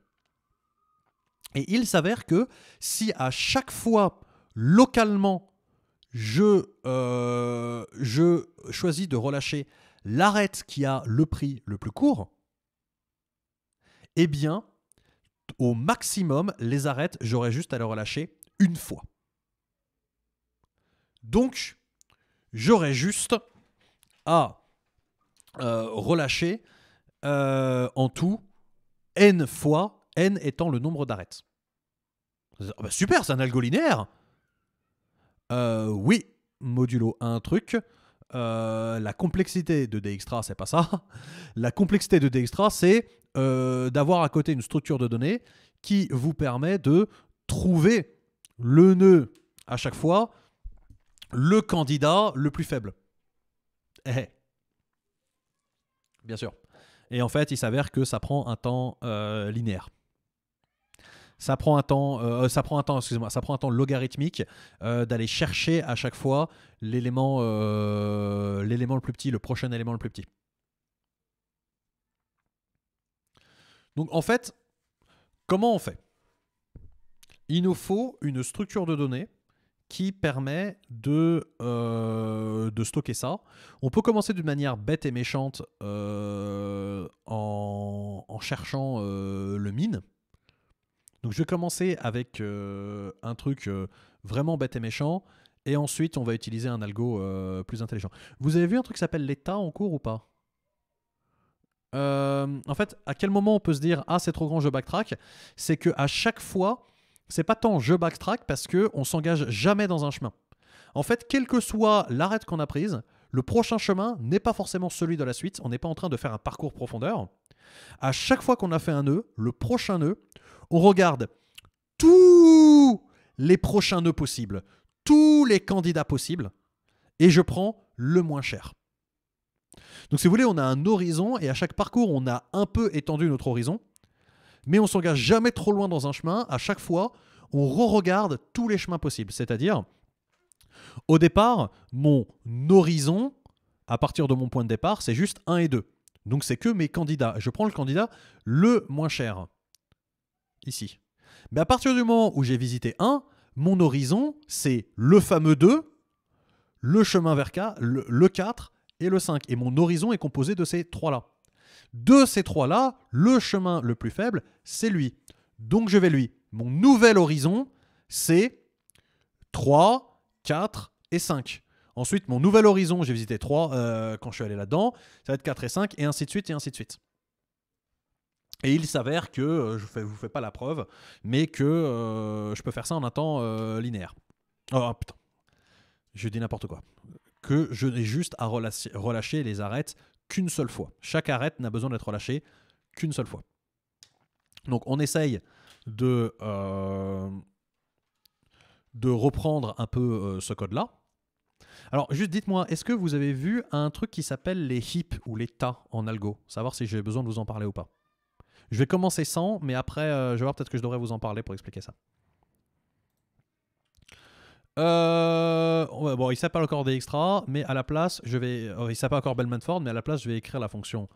S1: Et il s'avère que si à chaque fois, localement, je, euh, je choisis de relâcher l'arête qui a le prix le plus court, eh bien, au maximum, les arêtes, j'aurais juste à les relâcher une fois. Donc, j'aurais juste à euh, relâcher euh, en tout n fois, n étant le nombre d'arêtes. Ah bah super, c'est un algo linéaire euh, Oui, modulo un truc. la complexité de Dijkstra, c'est pas ça. [LAUGHS] La complexité de Dijkstra, c'est euh, d'avoir à côté une structure de données qui vous permet de trouver le nœud à chaque fois, le candidat le plus faible. Eh, eh. Bien sûr. Et en fait, il s'avère que ça prend un temps euh, linéaire. Ça prend un temps, euh, ça prend un temps, excusez-moi, ça prend un temps logarithmique d'aller chercher à chaque fois l'élément, l'élément le plus petit, le prochain élément le plus petit. Donc en fait, comment on fait Il nous faut une structure de données qui permet de, euh, de stocker ça. On peut commencer d'une manière bête et méchante euh, en, cherchant euh, le mine. Donc je vais commencer avec un truc vraiment bête et méchant, et ensuite on va utiliser un algo plus intelligent. Vous avez vu un truc qui s'appelle l'état en cours ou pas euh, en fait, à quel moment on peut se dire ah c'est trop grand, je backtrack C'est que à chaque fois, c'est pas tant je backtrack parce que on s'engage jamais dans un chemin. En fait, quelle que soit l'arrêt qu'on a prise, le prochain chemin n'est pas forcément celui de la suite. On n'est pas en train de faire un parcours profondeur. À chaque fois qu'on a fait un nœud, le prochain nœud, on regarde tous les prochains nœuds possibles, tous les candidats possibles, et je prends le moins cher. Donc si vous voulez, on a un horizon et à chaque parcours, on a un peu étendu notre horizon, mais on s'engage jamais trop loin dans un chemin. À chaque fois, on re-regarde tous les chemins possibles. C'est-à-dire, au départ, mon horizon, à partir de mon point de départ, c'est juste 1 et 2. Donc c'est que mes candidats. Je prends le candidat le moins cher. Ici. Mais à partir du moment où j'ai visité 1, mon horizon, c'est le fameux 2, le chemin vers K, le 4, et le 5. Et mon horizon est composé de ces trois-là. De ces trois-là, le chemin le plus faible, c'est lui. Donc je vais lui. Mon nouvel horizon, c'est 3, 4 et 5. Ensuite, mon nouvel horizon, j'ai visité 3 euh, quand je suis allé là-dedans, ça va être 4 et 5, et ainsi de suite, et ainsi de suite. Et il s'avère que, euh, je ne vous fais pas la preuve, mais que euh, je peux faire ça en un temps linéaire. Oh putain, je dis n'importe quoi que je n'ai juste à relâcher, les arêtes qu'une seule fois. Chaque arête n'a besoin d'être relâchée qu'une seule fois. Donc on essaye de, euh, de reprendre un peu euh, ce code-là. Alors juste dites-moi, est-ce que vous avez vu un truc qui s'appelle les hips ou les tas en algo Savoir si j'ai besoin de vous en parler ou pas. Je vais commencer sans, mais après, euh, je vais voir peut-être que je devrais vous en parler pour expliquer ça. Euh, bon, il s'appelle encore DXtra mais à la place, je vais. Euh, il il s'appelle encore Bellman Ford, mais à la place, je vais écrire la fonction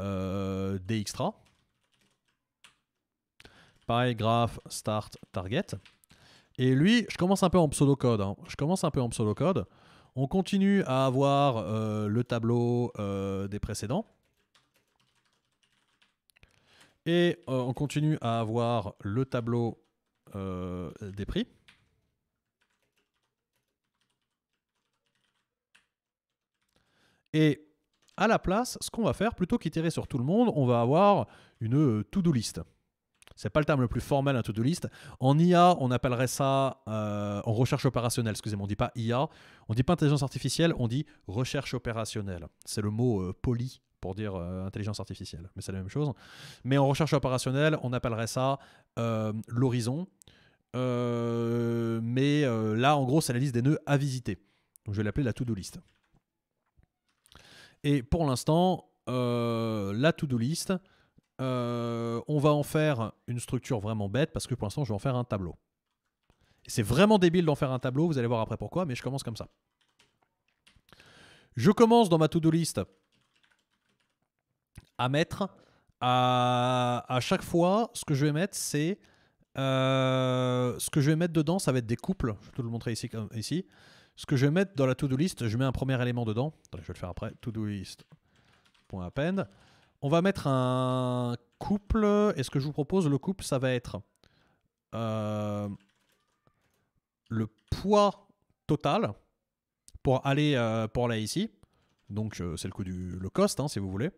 S1: euh, DXtra Pareil, graph start target. Et lui, je commence un peu en pseudocode. Hein. Je commence un peu en pseudocode. On continue à avoir le tableau des précédents. Et on continue à avoir le tableau des prix. Et à la place, ce qu'on va faire, plutôt qu'itérer sur tout le monde, on va avoir une euh, to-do list. C'est pas le terme le plus formel, un to-do list. En IA, on appellerait ça, euh, en recherche opérationnelle, excusez-moi, on ne dit pas IA, on ne dit pas intelligence artificielle, on dit recherche opérationnelle. C'est le mot euh, poli pour dire intelligence artificielle, mais c'est la même chose. Mais en recherche opérationnelle, on appellerait ça l'horizon. mais là, en gros, c'est la liste des nœuds à visiter. Donc je vais l'appeler la to-do list. Et pour l'instant, euh, la to-do list, euh, on va en faire une structure vraiment bête parce que pour l'instant, je vais en faire un tableau. C'est vraiment débile d'en faire un tableau, vous allez voir après pourquoi, mais je commence comme ça. Je commence dans ma to-do list à mettre à, chaque fois, ce que je vais mettre, c'est euh, ce que je vais mettre dedans, ça va être des couples. Je vais te le montrer ici. Ce que je vais mettre dans la to-do list, je mets un premier élément dedans. je vais le faire après. To-do list. Point On va mettre un couple. Et ce que je vous propose, le couple, ça va être euh, le poids total pour aller, euh, pour là ici. Donc euh, c'est le coût du le cost, hein, si vous voulez.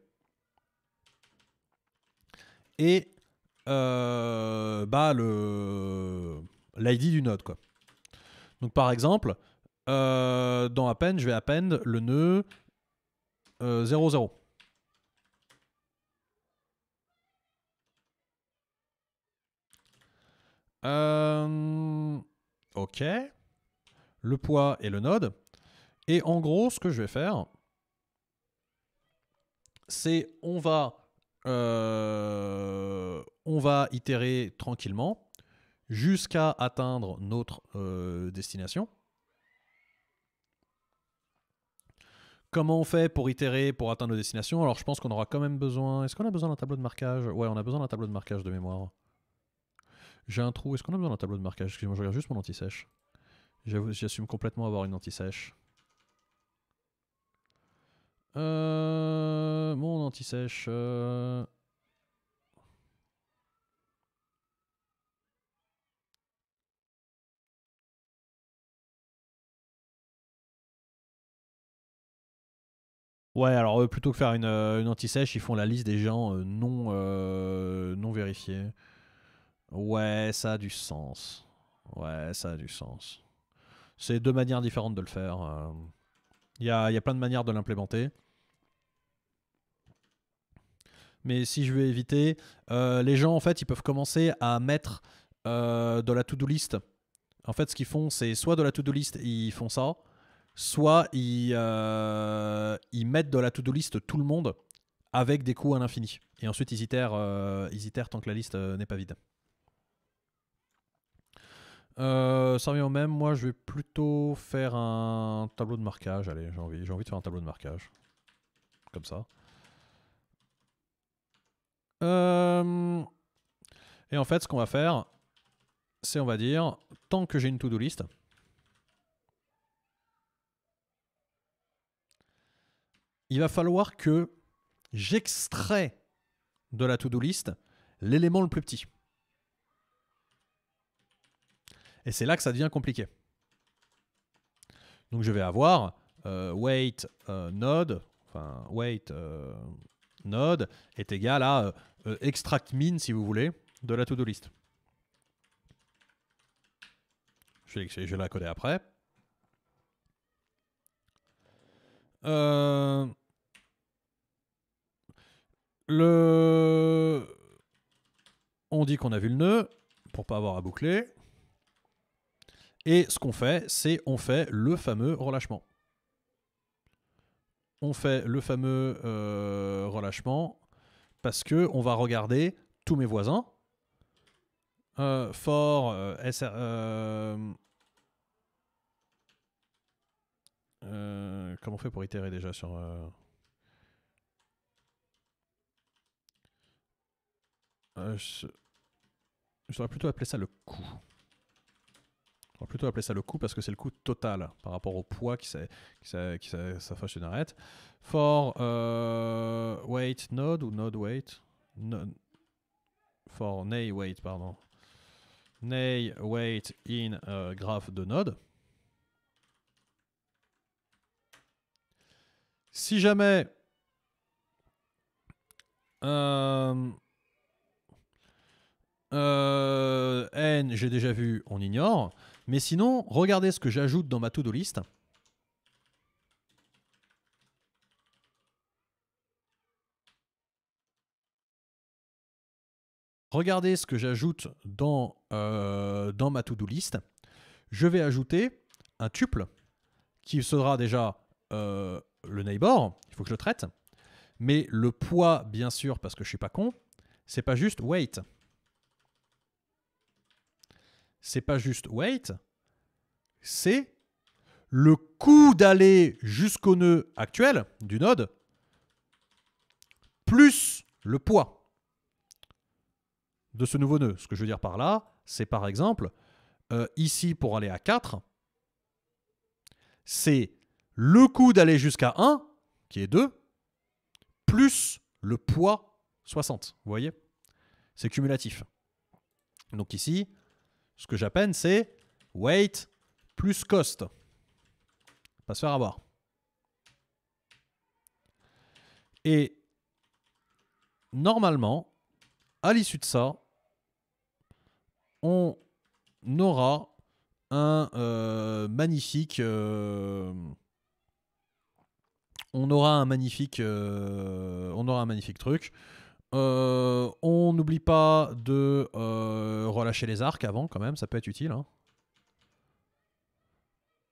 S1: Et bah, l'ID du node. Quoi. Donc par exemple, euh, dans append, je vais append le nœud 00. Euh, euh, ok. Le poids et le node. Et en gros, ce que je vais faire, c'est on va on va itérer tranquillement jusqu'à atteindre notre destination. Comment on fait pour itérer, pour atteindre nos destinations Alors je pense qu'on aura quand même besoin. Est-ce qu'on a besoin d'un tableau de marquage Ouais, on a besoin d'un tableau de marquage de mémoire. J'ai un trou. Est-ce qu'on a besoin d'un tableau de marquage Excusez-moi, je regarde juste mon anti-sèche. J'assume complètement avoir une anti-sèche. Euh, mon anti-sèche. Euh, Ouais, alors euh, plutôt que faire une, euh, une anti-sèche, ils font la liste des gens euh, non, non vérifiés. Ouais, ça a du sens. Ouais, ça a du sens. C'est deux manières différentes de le faire. Il y a, y, a, plein de manières de l'implémenter. Mais si je veux éviter, les gens, en fait, ils peuvent commencer à mettre de la to-do list. En fait, ce qu'ils font, c'est soit de la to-do list, ils font ça, soit euh, ils, mettent de la to-do list tout le monde avec des coûts à l'infini. Et ensuite, ils itèrent, euh, tant que la liste euh, n'est pas vide. ça revient au même, moi je vais plutôt faire un tableau de marquage. Allez, j'ai envie, j'ai envie de faire un tableau de marquage. Comme ça. Et en fait, ce qu'on va faire, c'est on va dire, tant que j'ai une to-do list, il va falloir que j'extrais de la to-do list l'élément le plus petit. Et c'est là que ça devient compliqué. Donc je vais avoir euh, weight wait euh, node, enfin wait euh, node est égal à extract min si vous voulez de la to-do list. Je vais, je la coder après. Euh, le... On dit qu'on a vu le nœud pour pas avoir à boucler. Et ce qu'on fait, c'est on fait le fameux relâchement. On fait le fameux euh, relâchement parce que on va regarder tous mes voisins. Euh, fort, euh, comment on fait pour itérer déjà sur... Euh, je... serais plutôt appelé ça le coût. J'aurais plutôt appelé ça le coût parce que c'est le coût total par rapport au poids qui, ça qui une arête. For euh, weight node ou node weight For nay weight, pardon. Nay weight in euh, graph de node. Si jamais euh, N, j'ai déjà vu, on ignore. Mais sinon, regardez ce que j'ajoute dans ma to-do list. Regardez ce que j'ajoute dans, euh, dans ma to-do list. Je vais ajouter un tuple qui sera déjà euh, le neighbor. Il faut que je le traite. Mais le poids, bien sûr, parce que je suis pas con, c'est pas juste weight c'est pas juste weight, c'est le coût d'aller jusqu'au nœud actuel du node plus le poids de ce nouveau nœud. Ce que je veux dire par là, c'est par exemple, euh, ici pour aller à 4, c'est le coût d'aller jusqu'à 1, qui est 2, plus le poids 60. Vous voyez C'est cumulatif. Donc ici, ce que j'appelle, c'est weight plus cost. Pas se faire avoir. Et normalement, à l'issue de ça, on aura un euh, magnifique. Euh, on aura un magnifique. Euh, on aura un magnifique truc. Euh, on n'oublie pas de euh, relâcher les arcs avant, quand même, ça peut être utile. Hein.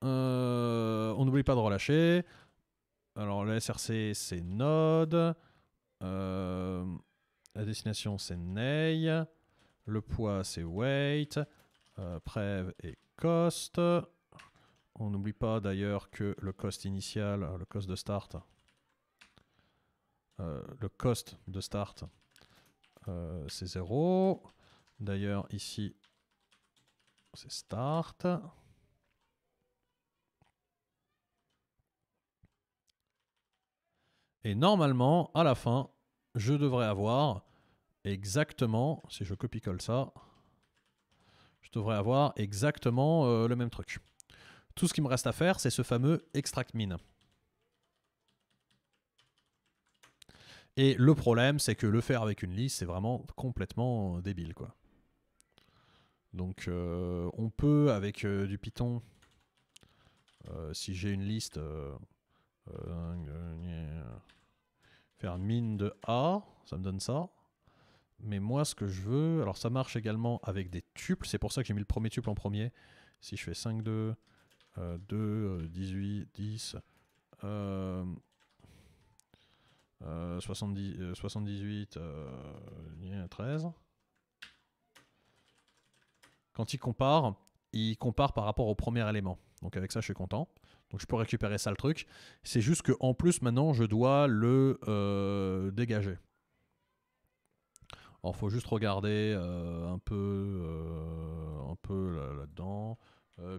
S1: Euh, on n'oublie pas de relâcher. Alors, le SRC, c'est Node. la destination, c'est Ney. Le poids, c'est Weight. Prev et Cost. On n'oublie pas d'ailleurs que le cost initial, le cost de start, euh, le cost de start, euh, c'est 0. D'ailleurs, ici, c'est start. Et normalement, à la fin, je devrais avoir exactement, si je copie-colle ça, je devrais avoir exactement euh, le même truc. Tout ce qui me reste à faire, c'est ce fameux extract mine. Et le problème, c'est que le faire avec une liste, c'est vraiment complètement euh, débile, quoi. Donc, euh, on peut, avec euh, du Python, si j'ai une liste, faire mine de A, ça me donne ça. Mais moi, ce que je veux, alors ça marche également avec des tuples, c'est pour ça que j'ai mis le premier tuple en premier. Si je fais 5, 2, 2, 18, 10, 78, euh, 13. Euh, euh, Quand il compare, il compare par rapport au premier élément. Donc avec ça, je suis content. Donc je peux récupérer ça le truc. C'est juste que en plus maintenant, je dois le dégager. Alors faut juste regarder un peu, un peu là-dedans.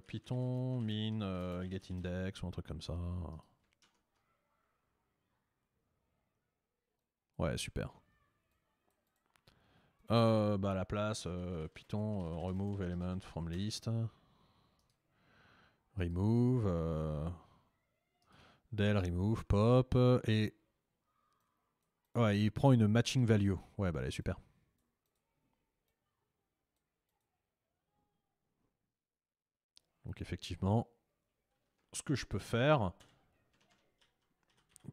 S1: Python, min, get index ou un truc comme ça. Ouais, super. Euh, bah, la place, euh, Python, euh, remove element from list. Remove. del, remove, pop. Et. Ouais, il prend une matching value. Ouais, bah, elle est super. Donc, effectivement, ce que je peux faire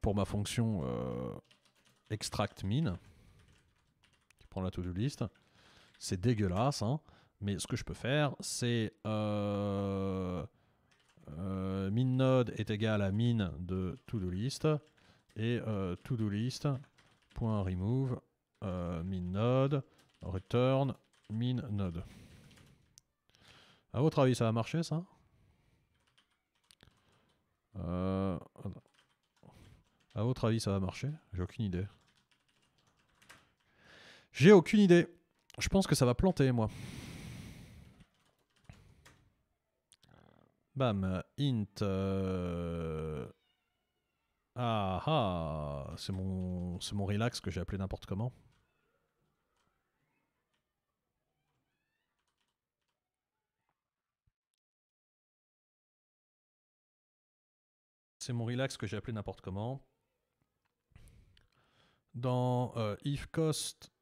S1: pour ma fonction extract min qui prend la to-do list. C'est dégueulasse, hein. mais ce que je peux faire, c'est euh, euh, min node est égal à min de to-do list et euh, to-do list.remove point remove node return min node. À votre avis, ça va marcher ça euh, à votre avis, ça va marcher J'ai aucune idée. J'ai aucune idée. Je pense que ça va planter, moi. Bam, int. Euh, ah ah, c'est mon, c'est mon relax que j'ai appelé n'importe comment. C'est mon relax que j'ai appelé n'importe comment. Dans euh, if cost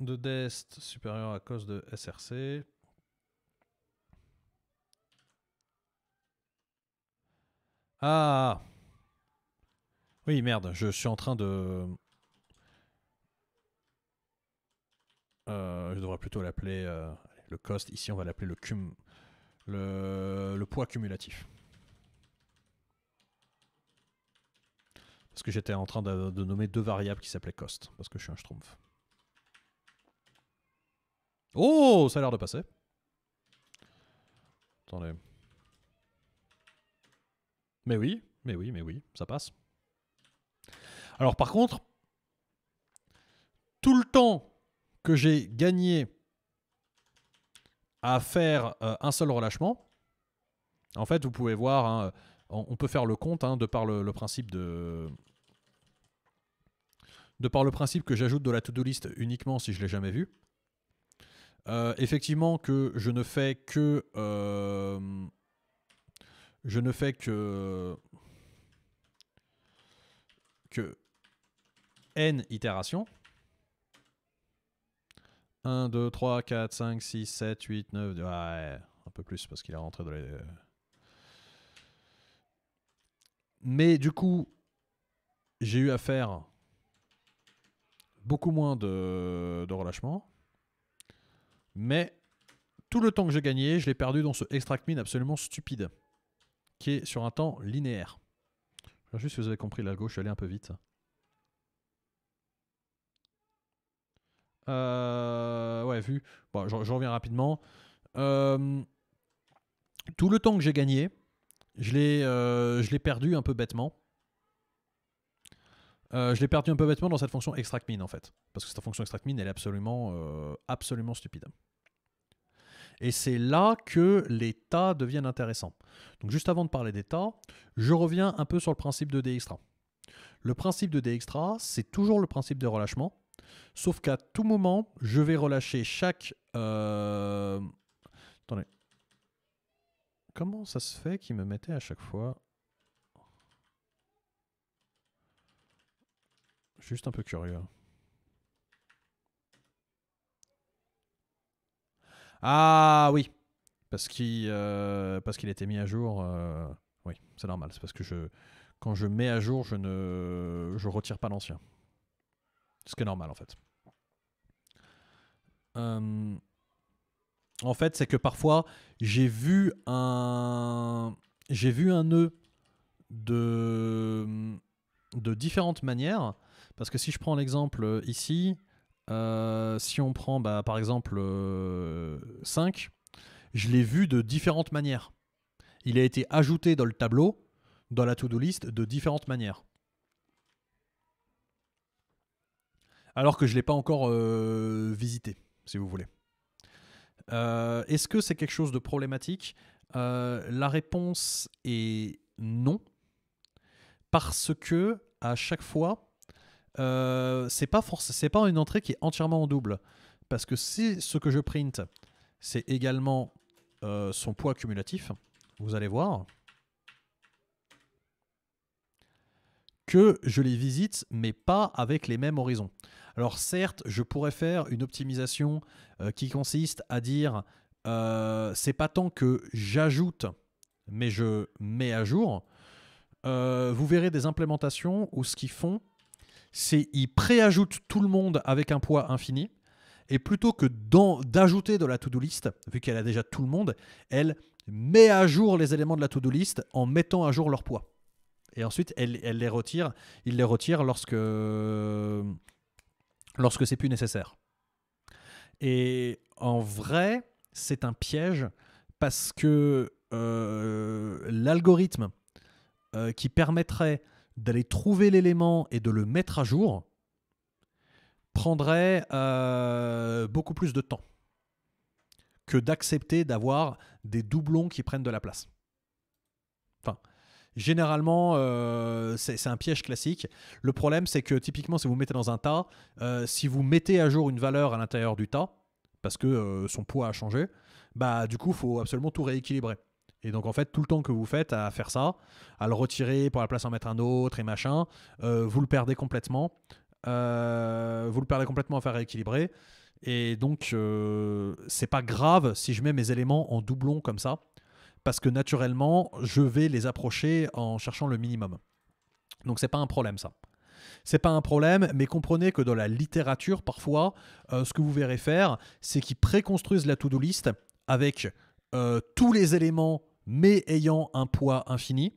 S1: de dest supérieur à cost de src, Ah Oui, merde, je suis en train de... Euh, je devrais plutôt l'appeler euh, le cost. Ici, on va l'appeler le, cum... le poids cumulatif. Parce que j'étais en train de, nommer deux variables qui s'appelaient cost, parce que je suis un schtroumpf. Oh, ça a l'air de passer. Attendez. Mais oui, mais oui, mais oui, ça passe. Alors par contre, tout le temps que j'ai gagné à faire euh, un seul relâchement, en fait, vous pouvez voir, hein, on, peut faire le compte hein, de par le, principe de. De par le principe que j'ajoute de la to-do list uniquement si je ne l'ai jamais vue. Euh, effectivement que je ne fais que euh, je ne fais que que n itérations 1 2 3 4 5 6 7 8 9 ouais, un peu plus parce qu'il est rentré dans les mais du coup, j'ai eu à faire beaucoup moins de, relâchement. Mais tout le temps que j'ai gagné, je l'ai perdu dans ce extract mine absolument stupide, qui est sur un temps linéaire. juste si vous avez compris la gauche, je suis allé un peu vite. Euh, ouais, vu. je, reviens rapidement. Euh, tout le temps que j'ai gagné, euh, je l'ai, perdu un peu bêtement. Euh, je l'ai perdu un peu bêtement dans cette fonction extract min en fait. Parce que cette fonction extract min elle est absolument, euh, absolument stupide. Et c'est là que les tas deviennent intéressants. Donc juste avant de parler des tas, je reviens un peu sur le principe de D-Extra. Le principe de D-Extra c'est toujours le principe de relâchement. Sauf qu'à tout moment, je vais relâcher chaque, Comment ça se fait qu'il me mettait à chaque fois Juste un peu curieux. Ah oui Parce qu'il euh, qu'il était mis à jour. Euh, oui, c'est normal. C'est parce que je, quand je mets à jour, je ne je retire pas l'ancien. Ce qui est normal en fait. Euh, en fait, c'est que parfois, j'ai vu un, j'ai vu un nœud de, de différentes manières. Parce que si je prends l'exemple euh, ici, euh, si on prend bah, par exemple 5, euh, je l'ai vu de différentes manières. Il a été ajouté dans le tableau, dans la to-do list, de différentes manières. Alors que je ne l'ai pas encore visité, si vous voulez. Euh, est-ce que c'est quelque chose de problématique euh, La réponse est non, parce que à chaque fois, euh, ce n'est pas une entrée qui est entièrement en double, parce que si ce que je print, c'est également son poids cumulatif, vous allez voir que je les visite, mais pas avec les mêmes horizons. Alors certes, je pourrais faire une optimisation euh, qui consiste à dire euh, c'est pas tant que j'ajoute, mais je mets à jour. Euh, vous verrez des implémentations où ce qu'ils font, c'est ils préajoutent tout le monde avec un poids infini. Et plutôt que d'ajouter de la to-do list, vu qu'elle a déjà tout le monde, elle met à jour les éléments de la to-do list en mettant à jour leur poids. Et ensuite, elle, elle les retire. Il les retire lorsque lorsque c'est plus nécessaire. Et en vrai, c'est un piège parce que euh, l'algorithme euh, qui permettrait d'aller trouver l'élément et de le mettre à jour prendrait euh, beaucoup plus de temps que d'accepter d'avoir des doublons qui prennent de la place. Enfin, Généralement, euh, c'est un piège classique. Le problème, c'est que typiquement, si vous mettez dans un tas, euh, si vous mettez à jour une valeur à l'intérieur du tas, parce que euh, son poids a changé, bah du coup, il faut absolument tout rééquilibrer. Et donc en fait, tout le temps que vous faites à faire ça, à le retirer pour la place en mettre un autre et machin, vous le perdez complètement. vous le perdez complètement à faire rééquilibrer. Et donc, c'est pas grave si je mets mes éléments en doublon comme ça parce que naturellement, je vais les approcher en cherchant le minimum. Donc c'est pas un problème ça. C'est pas un problème, mais comprenez que dans la littérature, parfois, euh, ce que vous verrez faire, c'est qu'ils préconstruisent la to-do list avec euh, tous les éléments, mais ayant un poids infini.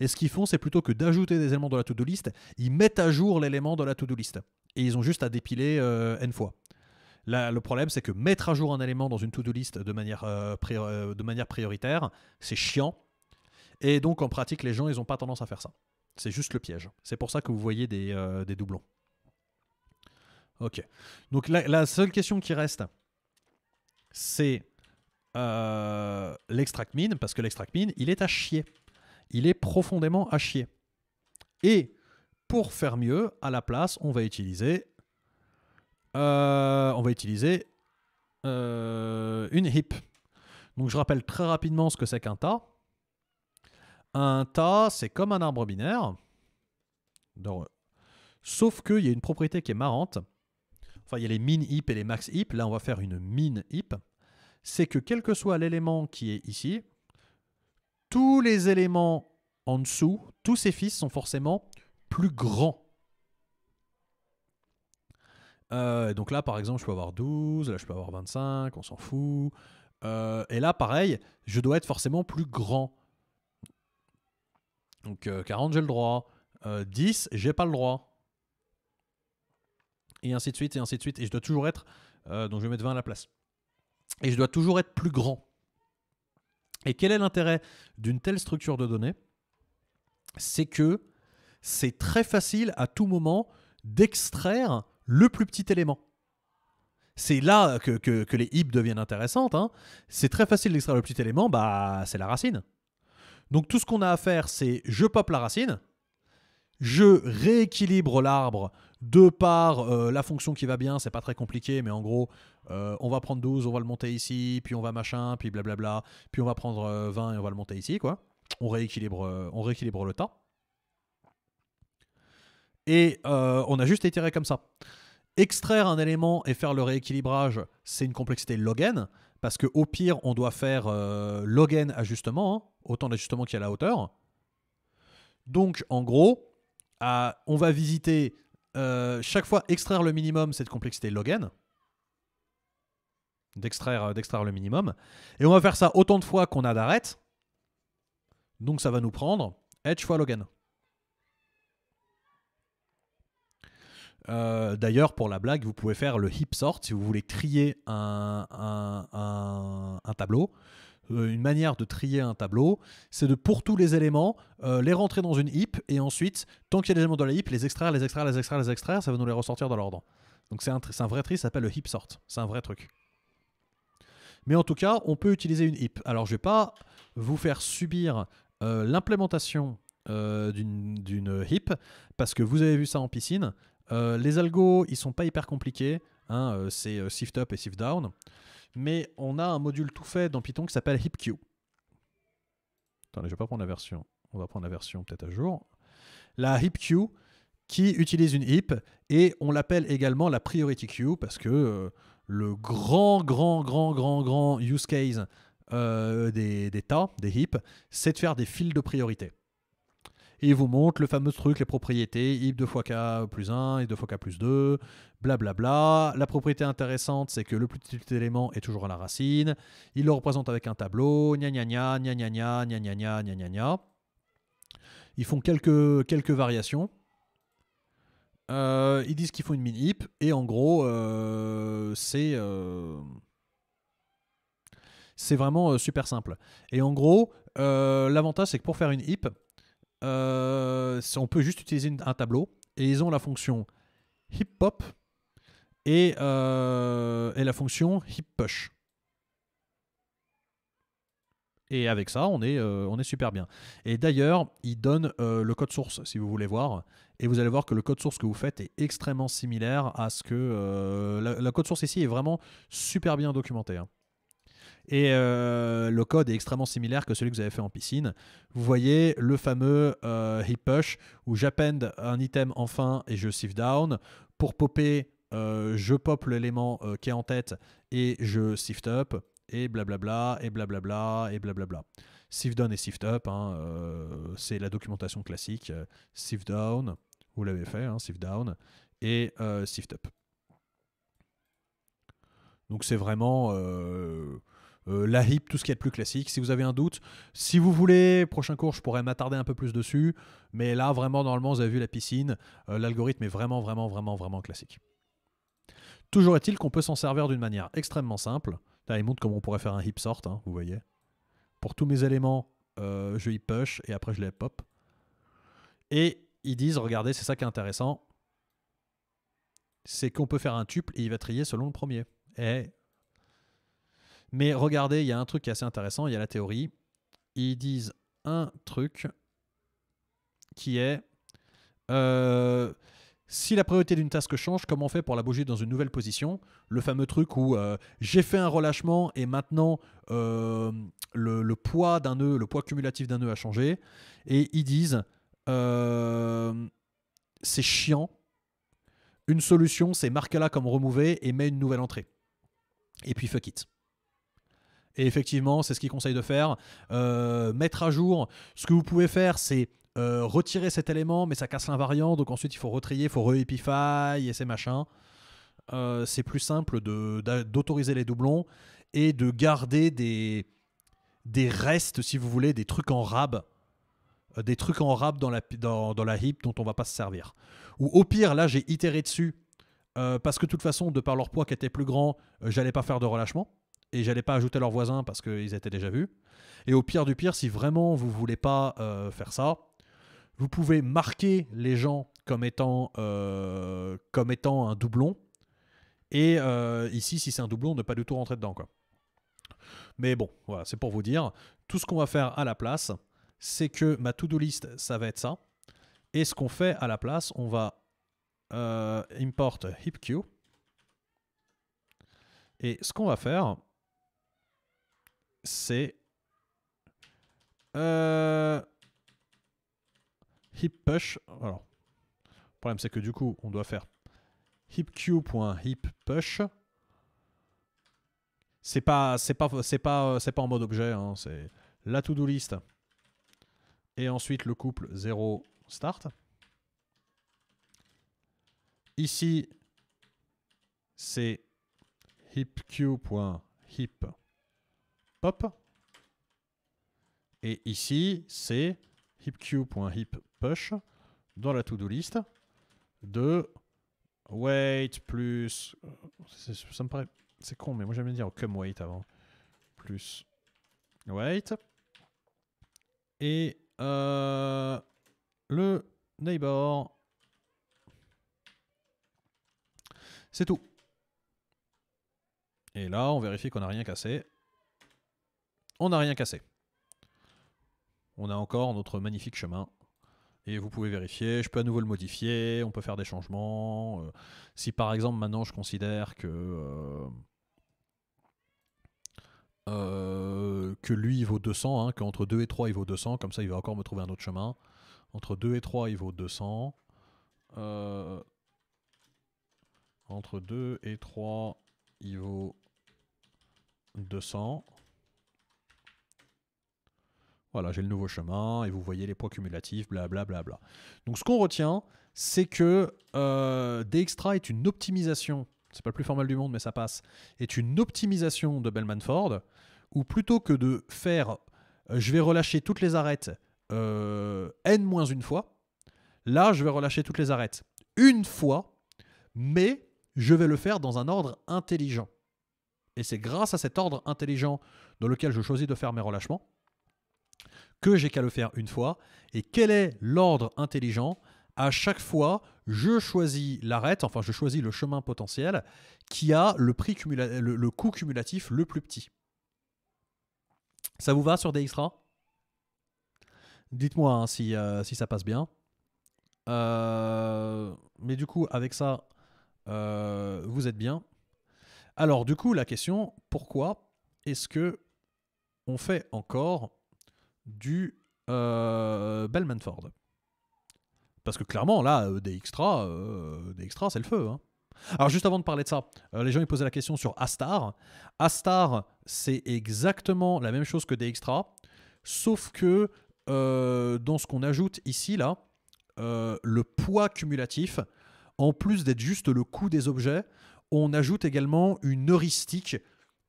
S1: Et ce qu'ils font, c'est plutôt que d'ajouter des éléments dans la to-do list, ils mettent à jour l'élément de la to-do list. Et ils ont juste à dépiler euh, n fois le problème, c'est que mettre à jour un élément dans une to-do list de manière, euh, euh, prioritaire, c'est chiant. Et donc, en pratique, les gens, ils n'ont pas tendance à faire ça. C'est juste le piège. C'est pour ça que vous voyez des, euh, doublons. Ok. Donc, la, seule question qui reste, c'est l'extract mine, parce que l'extract mine, il est à chier. Il est profondément à chier. Et pour faire mieux, à la place, on va utiliser euh, on va utiliser euh, une heap. Donc je rappelle très rapidement ce que c'est qu'un tas. Un tas, c'est comme un arbre binaire. sauf qu'il y a une propriété qui est marrante. Enfin, il y a les min heap et les max heap. Là, on va faire une min heap. C'est que quel que soit l'élément qui est ici, tous les éléments en dessous, tous ces fils sont forcément plus grands euh, donc là, par exemple, je peux avoir 12, là, je peux avoir 25, on s'en fout. Euh, et là, pareil, je dois être forcément plus grand. Donc 40, euh, j'ai le droit. 10, j'ai pas le droit. Et ainsi de suite, et ainsi de suite. Et je dois toujours être. donc je vais mettre 20 à la place. Et je dois toujours être plus grand. Et quel est l'intérêt d'une telle structure de données C'est que c'est très facile à tout moment d'extraire le plus petit élément. C'est là que, les hips deviennent intéressantes. Hein. C'est très facile d'extraire le petit élément, bah c'est la racine. Donc tout ce qu'on a à faire, c'est je pop la racine, je rééquilibre l'arbre de par euh, la fonction qui va bien, c'est pas très compliqué, mais en gros, euh, on va prendre 12, on va le monter ici, puis on va machin, puis blablabla, puis on va prendre 20 euh, et on va le monter ici, quoi. On rééquilibre, on rééquilibre le temps et euh, on a juste itéré comme ça. Extraire un élément et faire le rééquilibrage, c'est une complexité log n, parce que au pire, on doit faire euh, log n ajustement, hein, autant d'ajustements qu'il y a à la hauteur. Donc, en gros, on va visiter euh, chaque fois extraire le minimum, cette complexité log n, d'extraire le minimum, et on va faire ça autant de fois qu'on a d'arrêt. Donc, ça va nous prendre h fois log n. Euh, d'ailleurs, pour la blague, vous pouvez faire le hip sort si vous voulez trier un, tableau. Euh, une manière de trier un tableau, c'est de pour tous les éléments euh, les rentrer dans une heap et ensuite, tant qu'il y a des éléments dans la heap, les extraire, les extraire, les extraire, les extraire, ça va nous les ressortir dans l'ordre. Donc c'est un, vrai tri, ça s'appelle le heap sort. C'est un vrai truc. Mais en tout cas, on peut utiliser une heap. Alors je vais pas vous faire subir l'implémentation d'une heap, parce que vous avez vu ça en piscine, euh, les algos, ils sont pas hyper compliqués. Hein, euh, c'est euh, Sift Up et Sift Down. Mais on a un module tout fait dans Python qui s'appelle HipQ. Attendez, je vais pas prendre la version. On va prendre la version peut-être à jour. La HipQ qui utilise une heap et on l'appelle également la Priority Queue parce que le grand, grand, grand, grand, grand use case des, des tas, des heaps, c'est de faire des fils de priorité il vous montre le fameux truc, les propriétés, ip 2 fois k plus 1, et 2 fois k plus 2, blablabla. La propriété intéressante, c'est que le plus petit élément est toujours à la racine. Il le représente avec un tableau, gna gna gna, gna gna gna, gna gna gna, gna Ils font quelques, quelques variations. Euh, ils disent qu'ils font une mini hip et en gros, euh, c'est euh, c'est vraiment super simple. Et en gros, l'avantage c'est que pour faire une hip, euh, on peut juste utiliser un tableau et ils ont la fonction hip pop euh, et, la fonction hip push. Et avec ça, euh, on est, super bien. Et d'ailleurs, ils donnent le code source si vous voulez voir. Et vous allez voir que le code source que vous faites est extrêmement similaire à ce que. la, code source ici est vraiment super bien documentée. Hein. Et euh, le code est extrêmement similaire que celui que vous avez fait en piscine. Vous voyez le fameux euh, hip push où j'append un item enfin et je sift down. Pour popper, euh, je pop l'élément euh, qui est en tête et je sift up. Et blablabla, et blablabla, et blablabla. Sift down et sift up, hein, c'est la documentation classique. Sift down, vous l'avez fait, hein, sift down, et sift up. Donc c'est vraiment euh, la hip, tout ce qui est plus classique. Si vous avez un doute, si vous voulez, prochain cours, je pourrais m'attarder un peu plus dessus. Mais là, vraiment, normalement, vous avez vu la piscine. Euh, l'algorithme est vraiment, vraiment, vraiment, vraiment classique. Toujours est-il qu'on peut s'en servir d'une manière extrêmement simple. Là, il montre comment on pourrait faire un hip sort, hein, vous voyez. Pour tous mes éléments, euh, je hip push et après je les pop. Et ils disent, regardez, c'est ça qui est intéressant. C'est qu'on peut faire un tuple et il va trier selon le premier. Et eh, mais regardez, il y a un truc qui est assez intéressant, il y a la théorie. Ils disent un truc qui est euh, si la priorité d'une tasque change, comment on fait pour la bouger dans une nouvelle position Le fameux truc où euh, j'ai fait un relâchement et maintenant euh, le, poids d'un nœud, le poids cumulatif d'un nœud a changé. Et ils disent c'est chiant. Une solution, c'est marque là comme remover et mets une nouvelle entrée. Et puis fuck it. Et effectivement, c'est ce qu'il conseille de faire. Euh, mettre à jour, ce que vous pouvez faire, c'est euh, retirer cet élément, mais ça casse l'invariant, donc ensuite il faut retrier, il faut re et ces machins. Euh, c'est plus simple d'autoriser les doublons et de garder des, des restes, si vous voulez, des trucs en rab, des trucs en rab dans la, dans, la heap dont on va pas se servir. Ou au pire, là j'ai itéré dessus, parce que de toute façon, de par leur poids qui était plus grand, j'allais pas faire de relâchement et j'allais pas ajouter leurs voisins parce qu'ils étaient déjà vus. Et au pire du pire, si vraiment vous voulez pas euh, faire ça, vous pouvez marquer les gens comme étant, euh, comme étant un doublon. Et euh, ici, si c'est un doublon, ne pas du tout rentrer dedans. Quoi. Mais bon, voilà, c'est pour vous dire. Tout ce qu'on va faire à la place, c'est que ma to-do list, ça va être ça. Et ce qu'on fait à la place, on va import hipq. Et ce qu'on va faire, c'est euh, hip push. Alors, le problème c'est que du coup, on doit faire hip push. C'est pas, c'est pas, c'est pas, euh, c'est pas en mode objet. Hein, c'est la to do list. Et ensuite le couple 0 start. Ici, c'est hipq.hip pop. Et ici, c'est push dans la to-do list de wait plus. Ça me paraît. C'est con, mais moi j'aime bien dire come wait avant. Plus wait. Et euh, le neighbor. C'est tout. Et là, on vérifie qu'on n'a rien cassé on n'a rien cassé. On a encore notre magnifique chemin. Et vous pouvez vérifier, je peux à nouveau le modifier, on peut faire des changements. Euh. si par exemple maintenant je considère que, euh, euh, que lui il vaut 200, hein, qu'entre 2 et 3 il vaut 200, comme ça il va encore me trouver un autre chemin. Entre 2 et 3 il vaut 200. entre 2 et 3 il vaut 200. Voilà, j'ai le nouveau chemin et vous voyez les poids cumulatifs, blablabla. Donc ce qu'on retient, c'est que euh, DXtra est une optimisation, c'est pas le plus formel du monde, mais ça passe, est une optimisation de Bellman Ford, où plutôt que de faire euh, je vais relâcher toutes les arêtes euh, n n une fois, là je vais relâcher toutes les arêtes une fois, mais je vais le faire dans un ordre intelligent. Et c'est grâce à cet ordre intelligent dans lequel je choisis de faire mes relâchements que j'ai qu'à le faire une fois et quel est l'ordre intelligent à chaque fois, je choisis l'arête, enfin je choisis le chemin potentiel qui a le, prix le, coût cumulatif le plus petit. Ça vous va sur des Dites-moi hein, si, euh, si, ça passe bien. Euh, mais du coup, avec ça, euh, vous êtes bien. Alors du coup, la question, pourquoi est-ce que on fait encore du euh, Bellmanford. Parce que clairement, là, euh, euh, des extras, c'est le feu. Hein. Alors juste avant de parler de ça, euh, les gens ils posaient la question sur Astar. Astar, c'est exactement la même chose que des sauf que dans ce qu'on ajoute ici, là, le poids cumulatif, en plus d'être juste le coût des objets, on ajoute également une heuristique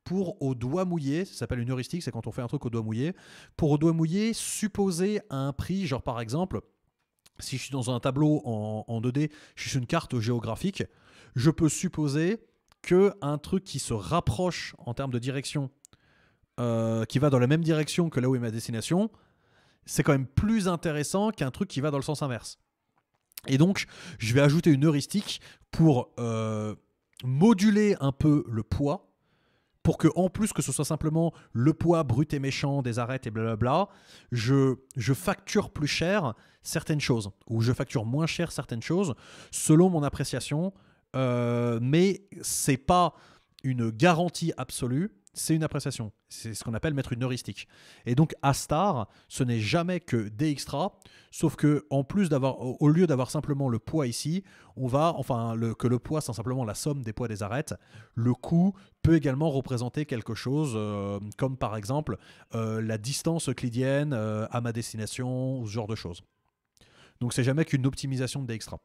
S1: pour au doigt mouillé, ça s'appelle une heuristique, c'est quand on fait un truc au doigt mouillé, pour au doigt mouillé, supposer un prix, genre par exemple, si je suis dans un tableau en, 2D, je suis sur une carte géographique, je peux supposer que un truc qui se rapproche en termes de direction, euh, qui va dans la même direction que là où est ma destination, c'est quand même plus intéressant qu'un truc qui va dans le sens inverse. Et donc, je vais ajouter une heuristique pour euh, moduler un peu le poids pour que en plus que ce soit simplement le poids brut et méchant des arêtes et blablabla, je, je facture plus cher certaines choses, ou je facture moins cher certaines choses, selon mon appréciation, mais euh, mais c'est pas une garantie absolue c'est une appréciation. C'est ce qu'on appelle mettre une heuristique. Et donc, à star, ce n'est jamais que des extra, sauf que en plus d'avoir, au lieu d'avoir simplement le poids ici, on va, enfin, que le poids, c'est simplement la somme des poids des arêtes, le coût peut également représenter quelque chose, euh, comme par exemple euh, la distance euclidienne euh, à ma destination, ou ce genre de choses. Donc, c'est jamais qu'une optimisation des extra.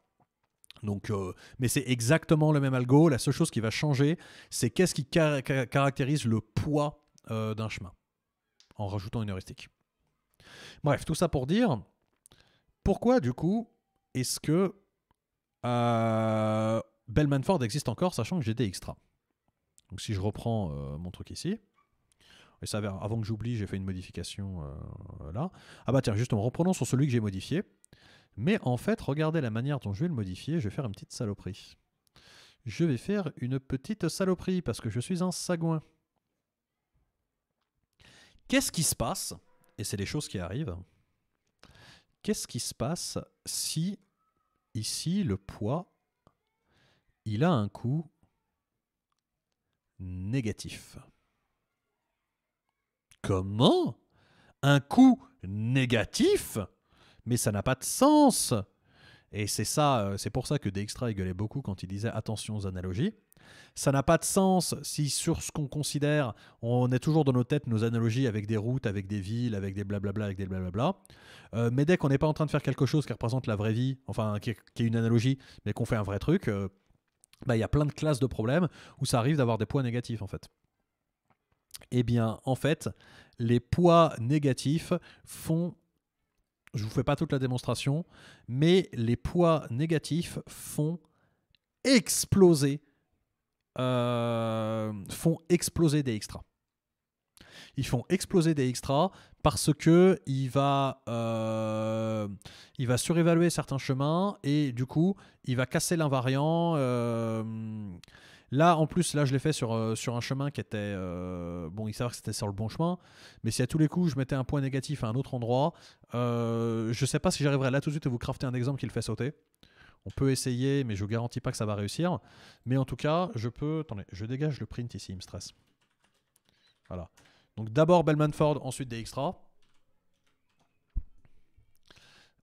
S1: Donc, euh, mais c'est exactement le même algo. La seule chose qui va changer, c'est qu'est-ce qui caractérise le poids euh, d'un chemin en rajoutant une heuristique. Bref, tout ça pour dire pourquoi du coup est-ce que euh, Bellman Ford existe encore, sachant que j'ai des extra Donc si je reprends euh, mon truc ici, et ça, avant que j'oublie, j'ai fait une modification là. Ah bah tiens, justement, reprenons sur celui que j'ai modifié. Mais en fait, regardez la manière dont je vais le modifier. Je vais faire une petite saloperie. Je vais faire une petite saloperie parce que je suis un sagouin. Qu'est-ce qui se passe Et c'est des choses qui arrivent. Qu'est-ce qui se passe si ici le poids, il a un coût négatif Comment Un coût négatif mais ça n'a pas de sens. Et c'est ça, euh, c'est pour ça que Dextra gueulait beaucoup quand il disait attention aux analogies. Ça n'a pas de sens si sur ce qu'on considère, on est toujours dans nos têtes nos analogies avec des routes, avec des villes, avec des blablabla, avec des blablabla. Euh, mais dès qu'on n'est pas en train de faire quelque chose qui représente la vraie vie, enfin qui est, une analogie, mais qu'on fait un vrai truc, euh, bah, il y a plein de classes de problèmes où ça arrive d'avoir des poids négatifs en fait. Eh bien, en fait, les poids négatifs font je vous fais pas toute la démonstration, mais les poids négatifs font exploser, euh, font exploser des extras. Ils font exploser des extras parce que il va, euh, il va surévaluer certains chemins et du coup, il va casser l'invariant. Euh, Là, en plus, là, je l'ai fait sur, euh, sur un chemin qui était. Euh, bon, il s'avère que c'était sur le bon chemin, mais si à tous les coups je mettais un point négatif à un autre endroit, euh, je ne sais pas si j'arriverai là tout de suite à vous crafter un exemple qui le fait sauter. On peut essayer, mais je vous garantis pas que ça va réussir. Mais en tout cas, je peux. Attendez, je dégage le print ici, il me stresse. Voilà. Donc d'abord Bellman-Ford, ensuite des extras.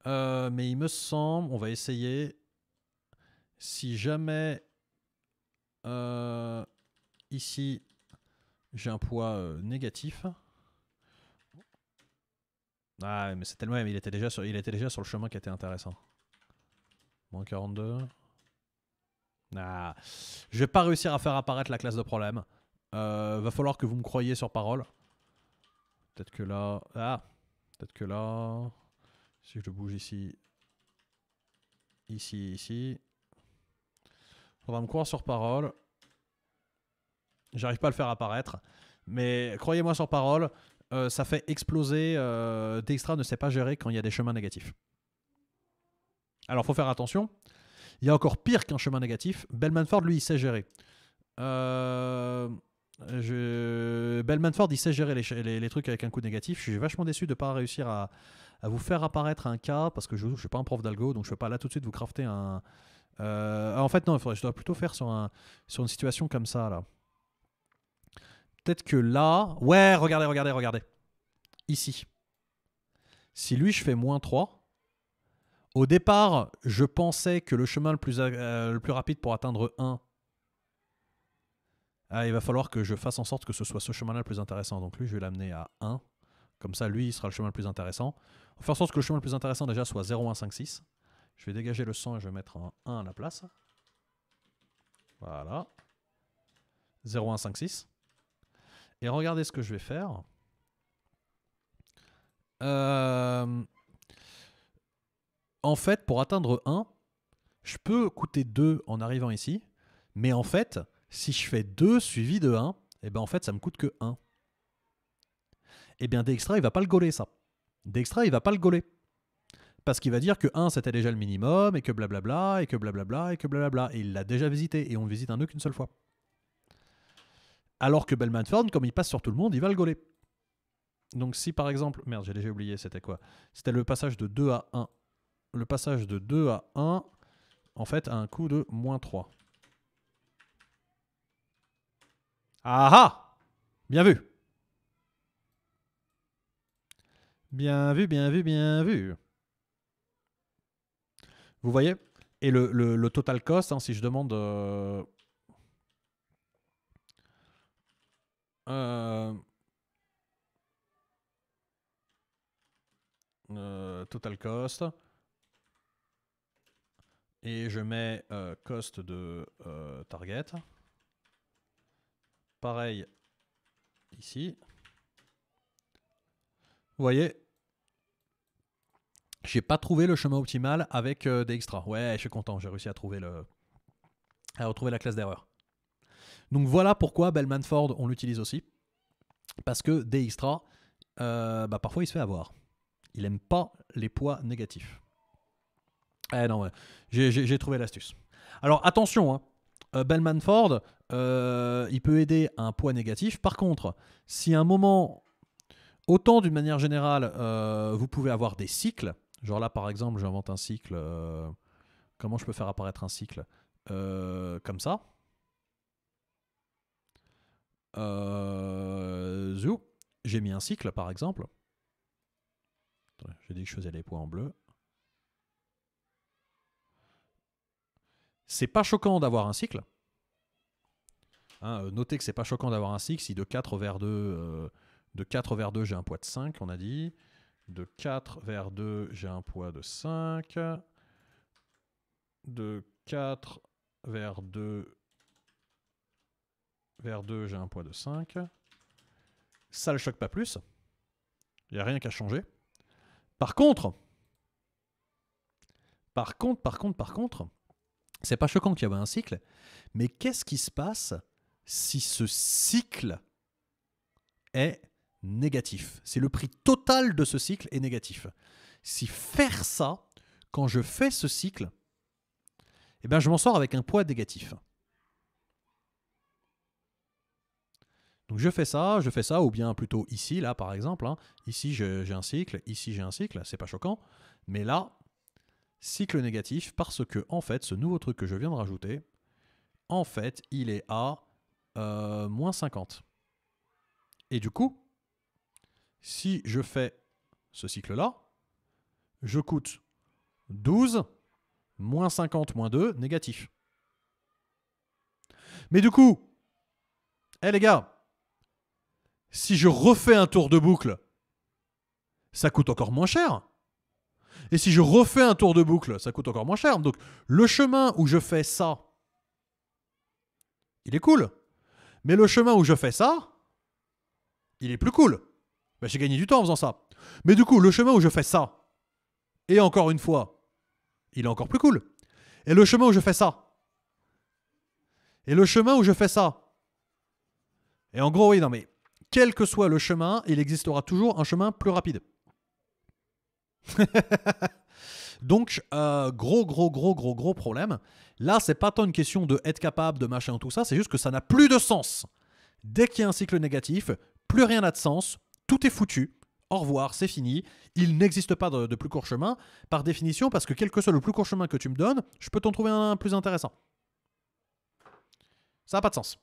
S1: mais il me semble, on va essayer. Si jamais euh, ici, j'ai un poids euh, négatif. Ah, mais c'était tellement, même, il était, déjà sur, il était déjà sur le chemin qui était intéressant. Moins 42. Ah, je vais pas réussir à faire apparaître la classe de problème. Euh, va falloir que vous me croyez sur parole. Peut-être que là... Ah Peut-être que là... Si je bouge ici... Ici, ici va me croire sur parole. J'arrive pas à le faire apparaître. Mais croyez-moi sur parole, euh, ça fait exploser. Euh, dextra ne sait pas gérer quand il y a des chemins négatifs. Alors faut faire attention. Il y a encore pire qu'un chemin négatif. Bellmanford, lui, il sait gérer. Euh, je... Bellmanford, il sait gérer les, trucs avec un coup négatif. Je suis vachement déçu de ne pas réussir à, à, vous faire apparaître un cas parce que je ne suis pas un prof d'algo, donc je ne peux pas là tout de suite vous crafter un, euh, en fait, non, je dois plutôt faire sur, une situation comme ça, là. Peut-être que là... Ouais, regardez, regardez, regardez. Ici. Si lui, je fais moins 3, au départ, je pensais que le chemin le plus, euh, rapide pour atteindre 1, ah, il va falloir que je fasse en sorte que ce soit ce chemin-là le plus intéressant. Donc lui, je vais l'amener à 1. Comme ça, lui, il sera le chemin le plus intéressant. faire en sorte que le chemin le plus intéressant déjà soit 0, 1, 5, 6. Je vais dégager le 100 et je vais mettre un 1 à la place. Voilà. 0, 1, 5, 6. Et regardez ce que je vais faire. Euh, en fait, pour atteindre 1, je peux coûter 2 en arrivant ici. Mais en fait, si je fais 2 suivi de 1, et eh ben en fait, ça me coûte que 1. Et eh bien Dextra, il va pas le gauler ça. Dextra, il va pas le gauler parce qu'il va dire que 1 c'était déjà le minimum et que blablabla et que blablabla et que blablabla et il l'a déjà visité et on visite un nœud qu'une seule fois. Alors que Belmanford, comme il passe sur tout le monde, il va le gauler. Donc si par exemple, merde, j'ai déjà oublié, c'était quoi C'était le passage de 2 à 1. Le passage de 2 à 1, en fait, a un coût de moins 3. Ah ah Bien vu Bien vu, bien vu, bien vu vous voyez Et le, total cost, hein, si je demande... Euh, euh, euh, total cost. Et je mets cost de target. Pareil ici. Vous voyez, j'ai pas trouvé le chemin optimal avec euh, des Ouais, je suis content, j'ai réussi à trouver le à retrouver la classe d'erreur. Donc voilà pourquoi Bellman Ford, on l'utilise aussi. Parce que des extra, euh, bah, parfois il se fait avoir. Il aime pas les poids négatifs. Eh non, j'ai trouvé l'astuce. Alors attention, hein. Euh, Bellman Ford, il peut aider à un poids négatif. Par contre, si à un moment, autant d'une manière générale, vous pouvez avoir des cycles, Genre là, par exemple, j'invente un cycle. Euh, comment je peux faire apparaître un cycle euh, Comme ça. Euh, j'ai mis un cycle, par exemple. J'ai dit que je faisais les points en bleu. C'est pas choquant d'avoir un cycle. Hein, notez que c'est pas choquant d'avoir un cycle si de 4 vers 2, de 4 vers 2 j'ai un poids de 5, on a dit. De 4 vers 2, j'ai un poids de 5. De 4 vers 2, vers 2, j'ai un poids de 5. Ça ne le choque pas plus. Il n'y a rien qu'à changer. Par contre, par contre, par contre, par contre, c'est pas choquant qu'il y ait un cycle, mais qu'est-ce qui se passe si ce cycle est négatif. C'est le prix total de ce cycle est négatif. Si faire ça, quand je fais ce cycle, eh bien je m'en sors avec un poids négatif. Donc je fais ça, je fais ça, ou bien plutôt ici, là par exemple. Hein. Ici j'ai un cycle, ici j'ai un cycle, c'est pas choquant. Mais là, cycle négatif, parce que en fait, ce nouveau truc que je viens de rajouter, en fait, il est à euh, moins 50. Et du coup, si je fais ce cycle-là, je coûte 12 moins 50 moins 2 négatif. Mais du coup, hé les gars, si je refais un tour de boucle, ça coûte encore moins cher. Et si je refais un tour de boucle, ça coûte encore moins cher. Donc le chemin où je fais ça, il est cool. Mais le chemin où je fais ça, il est plus cool. Ben, j'ai gagné du temps en faisant ça. Mais du coup, le chemin où je fais ça, et encore une fois, il est encore plus cool. Et le chemin où je fais ça, et le chemin où je fais ça, et en gros, oui, non, mais quel que soit le chemin, il existera toujours un chemin plus rapide. [LAUGHS] Donc, euh, gros, gros, gros, gros, gros problème. Là, c'est pas tant une question de être capable, de machin, tout ça, c'est juste que ça n'a plus de sens. Dès qu'il y a un cycle négatif, plus rien n'a de sens, tout est foutu. Au revoir, c'est fini. Il n'existe pas de, plus court chemin, par définition, parce que quel que soit le plus court chemin que tu me donnes, je peux t'en trouver un plus intéressant. Ça n'a pas de sens.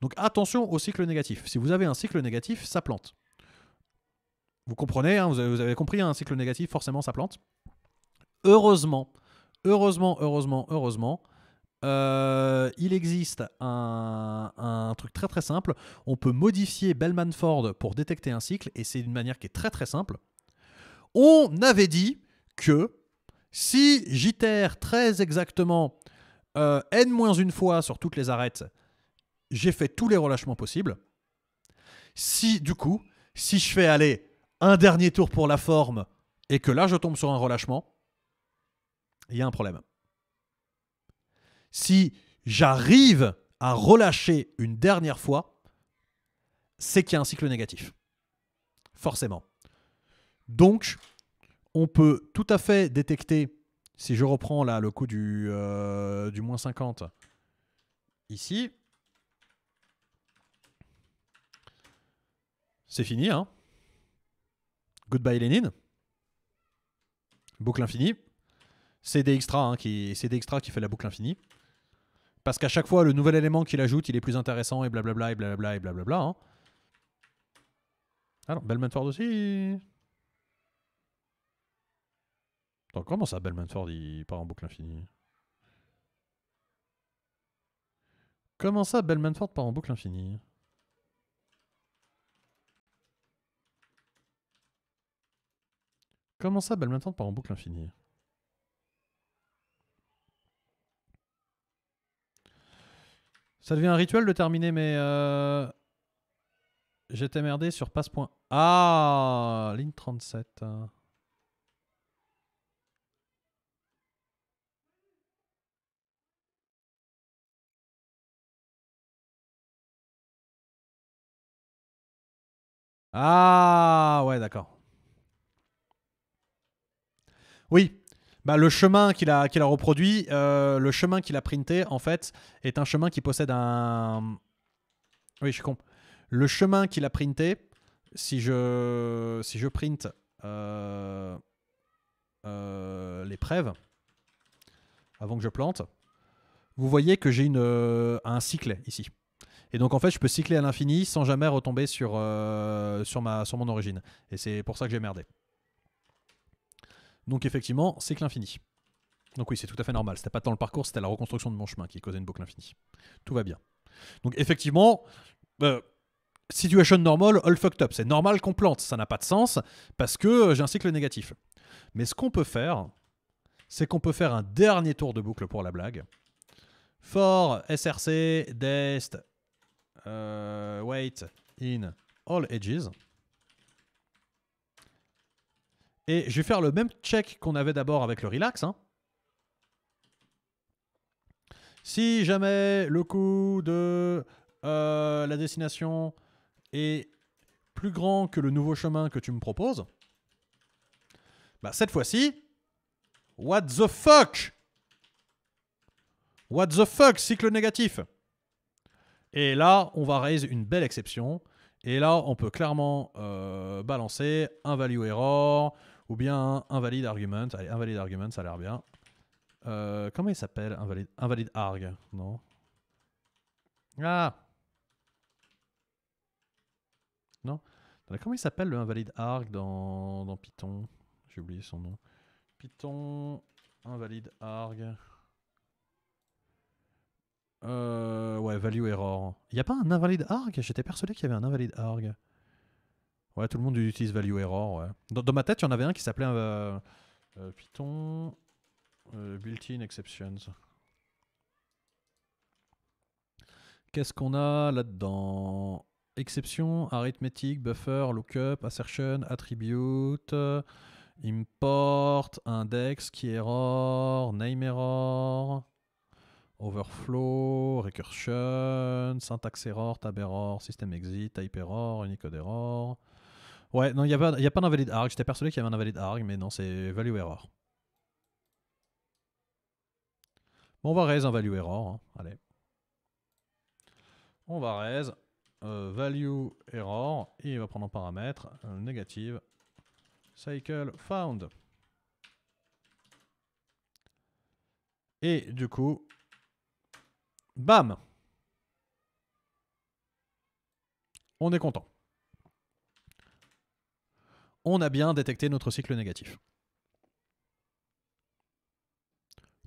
S1: Donc attention au cycle négatif. Si vous avez un cycle négatif, ça plante. Vous comprenez, hein, vous, avez, compris, hein, un cycle négatif, forcément, ça plante. Heureusement, heureusement, heureusement, heureusement, euh, il existe un, truc très très simple. On peut modifier Bellman Ford pour détecter un cycle et c'est une manière qui est très très simple. On avait dit que si j'itère très exactement euh, n-1 fois sur toutes les arêtes, j'ai fait tous les relâchements possibles. Si du coup, si je fais aller un dernier tour pour la forme et que là je tombe sur un relâchement, il y a un problème. Si j'arrive à relâcher une dernière fois, c'est qu'il y a un cycle négatif. Forcément. Donc, on peut tout à fait détecter, si je reprends là le coup du, euh, moins 50 ici, c'est fini. Hein Goodbye Lénine. Boucle infinie. C'est extra hein, qui fait la boucle infinie. Parce qu'à chaque fois, le nouvel élément qu'il ajoute, il est plus intéressant et blablabla et blablabla et blablabla. Alors, hein. Ah aussi Attends, comment ça, Belmanford, il part en boucle infinie Comment ça, Belmanford part en boucle infinie Comment ça, Belmanford part en boucle infinie Ça devient un rituel de terminer, mais. Euh... J'étais merdé sur passe. Point. Ah Ligne 37. Hein. Ah ouais, d'accord. Oui, bah, le chemin qu'il a, qu'il a reproduit, euh, le chemin qu'il a printé, en fait, est un chemin qui possède un. Oui, je suis con. Le chemin qu'il a printé, si je, si je print euh, euh, les preuves, avant que je plante, vous voyez que j'ai un cycle ici. Et donc en fait, je peux cycler à l'infini sans jamais retomber sur, sur, ma, sur mon origine. Et c'est pour ça que j'ai merdé. Donc effectivement, c'est que l'infini. Donc oui, c'est tout à fait normal. C'était pas tant le parcours, c'était la reconstruction de mon chemin qui causait une boucle infinie. Tout va bien. Donc effectivement, euh, situation normal, all fucked up. C'est normal qu'on plante. Ça n'a pas de sens parce que euh, j'ai un cycle négatif. Mais ce qu'on peut faire, c'est qu'on peut faire un dernier tour de boucle pour la blague. For SRC, dest, euh, wait in all edges. Et je vais faire le même check qu'on avait d'abord avec le relax. Hein. Si jamais le coût de euh, la destination est plus grand que le nouveau chemin que tu me proposes, bah cette fois-ci, what the fuck What the fuck, cycle négatif Et là, on va raise une belle exception. Et là, on peut clairement euh, balancer un value error, ou bien invalid argument. Allez, invalid argument, ça a l'air bien. Euh, comment il s'appelle invalid, arg, non Ah Non Comment il s'appelle le invalid arg dans, Python J'ai oublié son nom. Python invalid arg. Euh, ouais, value error. Il n'y a pas un invalid arg J'étais persuadé qu'il y avait un invalid arg. Ouais, tout le monde utilise value error. Dans, ma tête, il y en avait un qui s'appelait euh, euh, Python euh, built-in exceptions. Qu'est-ce qu'on a là-dedans Exception, arithmétique, buffer, lookup, assertion, attribute, import, index, key error, name error, overflow, recursion, syntax error, tab error, system exit, type error, unicode error. Ouais, non, il n'y a pas, y pas arg. J'étais persuadé qu'il y avait un invalid arg, mais non, c'est value error. Bon, on va raise un value error. Hein. Allez. On va raise euh, value error. Et il va prendre en paramètre euh, négative cycle found. Et du coup, bam On est content on a bien détecté notre cycle négatif.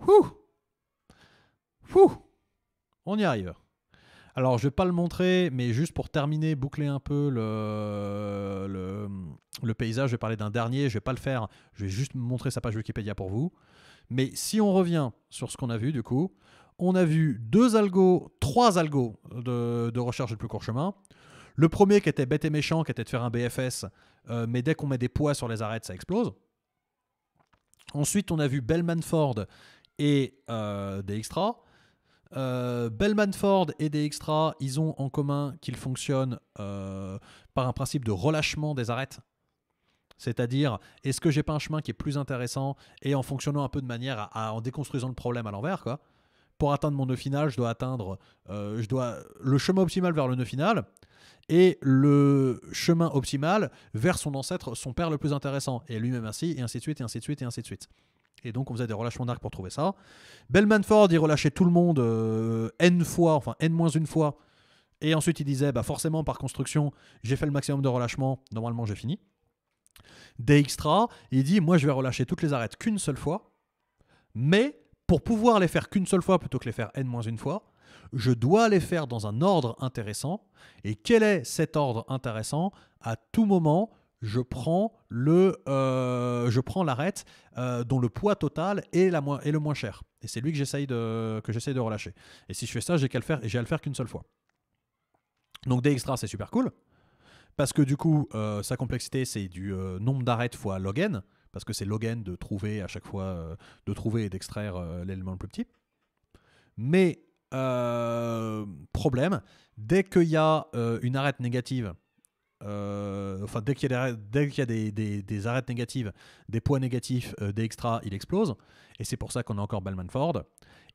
S1: Ouh Ouh On y arrive. Alors, je ne vais pas le montrer, mais juste pour terminer, boucler un peu le, le, paysage, je vais parler d'un dernier, je ne vais pas le faire, je vais juste montrer sa page Wikipédia pour vous. Mais si on revient sur ce qu'on a vu, du coup, on a vu deux algos, trois algos de, de recherche de plus court chemin. Le premier qui était bête et méchant, qui était de faire un BFS, euh, mais dès qu'on met des poids sur les arêtes, ça explose. Ensuite, on a vu Bellman Ford et euh, des extras. Euh, Bellman Ford et des extras, ils ont en commun qu'ils fonctionnent euh, par un principe de relâchement des arêtes. C'est-à-dire, est-ce que j'ai pas un chemin qui est plus intéressant et en fonctionnant un peu de manière à, en déconstruisant le problème à l'envers, quoi. Pour atteindre mon nœud final, je dois atteindre, euh, je dois le chemin optimal vers le nœud final et le chemin optimal vers son ancêtre, son père le plus intéressant, et lui-même ainsi, et ainsi de suite, et ainsi de suite, et ainsi de suite. Et donc on faisait des relâchements d'arc pour trouver ça. Bellman Ford, il relâchait tout le monde euh, n fois, enfin n moins une fois, et ensuite il disait, bah forcément par construction, j'ai fait le maximum de relâchements, normalement j'ai fini. Dijkstra, il dit, moi je vais relâcher toutes les arêtes qu'une seule fois, mais pour pouvoir les faire qu'une seule fois plutôt que les faire n moins une fois, je dois les faire dans un ordre intéressant. Et quel est cet ordre intéressant À tout moment, je prends le, euh, je prends l'arête euh, dont le poids total est, la moins, est le moins cher. Et c'est lui que j'essaye de, que j'essaye de relâcher. Et si je fais ça, j'ai qu'à le faire et j'ai à le faire qu'une seule fois. Donc des c'est super cool. Parce que du coup, euh, sa complexité, c'est du nombre d'arêtes fois log n. Parce que c'est log n de trouver à chaque fois, de trouver et d'extraire l'élément le plus petit. Mais euh, problème, dès qu'il y a euh, une arête négative, euh, enfin dès qu'il y a, des, dès qu'il des, des, arêtes négatives, des poids négatifs, des extras, il explose. Et c'est pour ça qu'on a encore Bellman Ford.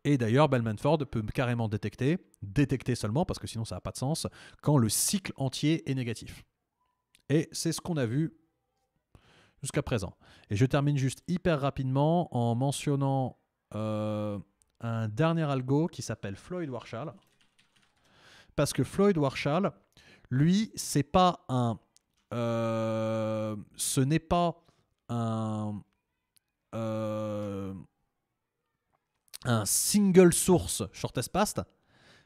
S1: Et d'ailleurs, Bellman Ford peut carrément détecter, détecter seulement, parce que sinon ça n'a pas de sens, quand le cycle entier est négatif. Et c'est ce qu'on a vu jusqu'à présent. Et je termine juste hyper rapidement en mentionnant un dernier algo qui s'appelle Floyd Warshall. Parce que Floyd Warshall, lui, c'est pas un. Euh, ce n'est pas un. Euh, un single source short espace.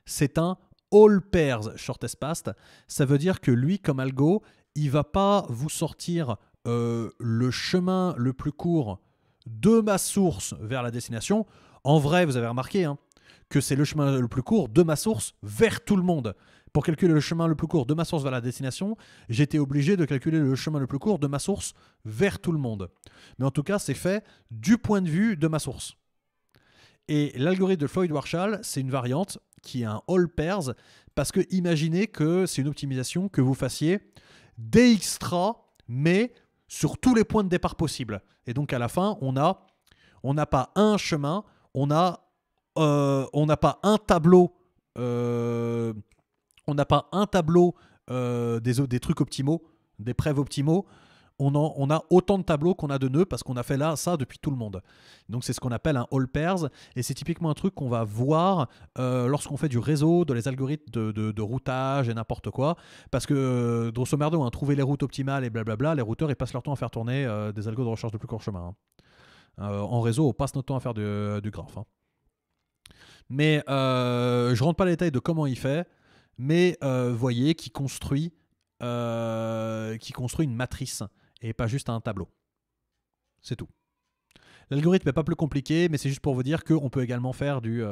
S1: c'est un all pairs shortest past. Ça veut dire que lui, comme algo, il va pas vous sortir euh, le chemin le plus court de ma source vers la destination. En vrai, vous avez remarqué hein, que c'est le chemin le plus court de ma source vers tout le monde. Pour calculer le chemin le plus court de ma source vers la destination, j'étais obligé de calculer le chemin le plus court de ma source vers tout le monde. Mais en tout cas, c'est fait du point de vue de ma source. Et l'algorithme de Floyd-Warshall, c'est une variante qui est un all pairs, parce que imaginez que c'est une optimisation que vous fassiez des extra, mais sur tous les points de départ possibles. Et donc à la fin, on n'a pas un chemin, on a euh, on n'a pas un tableau euh, on n'a pas un tableau euh, des, des trucs optimaux des prêves optimaux on, on, a autant de tableaux qu'on a de nœuds parce qu'on a fait là ça depuis tout le monde. Donc c'est ce qu'on appelle un all pairs et c'est typiquement un truc qu'on va voir lorsqu'on fait du réseau, de les algorithmes de, de, routage et n'importe quoi. Parce que grosso on hein, a trouver les routes optimales et blablabla, les routeurs ils passent leur temps à faire tourner des algorithmes de recherche de plus court chemin. Hein. Euh, en réseau, on passe notre temps à faire du, graph. Hein. Mais euh, je rentre pas les détails de comment il fait, mais euh, voyez qu'il construit, qui construit une matrice et pas juste un tableau. C'est tout. L'algorithme n'est pas plus compliqué, mais c'est juste pour vous dire qu'on peut également faire du,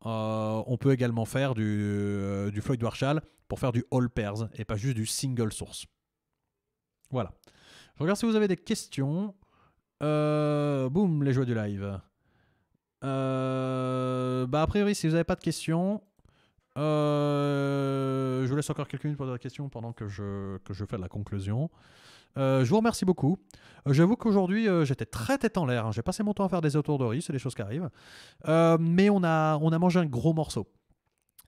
S1: on peut également faire du, du Floyd Warshall pour faire du all pairs et pas juste du single source. Voilà. Je regarde si vous avez des questions. Euh, boum, les joies du live. Euh, bah, a priori, si vous n'avez pas de questions, euh, je vous laisse encore quelques minutes pour des questions pendant que je, que je fais de la conclusion. je vous remercie beaucoup. J'avoue qu'aujourd'hui, j'étais très tête en l'air. Hein. J'ai passé mon temps à faire des autour de riz, c'est des choses qui arrivent. mais on a, on a mangé un gros morceau.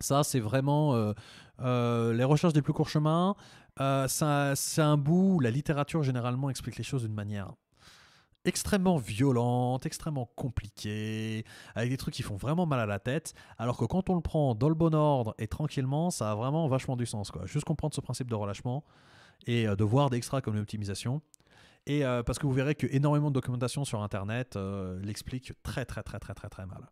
S1: Ça, c'est vraiment les recherches des plus courts chemins. c'est un bout où la littérature généralement explique les choses d'une manière extrêmement violente, extrêmement compliquée, avec des trucs qui font vraiment mal à la tête, alors que quand on le prend dans le bon ordre et tranquillement, ça a vraiment vachement du sens. Quoi. Juste comprendre ce principe de relâchement et euh, de voir des extras comme l'optimisation. Et euh, parce que vous verrez qu'énormément de documentation sur Internet euh, l'explique très très très très très très mal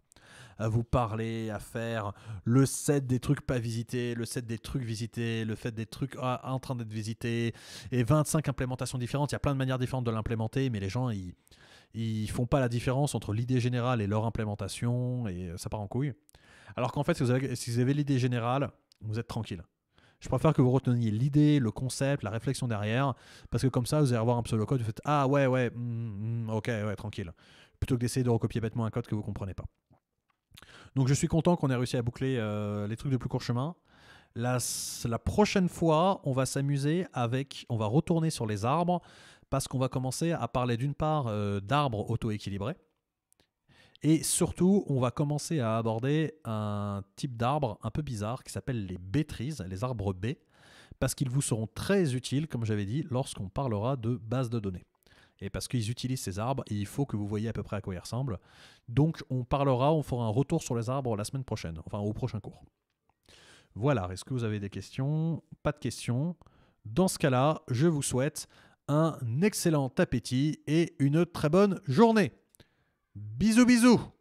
S1: à vous parler, à faire le set des trucs pas visités, le set des trucs visités, le fait des trucs ah, en train d'être visités, et 25 implémentations différentes. Il y a plein de manières différentes de l'implémenter, mais les gens, ils, font pas la différence entre l'idée générale et leur implémentation, et ça part en couille. Alors qu'en fait, si vous avez, l'idée générale, vous êtes tranquille. Je préfère que vous reteniez l'idée, le concept, la réflexion derrière, parce que comme ça, vous allez avoir un pseudo code, vous faites Ah ouais, ouais, hmm, hmm, ok, ouais, tranquille. Plutôt que d'essayer de recopier bêtement un code que vous comprenez pas. Donc je suis content qu'on ait réussi à boucler euh, les trucs de plus court chemin. La, la prochaine fois, on va s'amuser avec, on va retourner sur les arbres parce qu'on va commencer à parler d'une part euh, d'arbres auto-équilibrés et surtout, on va commencer à aborder un type d'arbre un peu bizarre qui s'appelle les bêtrises, les arbres B, parce qu'ils vous seront très utiles, comme j'avais dit, lorsqu'on parlera de bases de données et parce qu'ils utilisent ces arbres et il faut que vous voyez à peu près à quoi ils ressemblent. Donc on parlera, on fera un retour sur les arbres la semaine prochaine, enfin au prochain cours. Voilà, est-ce que vous avez des questions Pas de questions. Dans ce cas-là, je vous souhaite un excellent appétit et une très bonne journée. Bisous bisous